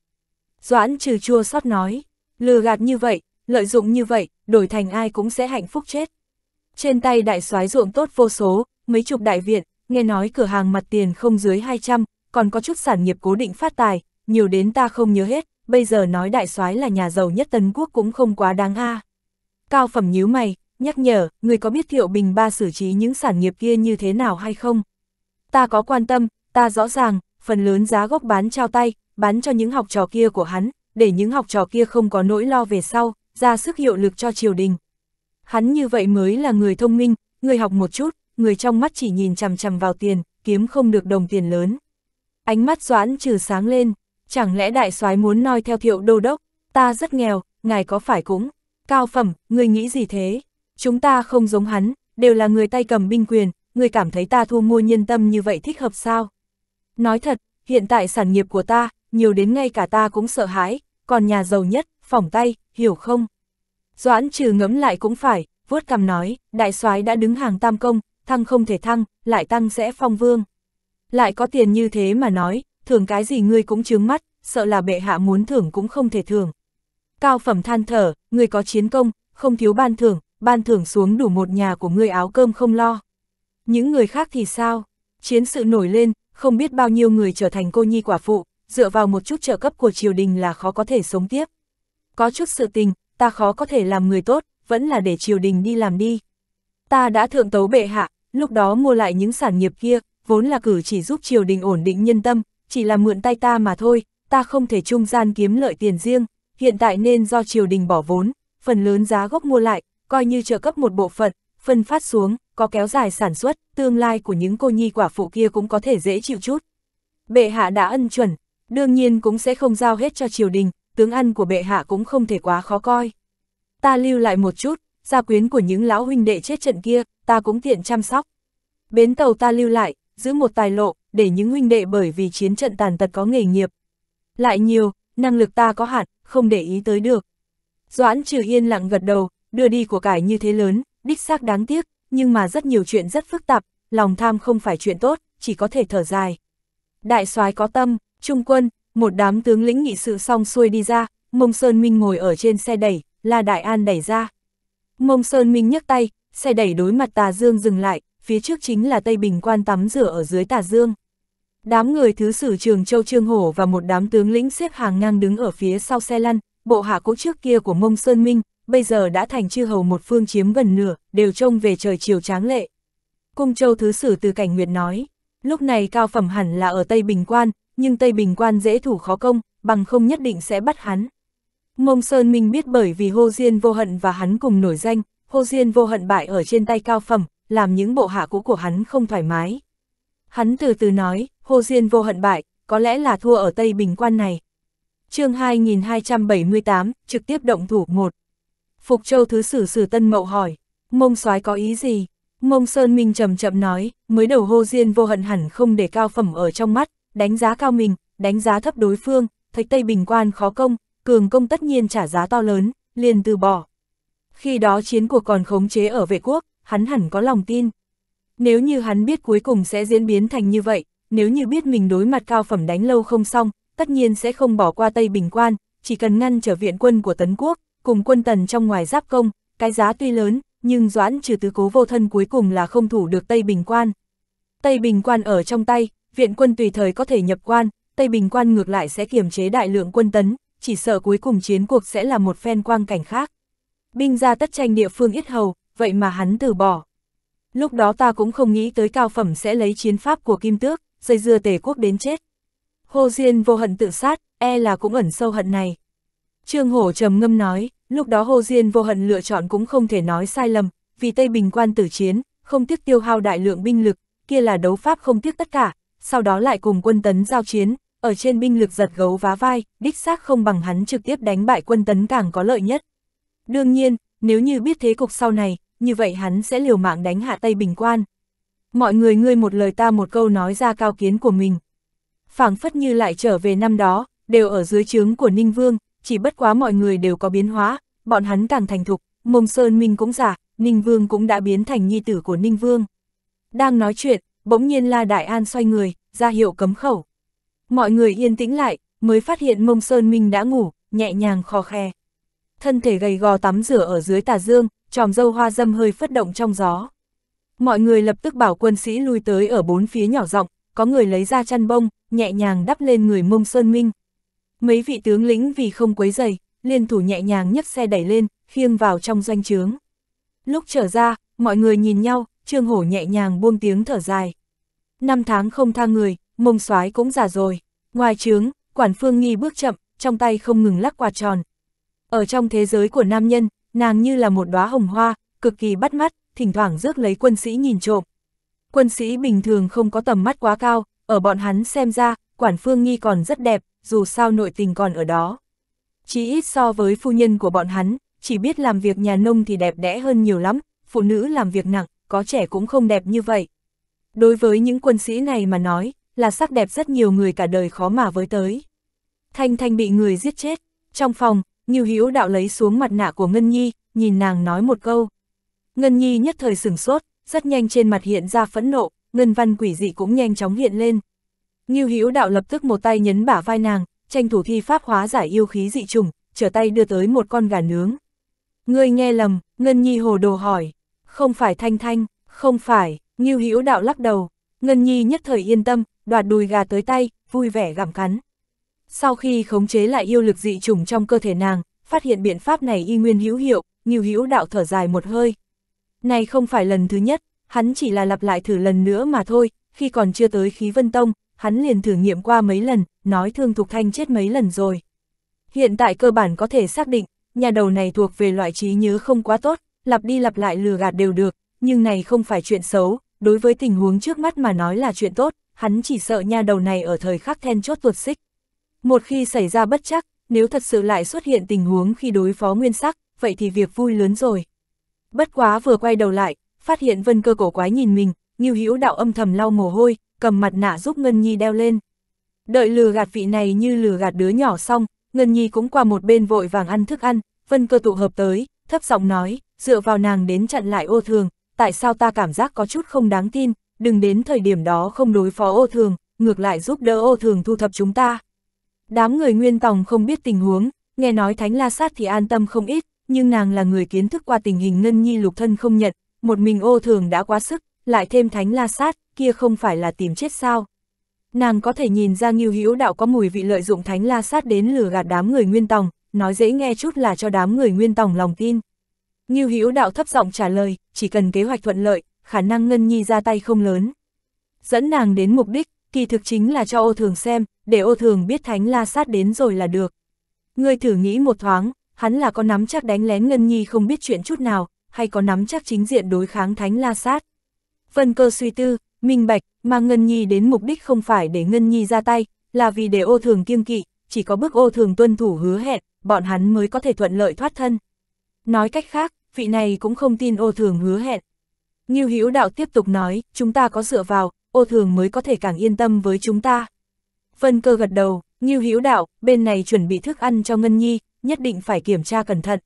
Doãn trừ chua sót nói, lừa gạt như vậy, lợi dụng như vậy, đổi thành ai cũng sẽ hạnh phúc chết. Trên tay đại soái ruộng tốt vô số, mấy chục đại viện, nghe nói cửa hàng mặt tiền không dưới 200, còn có chút sản nghiệp cố định phát tài, nhiều đến ta không nhớ hết, bây giờ nói đại soái là nhà giàu nhất tấn quốc cũng không quá đáng a. À. Cao phẩm nhíu mày, nhắc nhở, người có biết Thiệu Bình Ba xử trí những sản nghiệp kia như thế nào hay không? Ta có quan tâm, ta rõ ràng, phần lớn giá gốc bán trao tay, bán cho những học trò kia của hắn, để những học trò kia không có nỗi lo về sau, ra sức hiệu lực cho triều đình. Hắn như vậy mới là người thông minh, người học một chút, người trong mắt chỉ nhìn chằm chằm vào tiền, kiếm không được đồng tiền lớn. Ánh mắt Doãn trừ sáng lên, Chẳng lẽ đại soái muốn noi theo thiệu đô đốc, ta rất nghèo, ngài có phải cũng, cao phẩm, người nghĩ gì thế? Chúng ta không giống hắn, đều là người tay cầm binh quyền, người cảm thấy ta thu mua nhân tâm như vậy thích hợp sao? Nói thật, hiện tại sản nghiệp của ta, nhiều đến ngay cả ta cũng sợ hãi, còn nhà giàu nhất, phỏng tay, hiểu không? Doãn trừ ngẫm lại cũng phải, vuốt cằm nói, đại soái đã đứng hàng tam công, thăng không thể thăng, lại tăng sẽ phong vương. Lại có tiền như thế mà nói, thưởng cái gì ngươi cũng chướng mắt, sợ là bệ hạ muốn thưởng cũng không thể thưởng. Cao phẩm than thở, ngươi có chiến công, không thiếu ban thưởng, ban thưởng xuống đủ một nhà của ngươi áo cơm không lo. Những người khác thì sao? Chiến sự nổi lên, không biết bao nhiêu người trở thành cô nhi quả phụ, dựa vào một chút trợ cấp của triều đình là khó có thể sống tiếp. Có chút sự tình, ta khó có thể làm người tốt, vẫn là để triều đình đi làm đi. Ta đã thượng tấu bệ hạ, lúc đó mua lại những sản nghiệp kia, vốn là cử chỉ giúp triều đình ổn định nhân tâm, chỉ là mượn tay ta mà thôi, ta không thể trung gian kiếm lợi tiền riêng, hiện tại nên do triều đình bỏ vốn, phần lớn giá gốc mua lại, coi như trợ cấp một bộ phận, phân phát xuống, có kéo dài sản xuất, tương lai của những cô nhi quả phụ kia cũng có thể dễ chịu chút. Bệ hạ đã ân chuẩn, đương nhiên cũng sẽ không giao hết cho triều đình, tướng ăn của bệ hạ cũng không thể quá khó coi. Ta lưu lại một chút, gia quyến của những lão huynh đệ chết trận kia, ta cũng tiện chăm sóc. Bến tàu ta lưu lại, giữ một tài lộ, để những huynh đệ bởi vì chiến trận tàn tật có nghề nghiệp. Lại nhiều, năng lực ta có hạn, không để ý tới được. Doãn trừ yên lặng gật đầu, đưa đi của cải như thế lớn, đích xác đáng tiếc, nhưng mà rất nhiều chuyện rất phức tạp, lòng tham không phải chuyện tốt, chỉ có thể thở dài. Đại soái có tâm, trung quân, một đám tướng lĩnh nghị sự xong xuôi đi ra, mông Sơn Minh ngồi ở trên xe đẩy, là Đại An đẩy ra. Mông Sơn Minh nhấc tay, xe đẩy đối mặt tà dương dừng lại, phía trước chính là Tây Bình quan tắm rửa ở dưới tà dương. Đám người thứ sử trường Châu Trương Hổ và một đám tướng lĩnh xếp hàng ngang đứng ở phía sau xe lăn, bộ hạ cũ trước kia của Mông Sơn Minh, bây giờ đã thành chư hầu một phương chiếm gần nửa, đều trông về trời chiều tráng lệ. Cung Châu Thứ Sử từ Cảnh Nguyệt nói, lúc này cao phẩm hẳn là ở Tây Bình Quan, nhưng Tây Bình Quan dễ thủ khó công, bằng không nhất định sẽ bắt hắn. Mông Sơn Minh biết bởi vì Hô Diên vô hận và hắn cùng nổi danh, Hô Diên vô hận bại ở trên tay cao phẩm, làm những bộ hạ cũ của hắn không thoải mái. Hắn từ từ nói, Hồ Diên vô hận bại, có lẽ là thua ở Tây Bình Quan này. chương 2278, trực tiếp động thủ một Phục Châu Thứ Sử Sử Tân Mậu hỏi, mông soái có ý gì? Mông Sơn Minh chậm chậm nói, mới đầu Hồ Diên vô hận hẳn không để cao phẩm ở trong mắt, đánh giá cao mình, đánh giá thấp đối phương, Thấy Tây Bình Quan khó công, cường công tất nhiên trả giá to lớn, liền từ bỏ. Khi đó chiến cuộc còn khống chế ở vệ quốc, hắn hẳn có lòng tin. Nếu như hắn biết cuối cùng sẽ diễn biến thành như vậy, nếu như biết mình đối mặt cao phẩm đánh lâu không xong, tất nhiên sẽ không bỏ qua Tây Bình Quan, chỉ cần ngăn trở viện quân của Tấn Quốc, cùng quân tần trong ngoài giáp công, cái giá tuy lớn, nhưng doãn trừ tứ cố vô thân cuối cùng là không thủ được Tây Bình Quan. Tây Bình Quan ở trong tay, viện quân tùy thời có thể nhập quan, Tây Bình Quan ngược lại sẽ kiềm chế đại lượng quân tấn, chỉ sợ cuối cùng chiến cuộc sẽ là một phen quang cảnh khác. Binh ra tất tranh địa phương ít hầu, vậy mà hắn từ bỏ. Lúc đó ta cũng không nghĩ tới cao phẩm sẽ lấy chiến pháp của kim tước, dây dưa tề quốc đến chết. Hồ Diên vô hận tự sát, e là cũng ẩn sâu hận này. Trương Hổ trầm ngâm nói, lúc đó Hồ Diên vô hận lựa chọn cũng không thể nói sai lầm, vì Tây Bình quan tử chiến, không tiếc tiêu hao đại lượng binh lực, kia là đấu pháp không tiếc tất cả, sau đó lại cùng quân tấn giao chiến, ở trên binh lực giật gấu vá vai, đích xác không bằng hắn trực tiếp đánh bại quân tấn càng có lợi nhất. Đương nhiên, nếu như biết thế cục sau này, như vậy hắn sẽ liều mạng đánh hạ Tây Bình Quan. Mọi người ngươi một lời ta một câu nói ra cao kiến của mình. phảng phất như lại trở về năm đó, đều ở dưới trướng của Ninh Vương, chỉ bất quá mọi người đều có biến hóa, bọn hắn càng thành thục, mông sơn minh cũng giả, Ninh Vương cũng đã biến thành nhi tử của Ninh Vương. Đang nói chuyện, bỗng nhiên La Đại An xoay người, ra hiệu cấm khẩu. Mọi người yên tĩnh lại, mới phát hiện mông sơn minh đã ngủ, nhẹ nhàng khò khe. Thân thể gầy gò tắm rửa ở dưới tà dương, tròm dâu hoa dâm hơi phất động trong gió. Mọi người lập tức bảo quân sĩ lui tới ở bốn phía nhỏ rộng, có người lấy ra chăn bông, nhẹ nhàng đắp lên người mông Sơn Minh. Mấy vị tướng lĩnh vì không quấy dày, liên thủ nhẹ nhàng nhấc xe đẩy lên, khiêng vào trong doanh trướng. Lúc trở ra, mọi người nhìn nhau, Trương Hổ nhẹ nhàng buông tiếng thở dài. Năm tháng không tha người, mông soái cũng già rồi. Ngoài trướng, quản phương nghi bước chậm, trong tay không ngừng lắc quạt tròn. Ở trong thế giới của nam nhân, nàng như là một đóa hồng hoa, cực kỳ bắt mắt, thỉnh thoảng rước lấy quân sĩ nhìn trộm. Quân sĩ bình thường không có tầm mắt quá cao, ở bọn hắn xem ra, quản phương nghi còn rất đẹp, dù sao nội tình còn ở đó. Chỉ ít so với phu nhân của bọn hắn, chỉ biết làm việc nhà nông thì đẹp đẽ hơn nhiều lắm, phụ nữ làm việc nặng, có trẻ cũng không đẹp như vậy. Đối với những quân sĩ này mà nói, là sắc đẹp rất nhiều người cả đời khó mà với tới. Thanh Thanh bị người giết chết, trong phòng, Ngưu Hữu đạo lấy xuống mặt nạ của Ngân Nhi, nhìn nàng nói một câu. Ngân Nhi nhất thời sửng sốt, rất nhanh trên mặt hiện ra phẫn nộ, ngân văn quỷ dị cũng nhanh chóng hiện lên. Ngưu Hữu đạo lập tức một tay nhấn bả vai nàng, tranh thủ thi pháp hóa giải yêu khí dị trùng, trở tay đưa tới một con gà nướng. Ngươi nghe lầm, Ngân Nhi hồ đồ hỏi, không phải Thanh Thanh, không phải, Ngưu Hữu đạo lắc đầu, Ngân Nhi nhất thời yên tâm, đoạt đùi gà tới tay, vui vẻ gặm cắn. Sau khi khống chế lại yêu lực dị trùng trong cơ thể nàng, phát hiện biện pháp này y nguyên hữu hiệu, Ngưu Hữu Đạo thở dài một hơi. Này không phải lần thứ nhất, hắn chỉ là lặp lại thử lần nữa mà thôi, khi còn chưa tới khí vân tông, hắn liền thử nghiệm qua mấy lần, nói thương thục thanh chết mấy lần rồi. Hiện tại cơ bản có thể xác định, nhà đầu này thuộc về loại trí nhớ không quá tốt, lặp đi lặp lại lừa gạt đều được, nhưng này không phải chuyện xấu, đối với tình huống trước mắt mà nói là chuyện tốt, hắn chỉ sợ nhà đầu này ở thời khắc then chốt tuột xích. Một khi xảy ra bất chắc, nếu thật sự lại xuất hiện tình huống khi đối phó nguyên sắc, vậy thì việc vui lớn rồi. Bất quá vừa quay đầu lại, phát hiện vân cơ cổ quái nhìn mình, Ngưu Hữu đạo âm thầm lau mồ hôi, cầm mặt nạ giúp Ngân Nhi đeo lên. Đợi lừa gạt vị này như lừa gạt đứa nhỏ xong, Ngân Nhi cũng qua một bên vội vàng ăn thức ăn, vân cơ tụ hợp tới, thấp giọng nói, dựa vào nàng đến chặn lại ô thường, tại sao ta cảm giác có chút không đáng tin, đừng đến thời điểm đó không đối phó ô thường, ngược lại giúp đỡ ô thường thu thập chúng ta. Đám người nguyên tòng không biết tình huống, nghe nói thánh la sát thì an tâm không ít, nhưng nàng là người kiến thức qua tình hình ngân nhi lục thân không nhận, một mình ô thường đã quá sức, lại thêm thánh la sát, kia không phải là tìm chết sao. Nàng có thể nhìn ra nghiêu hữu đạo có mùi vị lợi dụng thánh la sát đến lừa gạt đám người nguyên tòng, nói dễ nghe chút là cho đám người nguyên tòng lòng tin. Nghiêu hữu đạo thấp giọng trả lời, chỉ cần kế hoạch thuận lợi, khả năng ngân nhi ra tay không lớn. Dẫn nàng đến mục đích, kỳ thực chính là cho ô thường xem, để ô thường biết thánh la sát đến rồi là được. Ngươi thử nghĩ một thoáng, hắn là có nắm chắc đánh lén Ngân Nhi không biết chuyện chút nào, hay có nắm chắc chính diện đối kháng thánh la sát. Vân cơ suy tư, minh bạch, mà Ngân Nhi đến mục đích không phải để Ngân Nhi ra tay, là vì để ô thường kiêng kỵ, chỉ có bước ô thường tuân thủ hứa hẹn, bọn hắn mới có thể thuận lợi thoát thân. Nói cách khác, vị này cũng không tin ô thường hứa hẹn. Nghiêu Hữu đạo tiếp tục nói, chúng ta có dựa vào, ô thường mới có thể càng yên tâm với chúng ta. Vân cơ gật đầu, như Hữu đạo, bên này chuẩn bị thức ăn cho Ngân Nhi, nhất định phải kiểm tra cẩn thận.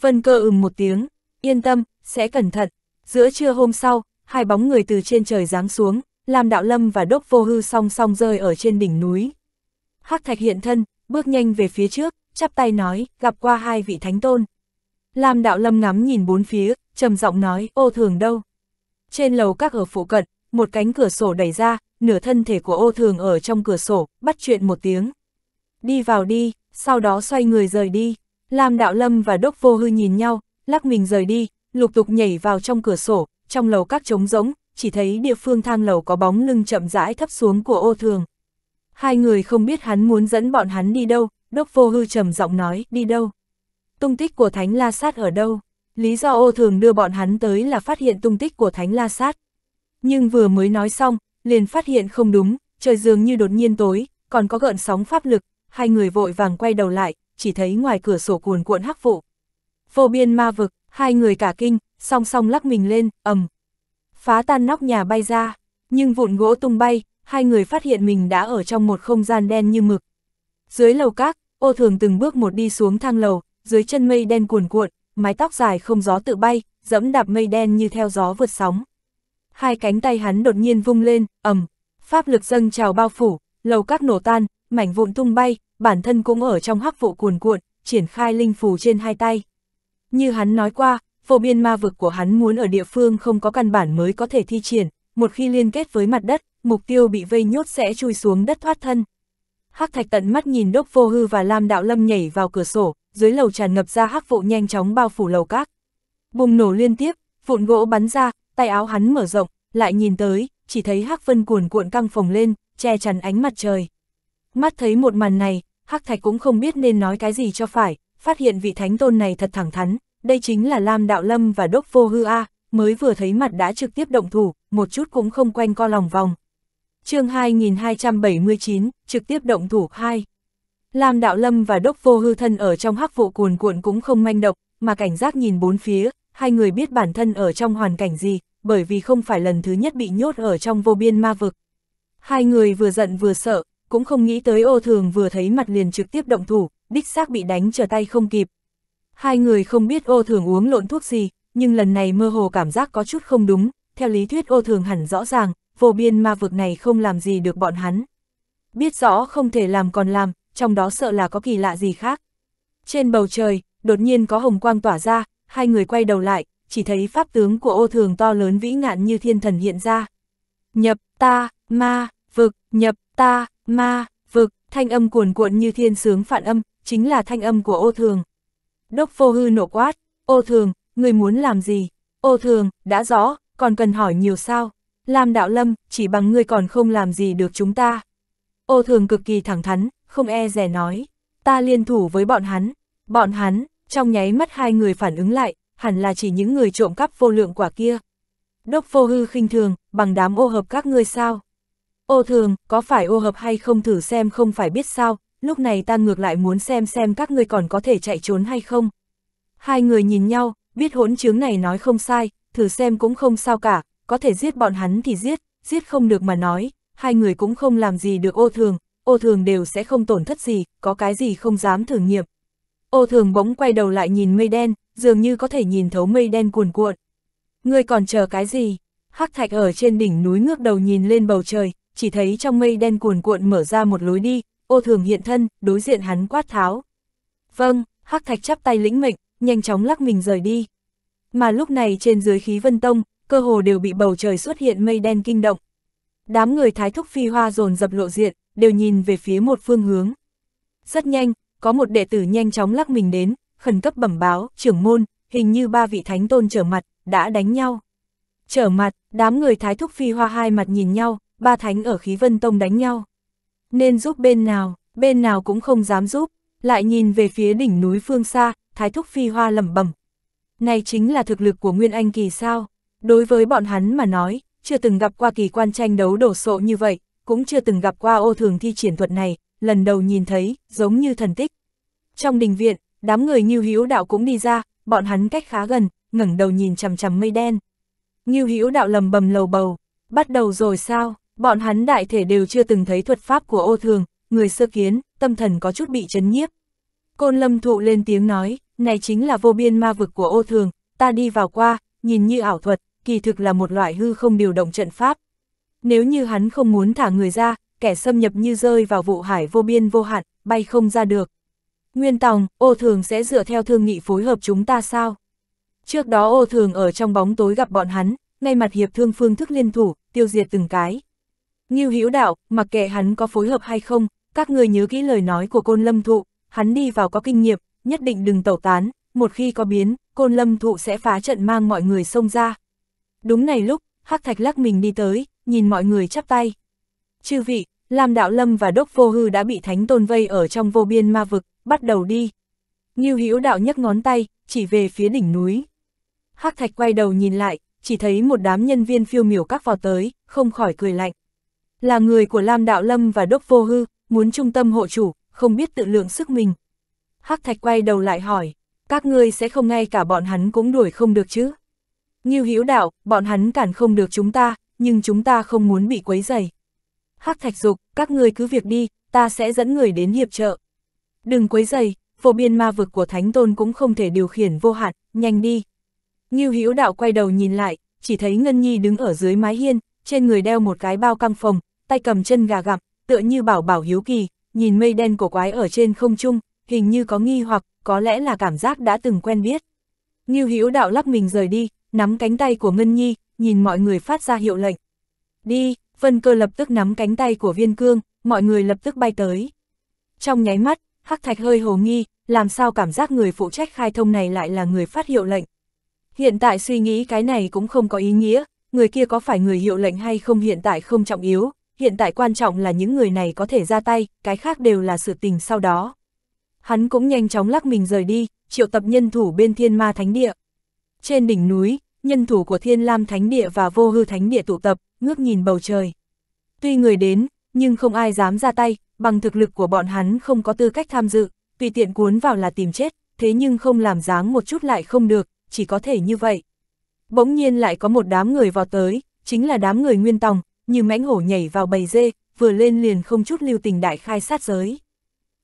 Vân cơ ừm một tiếng, yên tâm, sẽ cẩn thận. Giữa trưa hôm sau, hai bóng người từ trên trời giáng xuống, làm đạo lâm và đốc vô hư song song rơi ở trên đỉnh núi. Hắc thạch hiện thân, bước nhanh về phía trước, chắp tay nói, gặp qua hai vị thánh tôn. Làm đạo lâm ngắm nhìn bốn phía, trầm giọng nói, ô thường đâu. Trên lầu các ở phụ cận, một cánh cửa sổ đẩy ra, nửa thân thể của ô thường ở trong cửa sổ, bắt chuyện một tiếng. Đi vào đi, sau đó xoay người rời đi. Lam Đạo Lâm và Đốc Vô Hư nhìn nhau, lắc mình rời đi, lục tục nhảy vào trong cửa sổ, trong lầu các trống rỗng, chỉ thấy địa phương thang lầu có bóng lưng chậm rãi thấp xuống của ô thường. Hai người không biết hắn muốn dẫn bọn hắn đi đâu, Đốc Vô Hư trầm giọng nói, đi đâu? Tung tích của Thánh La Sát ở đâu? Lý do ô thường đưa bọn hắn tới là phát hiện tung tích của Thánh La Sát nhưng vừa mới nói xong, liền phát hiện không đúng, trời dường như đột nhiên tối, còn có gợn sóng pháp lực, hai người vội vàng quay đầu lại, chỉ thấy ngoài cửa sổ cuồn cuộn hắc vụ. Vô biên ma vực, hai người cả kinh, song song lắc mình lên, ầm. Phá tan nóc nhà bay ra, nhưng vụn gỗ tung bay, hai người phát hiện mình đã ở trong một không gian đen như mực. Dưới lầu các, ô thường từng bước một đi xuống thang lầu, dưới chân mây đen cuồn cuộn, mái tóc dài không gió tự bay, dẫm đạp mây đen như theo gió vượt sóng hai cánh tay hắn đột nhiên vung lên, ầm, pháp lực dâng trào bao phủ, lầu các nổ tan, mảnh vụn tung bay, bản thân cũng ở trong hắc vụ cuồn cuộn, triển khai linh phù trên hai tay. Như hắn nói qua, phổ biên ma vực của hắn muốn ở địa phương không có căn bản mới có thể thi triển, một khi liên kết với mặt đất, mục tiêu bị vây nhốt sẽ chui xuống đất thoát thân. Hắc Thạch tận mắt nhìn Đốc Vô Hư và Lam Đạo Lâm nhảy vào cửa sổ, dưới lầu tràn ngập ra hắc vụ nhanh chóng bao phủ lầu các. Bùng nổ liên tiếp, vụn gỗ bắn ra, tay áo hắn mở rộng, lại nhìn tới, chỉ thấy hắc vân cuồn cuộn căng phồng lên, che chắn ánh mặt trời. Mắt thấy một màn này, hắc thạch cũng không biết nên nói cái gì cho phải, phát hiện vị thánh tôn này thật thẳng thắn, đây chính là Lam Đạo Lâm và Đốc Vô Hư A, mới vừa thấy mặt đã trực tiếp động thủ, một chút cũng không quanh co lòng vòng. chương 2279, trực tiếp động thủ 2. Lam Đạo Lâm và Đốc Vô Hư thân ở trong hắc vụ cuồn cuộn cũng không manh động, mà cảnh giác nhìn bốn phía, hai người biết bản thân ở trong hoàn cảnh gì, bởi vì không phải lần thứ nhất bị nhốt ở trong vô biên ma vực. Hai người vừa giận vừa sợ, cũng không nghĩ tới ô thường vừa thấy mặt liền trực tiếp động thủ, đích xác bị đánh trở tay không kịp. Hai người không biết ô thường uống lộn thuốc gì, nhưng lần này mơ hồ cảm giác có chút không đúng, theo lý thuyết ô thường hẳn rõ ràng, vô biên ma vực này không làm gì được bọn hắn. Biết rõ không thể làm còn làm, trong đó sợ là có kỳ lạ gì khác. Trên bầu trời, đột nhiên có hồng quang tỏa ra, hai người quay đầu lại, chỉ thấy pháp tướng của ô thường to lớn vĩ ngạn như thiên thần hiện ra. Nhập ta, ma, vực, nhập ta, ma, vực, thanh âm cuồn cuộn như thiên sướng phản âm, chính là thanh âm của ô thường. Đốc phô hư nổ quát, ô thường, người muốn làm gì? Ô thường, đã rõ, còn cần hỏi nhiều sao? làm đạo lâm, chỉ bằng ngươi còn không làm gì được chúng ta. Ô thường cực kỳ thẳng thắn, không e rẻ nói. Ta liên thủ với bọn hắn. Bọn hắn, trong nháy mắt hai người phản ứng lại, hẳn là chỉ những người trộm cắp vô lượng quả kia. Đốc vô hư khinh thường, bằng đám ô hợp các ngươi sao? Ô thường, có phải ô hợp hay không thử xem không phải biết sao, lúc này ta ngược lại muốn xem xem các ngươi còn có thể chạy trốn hay không. Hai người nhìn nhau, biết hỗn chướng này nói không sai, thử xem cũng không sao cả, có thể giết bọn hắn thì giết, giết không được mà nói, hai người cũng không làm gì được ô thường, ô thường đều sẽ không tổn thất gì, có cái gì không dám thử nghiệm, Ô thường bỗng quay đầu lại nhìn mây đen, dường như có thể nhìn thấu mây đen cuồn cuộn. Người còn chờ cái gì? Hắc thạch ở trên đỉnh núi ngước đầu nhìn lên bầu trời, chỉ thấy trong mây đen cuồn cuộn mở ra một lối đi, ô thường hiện thân, đối diện hắn quát tháo. Vâng, hắc thạch chắp tay lĩnh mệnh, nhanh chóng lắc mình rời đi. Mà lúc này trên dưới khí vân tông, cơ hồ đều bị bầu trời xuất hiện mây đen kinh động. Đám người thái thúc phi hoa dồn dập lộ diện, đều nhìn về phía một phương hướng. Rất nhanh, có một đệ tử nhanh chóng lắc mình đến, khẩn cấp bẩm báo, trưởng môn, hình như ba vị thánh tôn trở mặt, đã đánh nhau. Trở mặt, đám người thái thúc phi hoa hai mặt nhìn nhau, ba thánh ở khí vân tông đánh nhau. Nên giúp bên nào, bên nào cũng không dám giúp, lại nhìn về phía đỉnh núi phương xa, thái thúc phi hoa lẩm bẩm. Này chính là thực lực của Nguyên Anh Kỳ sao? Đối với bọn hắn mà nói, chưa từng gặp qua kỳ quan tranh đấu đổ sộ như vậy, cũng chưa từng gặp qua ô thường thi triển thuật này, lần đầu nhìn thấy, giống như thần tích. Trong đình viện, đám người Ngưu hiếu Đạo cũng đi ra, bọn hắn cách khá gần, ngẩng đầu nhìn chằm chằm mây đen. Ngưu hiếu Đạo lầm bầm lầu bầu, bắt đầu rồi sao? Bọn hắn đại thể đều chưa từng thấy thuật pháp của Ô Thường, người sơ kiến, tâm thần có chút bị chấn nhiếp. Côn Lâm thụ lên tiếng nói, này chính là vô biên ma vực của Ô Thường, ta đi vào qua, nhìn như ảo thuật, kỳ thực là một loại hư không điều động trận pháp. Nếu như hắn không muốn thả người ra, kẻ xâm nhập như rơi vào vụ hải vô biên vô hạn, bay không ra được. Nguyên Tòng, ô thường sẽ dựa theo thương nghị phối hợp chúng ta sao? Trước đó ô thường ở trong bóng tối gặp bọn hắn, ngay mặt hiệp thương phương thức liên thủ, tiêu diệt từng cái. Nghiêu hữu đạo, mặc kệ hắn có phối hợp hay không, các người nhớ kỹ lời nói của côn lâm thụ, hắn đi vào có kinh nghiệm, nhất định đừng tẩu tán, một khi có biến, côn lâm thụ sẽ phá trận mang mọi người xông ra. Đúng này lúc, Hắc Thạch lắc mình đi tới, nhìn mọi người chắp tay, Chư vị, Lam Đạo Lâm và Đốc Vô Hư đã bị Thánh Tôn vây ở trong vô biên ma vực, bắt đầu đi. Ngưu Hữu Đạo nhấc ngón tay, chỉ về phía đỉnh núi. Hắc Thạch quay đầu nhìn lại, chỉ thấy một đám nhân viên phiêu miểu các vào tới, không khỏi cười lạnh. Là người của Lam Đạo Lâm và Đốc Vô Hư, muốn trung tâm hộ chủ, không biết tự lượng sức mình. Hắc Thạch quay đầu lại hỏi, các ngươi sẽ không ngay cả bọn hắn cũng đuổi không được chứ? Ngưu Hữu Đạo, bọn hắn cản không được chúng ta, nhưng chúng ta không muốn bị quấy rầy. Hắc Thạch Dục, các ngươi cứ việc đi, ta sẽ dẫn người đến hiệp trợ. Đừng quấy dày, phổ biên ma vực của Thánh Tôn cũng không thể điều khiển vô hạn, nhanh đi. Ngưu Hữu Đạo quay đầu nhìn lại, chỉ thấy Ngân Nhi đứng ở dưới mái hiên, trên người đeo một cái bao căng phòng, tay cầm chân gà gặm, tựa như bảo bảo hiếu kỳ, nhìn mây đen cổ quái ở trên không trung, hình như có nghi hoặc, có lẽ là cảm giác đã từng quen biết. Ngưu Hữu Đạo lắc mình rời đi, nắm cánh tay của Ngân Nhi, nhìn mọi người phát ra hiệu lệnh. Đi, Vân Cơ lập tức nắm cánh tay của Viên Cương, mọi người lập tức bay tới. Trong nháy mắt, Hắc Thạch hơi hồ nghi, làm sao cảm giác người phụ trách khai thông này lại là người phát hiệu lệnh. Hiện tại suy nghĩ cái này cũng không có ý nghĩa, người kia có phải người hiệu lệnh hay không hiện tại không trọng yếu, hiện tại quan trọng là những người này có thể ra tay, cái khác đều là sự tình sau đó. Hắn cũng nhanh chóng lắc mình rời đi, triệu tập nhân thủ bên thiên ma thánh địa. Trên đỉnh núi, nhân thủ của thiên lam thánh địa và vô hư thánh địa tụ tập, ngước nhìn bầu trời. Tuy người đến, nhưng không ai dám ra tay, bằng thực lực của bọn hắn không có tư cách tham dự, tùy tiện cuốn vào là tìm chết, thế nhưng không làm dáng một chút lại không được, chỉ có thể như vậy. Bỗng nhiên lại có một đám người vào tới, chính là đám người nguyên tòng, như mãnh hổ nhảy vào bầy dê, vừa lên liền không chút lưu tình đại khai sát giới.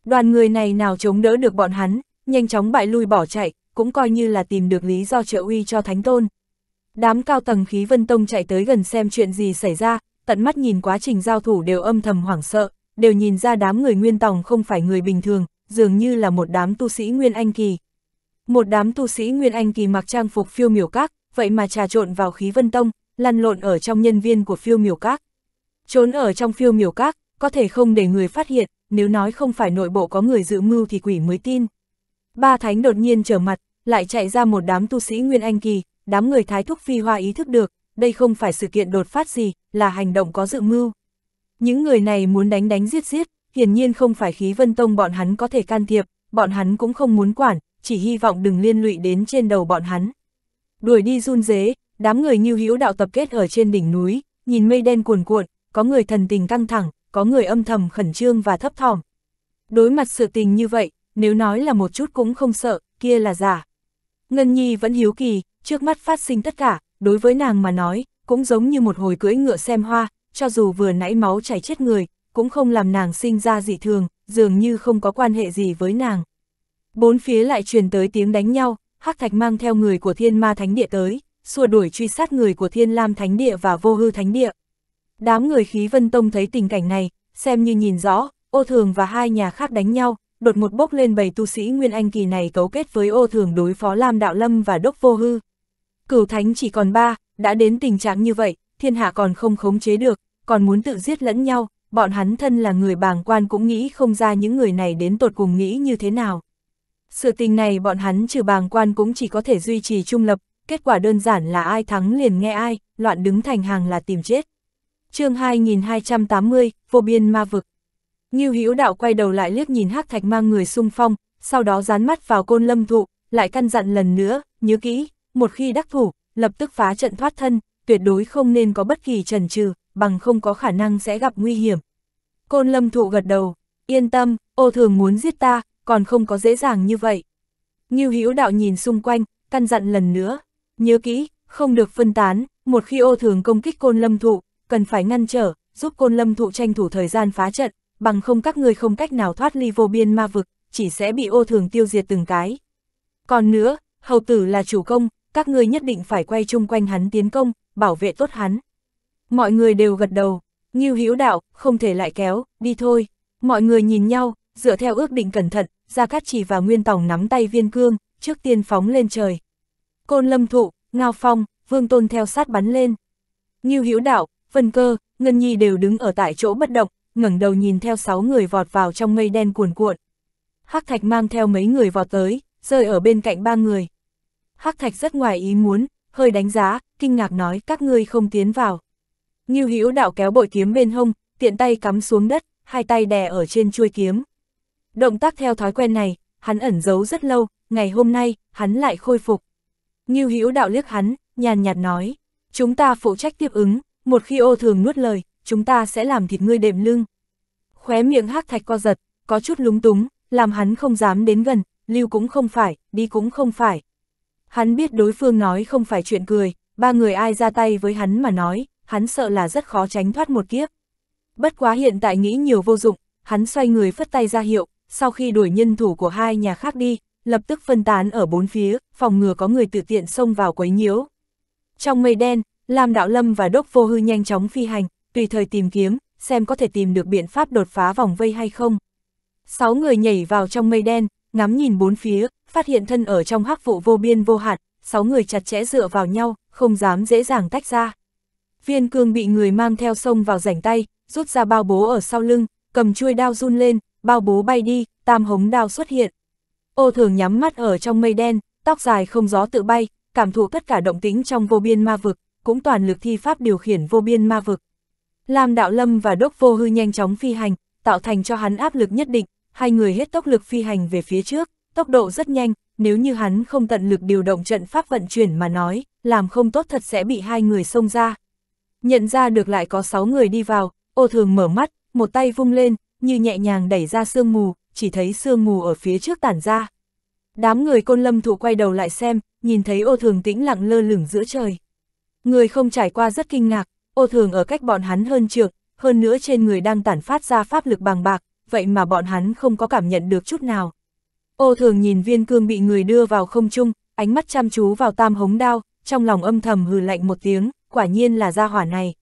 Đoàn người này nào chống đỡ được bọn hắn, nhanh chóng bại lui bỏ chạy, cũng coi như là tìm được lý do trợ uy cho Thánh Tôn. Đám cao tầng khí vân tông chạy tới gần xem chuyện gì xảy ra, tận mắt nhìn quá trình giao thủ đều âm thầm hoảng sợ, đều nhìn ra đám người nguyên tòng không phải người bình thường, dường như là một đám tu sĩ Nguyên Anh Kỳ. Một đám tu sĩ Nguyên Anh Kỳ mặc trang phục phiêu miểu các, vậy mà trà trộn vào khí vân tông, lăn lộn ở trong nhân viên của phiêu miểu các. Trốn ở trong phiêu miểu các, có thể không để người phát hiện, nếu nói không phải nội bộ có người dự mưu thì quỷ mới tin. Ba thánh đột nhiên trở mặt, lại chạy ra một đám tu sĩ Nguyên Anh Kỳ, đám người thái thúc phi hoa ý thức được, đây không phải sự kiện đột phát gì, là hành động có dự mưu. Những người này muốn đánh đánh giết giết, hiển nhiên không phải khí vân tông bọn hắn có thể can thiệp, bọn hắn cũng không muốn quản, chỉ hy vọng đừng liên lụy đến trên đầu bọn hắn. Đuổi đi run dế, đám người như hữu đạo tập kết ở trên đỉnh núi, nhìn mây đen cuồn cuộn, có người thần tình căng thẳng, có người âm thầm khẩn trương và thấp thỏm. Đối mặt sự tình như vậy, nếu nói là một chút cũng không sợ, kia là giả. Ngân Nhi vẫn hiếu kỳ, trước mắt phát sinh tất cả, đối với nàng mà nói, cũng giống như một hồi cưỡi ngựa xem hoa, cho dù vừa nãy máu chảy chết người, cũng không làm nàng sinh ra dị thường, dường như không có quan hệ gì với nàng. Bốn phía lại truyền tới tiếng đánh nhau, Hắc Thạch mang theo người của Thiên Ma Thánh Địa tới, xua đuổi truy sát người của Thiên Lam Thánh Địa và Vô Hư Thánh Địa. Đám người khí Vân Tông thấy tình cảnh này, xem như nhìn rõ, ô thường và hai nhà khác đánh nhau, đột một bốc lên bầy tu sĩ Nguyên Anh kỳ này cấu kết với ô thường đối phó Lam Đạo Lâm và Đốc Vô Hư. Cửu thánh chỉ còn ba, đã đến tình trạng như vậy, thiên hạ còn không khống chế được, còn muốn tự giết lẫn nhau, bọn hắn thân là người bàng quan cũng nghĩ không ra những người này đến tột cùng nghĩ như thế nào. Sự tình này bọn hắn trừ bàng quan cũng chỉ có thể duy trì trung lập, kết quả đơn giản là ai thắng liền nghe ai, loạn đứng thành hàng là tìm chết. chương 2280, vô biên ma vực. Ngưu Hữu Đạo quay đầu lại liếc nhìn Hắc Thạch mang người xung phong, sau đó dán mắt vào Côn Lâm Thụ, lại căn dặn lần nữa, nhớ kỹ, một khi đắc thủ, lập tức phá trận thoát thân, tuyệt đối không nên có bất kỳ trần trừ, bằng không có khả năng sẽ gặp nguy hiểm. Côn lâm thụ gật đầu, yên tâm, ô thường muốn giết ta, còn không có dễ dàng như vậy. Ngưu Hữu đạo nhìn xung quanh, căn dặn lần nữa, nhớ kỹ, không được phân tán, một khi ô thường công kích côn lâm thụ, cần phải ngăn trở, giúp côn lâm thụ tranh thủ thời gian phá trận, bằng không các người không cách nào thoát ly vô biên ma vực, chỉ sẽ bị ô thường tiêu diệt từng cái. Còn nữa, hầu tử là chủ công, các ngươi nhất định phải quay chung quanh hắn tiến công, bảo vệ tốt hắn. Mọi người đều gật đầu, Ngưu Hữu Đạo, không thể lại kéo, đi thôi. Mọi người nhìn nhau, dựa theo ước định cẩn thận, Gia Cát Chỉ và Nguyên Tòng nắm tay Viên Cương, trước tiên phóng lên trời. Côn Lâm Thụ, Ngao Phong, Vương Tôn theo sát bắn lên. Ngưu Hữu Đạo, Vân Cơ, Ngân Nhi đều đứng ở tại chỗ bất động, ngẩng đầu nhìn theo sáu người vọt vào trong mây đen cuồn cuộn. Hắc Thạch mang theo mấy người vọt tới, rơi ở bên cạnh ba người, Hắc Thạch rất ngoài ý muốn, hơi đánh giá, kinh ngạc nói các ngươi không tiến vào. Ngưu Hữu đạo kéo bội kiếm bên hông, tiện tay cắm xuống đất, hai tay đè ở trên chuôi kiếm. Động tác theo thói quen này, hắn ẩn giấu rất lâu, ngày hôm nay, hắn lại khôi phục. Ngưu Hữu đạo liếc hắn, nhàn nhạt nói, chúng ta phụ trách tiếp ứng, một khi ô thường nuốt lời, chúng ta sẽ làm thịt ngươi đệm lưng. Khóe miệng hắc thạch co giật, có chút lúng túng, làm hắn không dám đến gần, lưu cũng không phải, đi cũng không phải, Hắn biết đối phương nói không phải chuyện cười, ba người ai ra tay với hắn mà nói, hắn sợ là rất khó tránh thoát một kiếp. Bất quá hiện tại nghĩ nhiều vô dụng, hắn xoay người phất tay ra hiệu, sau khi đuổi nhân thủ của hai nhà khác đi, lập tức phân tán ở bốn phía, phòng ngừa có người tự tiện xông vào quấy nhiễu. Trong mây đen, Lam Đạo Lâm và Đốc Vô Hư nhanh chóng phi hành, tùy thời tìm kiếm, xem có thể tìm được biện pháp đột phá vòng vây hay không. Sáu người nhảy vào trong mây đen, ngắm nhìn bốn phía, phát hiện thân ở trong hắc vụ vô biên vô hạn, sáu người chặt chẽ dựa vào nhau, không dám dễ dàng tách ra. Viên cương bị người mang theo sông vào rảnh tay, rút ra bao bố ở sau lưng, cầm chuôi đao run lên, bao bố bay đi, tam hống đao xuất hiện. Ô thường nhắm mắt ở trong mây đen, tóc dài không gió tự bay, cảm thụ tất cả động tĩnh trong vô biên ma vực, cũng toàn lực thi pháp điều khiển vô biên ma vực. làm Đạo Lâm và Đốc Vô Hư nhanh chóng phi hành, tạo thành cho hắn áp lực nhất định, hai người hết tốc lực phi hành về phía trước tốc độ rất nhanh, nếu như hắn không tận lực điều động trận pháp vận chuyển mà nói, làm không tốt thật sẽ bị hai người xông ra. Nhận ra được lại có sáu người đi vào, ô thường mở mắt, một tay vung lên, như nhẹ nhàng đẩy ra sương mù, chỉ thấy sương mù ở phía trước tản ra. Đám người côn lâm thụ quay đầu lại xem, nhìn thấy ô thường tĩnh lặng lơ lửng giữa trời. Người không trải qua rất kinh ngạc, ô thường ở cách bọn hắn hơn trượt, hơn nữa trên người đang tản phát ra pháp lực bằng bạc, vậy mà bọn hắn không có cảm nhận được chút nào. Ô thường nhìn viên cương bị người đưa vào không trung, ánh mắt chăm chú vào tam hống đao, trong lòng âm thầm hừ lạnh một tiếng, quả nhiên là gia hỏa này.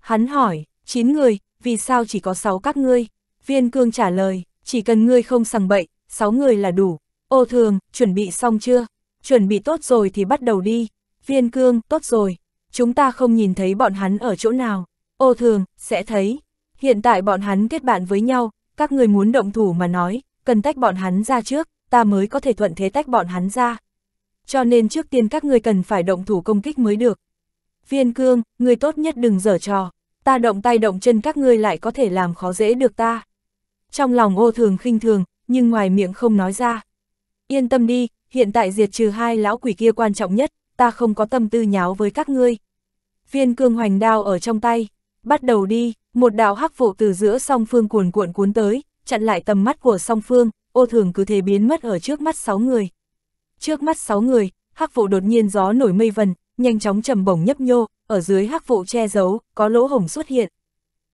Hắn hỏi, 9 người, vì sao chỉ có 6 các ngươi? Viên cương trả lời, chỉ cần ngươi không sằng bậy, 6 người là đủ. Ô thường, chuẩn bị xong chưa? Chuẩn bị tốt rồi thì bắt đầu đi. Viên cương, tốt rồi. Chúng ta không nhìn thấy bọn hắn ở chỗ nào. Ô thường, sẽ thấy. Hiện tại bọn hắn kết bạn với nhau, các người muốn động thủ mà nói, cần tách bọn hắn ra trước, ta mới có thể thuận thế tách bọn hắn ra. Cho nên trước tiên các ngươi cần phải động thủ công kích mới được. Viên cương, người tốt nhất đừng dở trò, ta động tay động chân các ngươi lại có thể làm khó dễ được ta. Trong lòng ô thường khinh thường, nhưng ngoài miệng không nói ra. Yên tâm đi, hiện tại diệt trừ hai lão quỷ kia quan trọng nhất, ta không có tâm tư nháo với các ngươi. Viên cương hoành đao ở trong tay, bắt đầu đi, một đạo hắc vụ từ giữa song phương cuồn cuộn cuốn tới, chặn lại tầm mắt của song phương, ô thường cứ thế biến mất ở trước mắt sáu người. Trước mắt sáu người, hắc vụ đột nhiên gió nổi mây vần, nhanh chóng trầm bổng nhấp nhô, ở dưới hắc vụ che giấu, có lỗ hổng xuất hiện,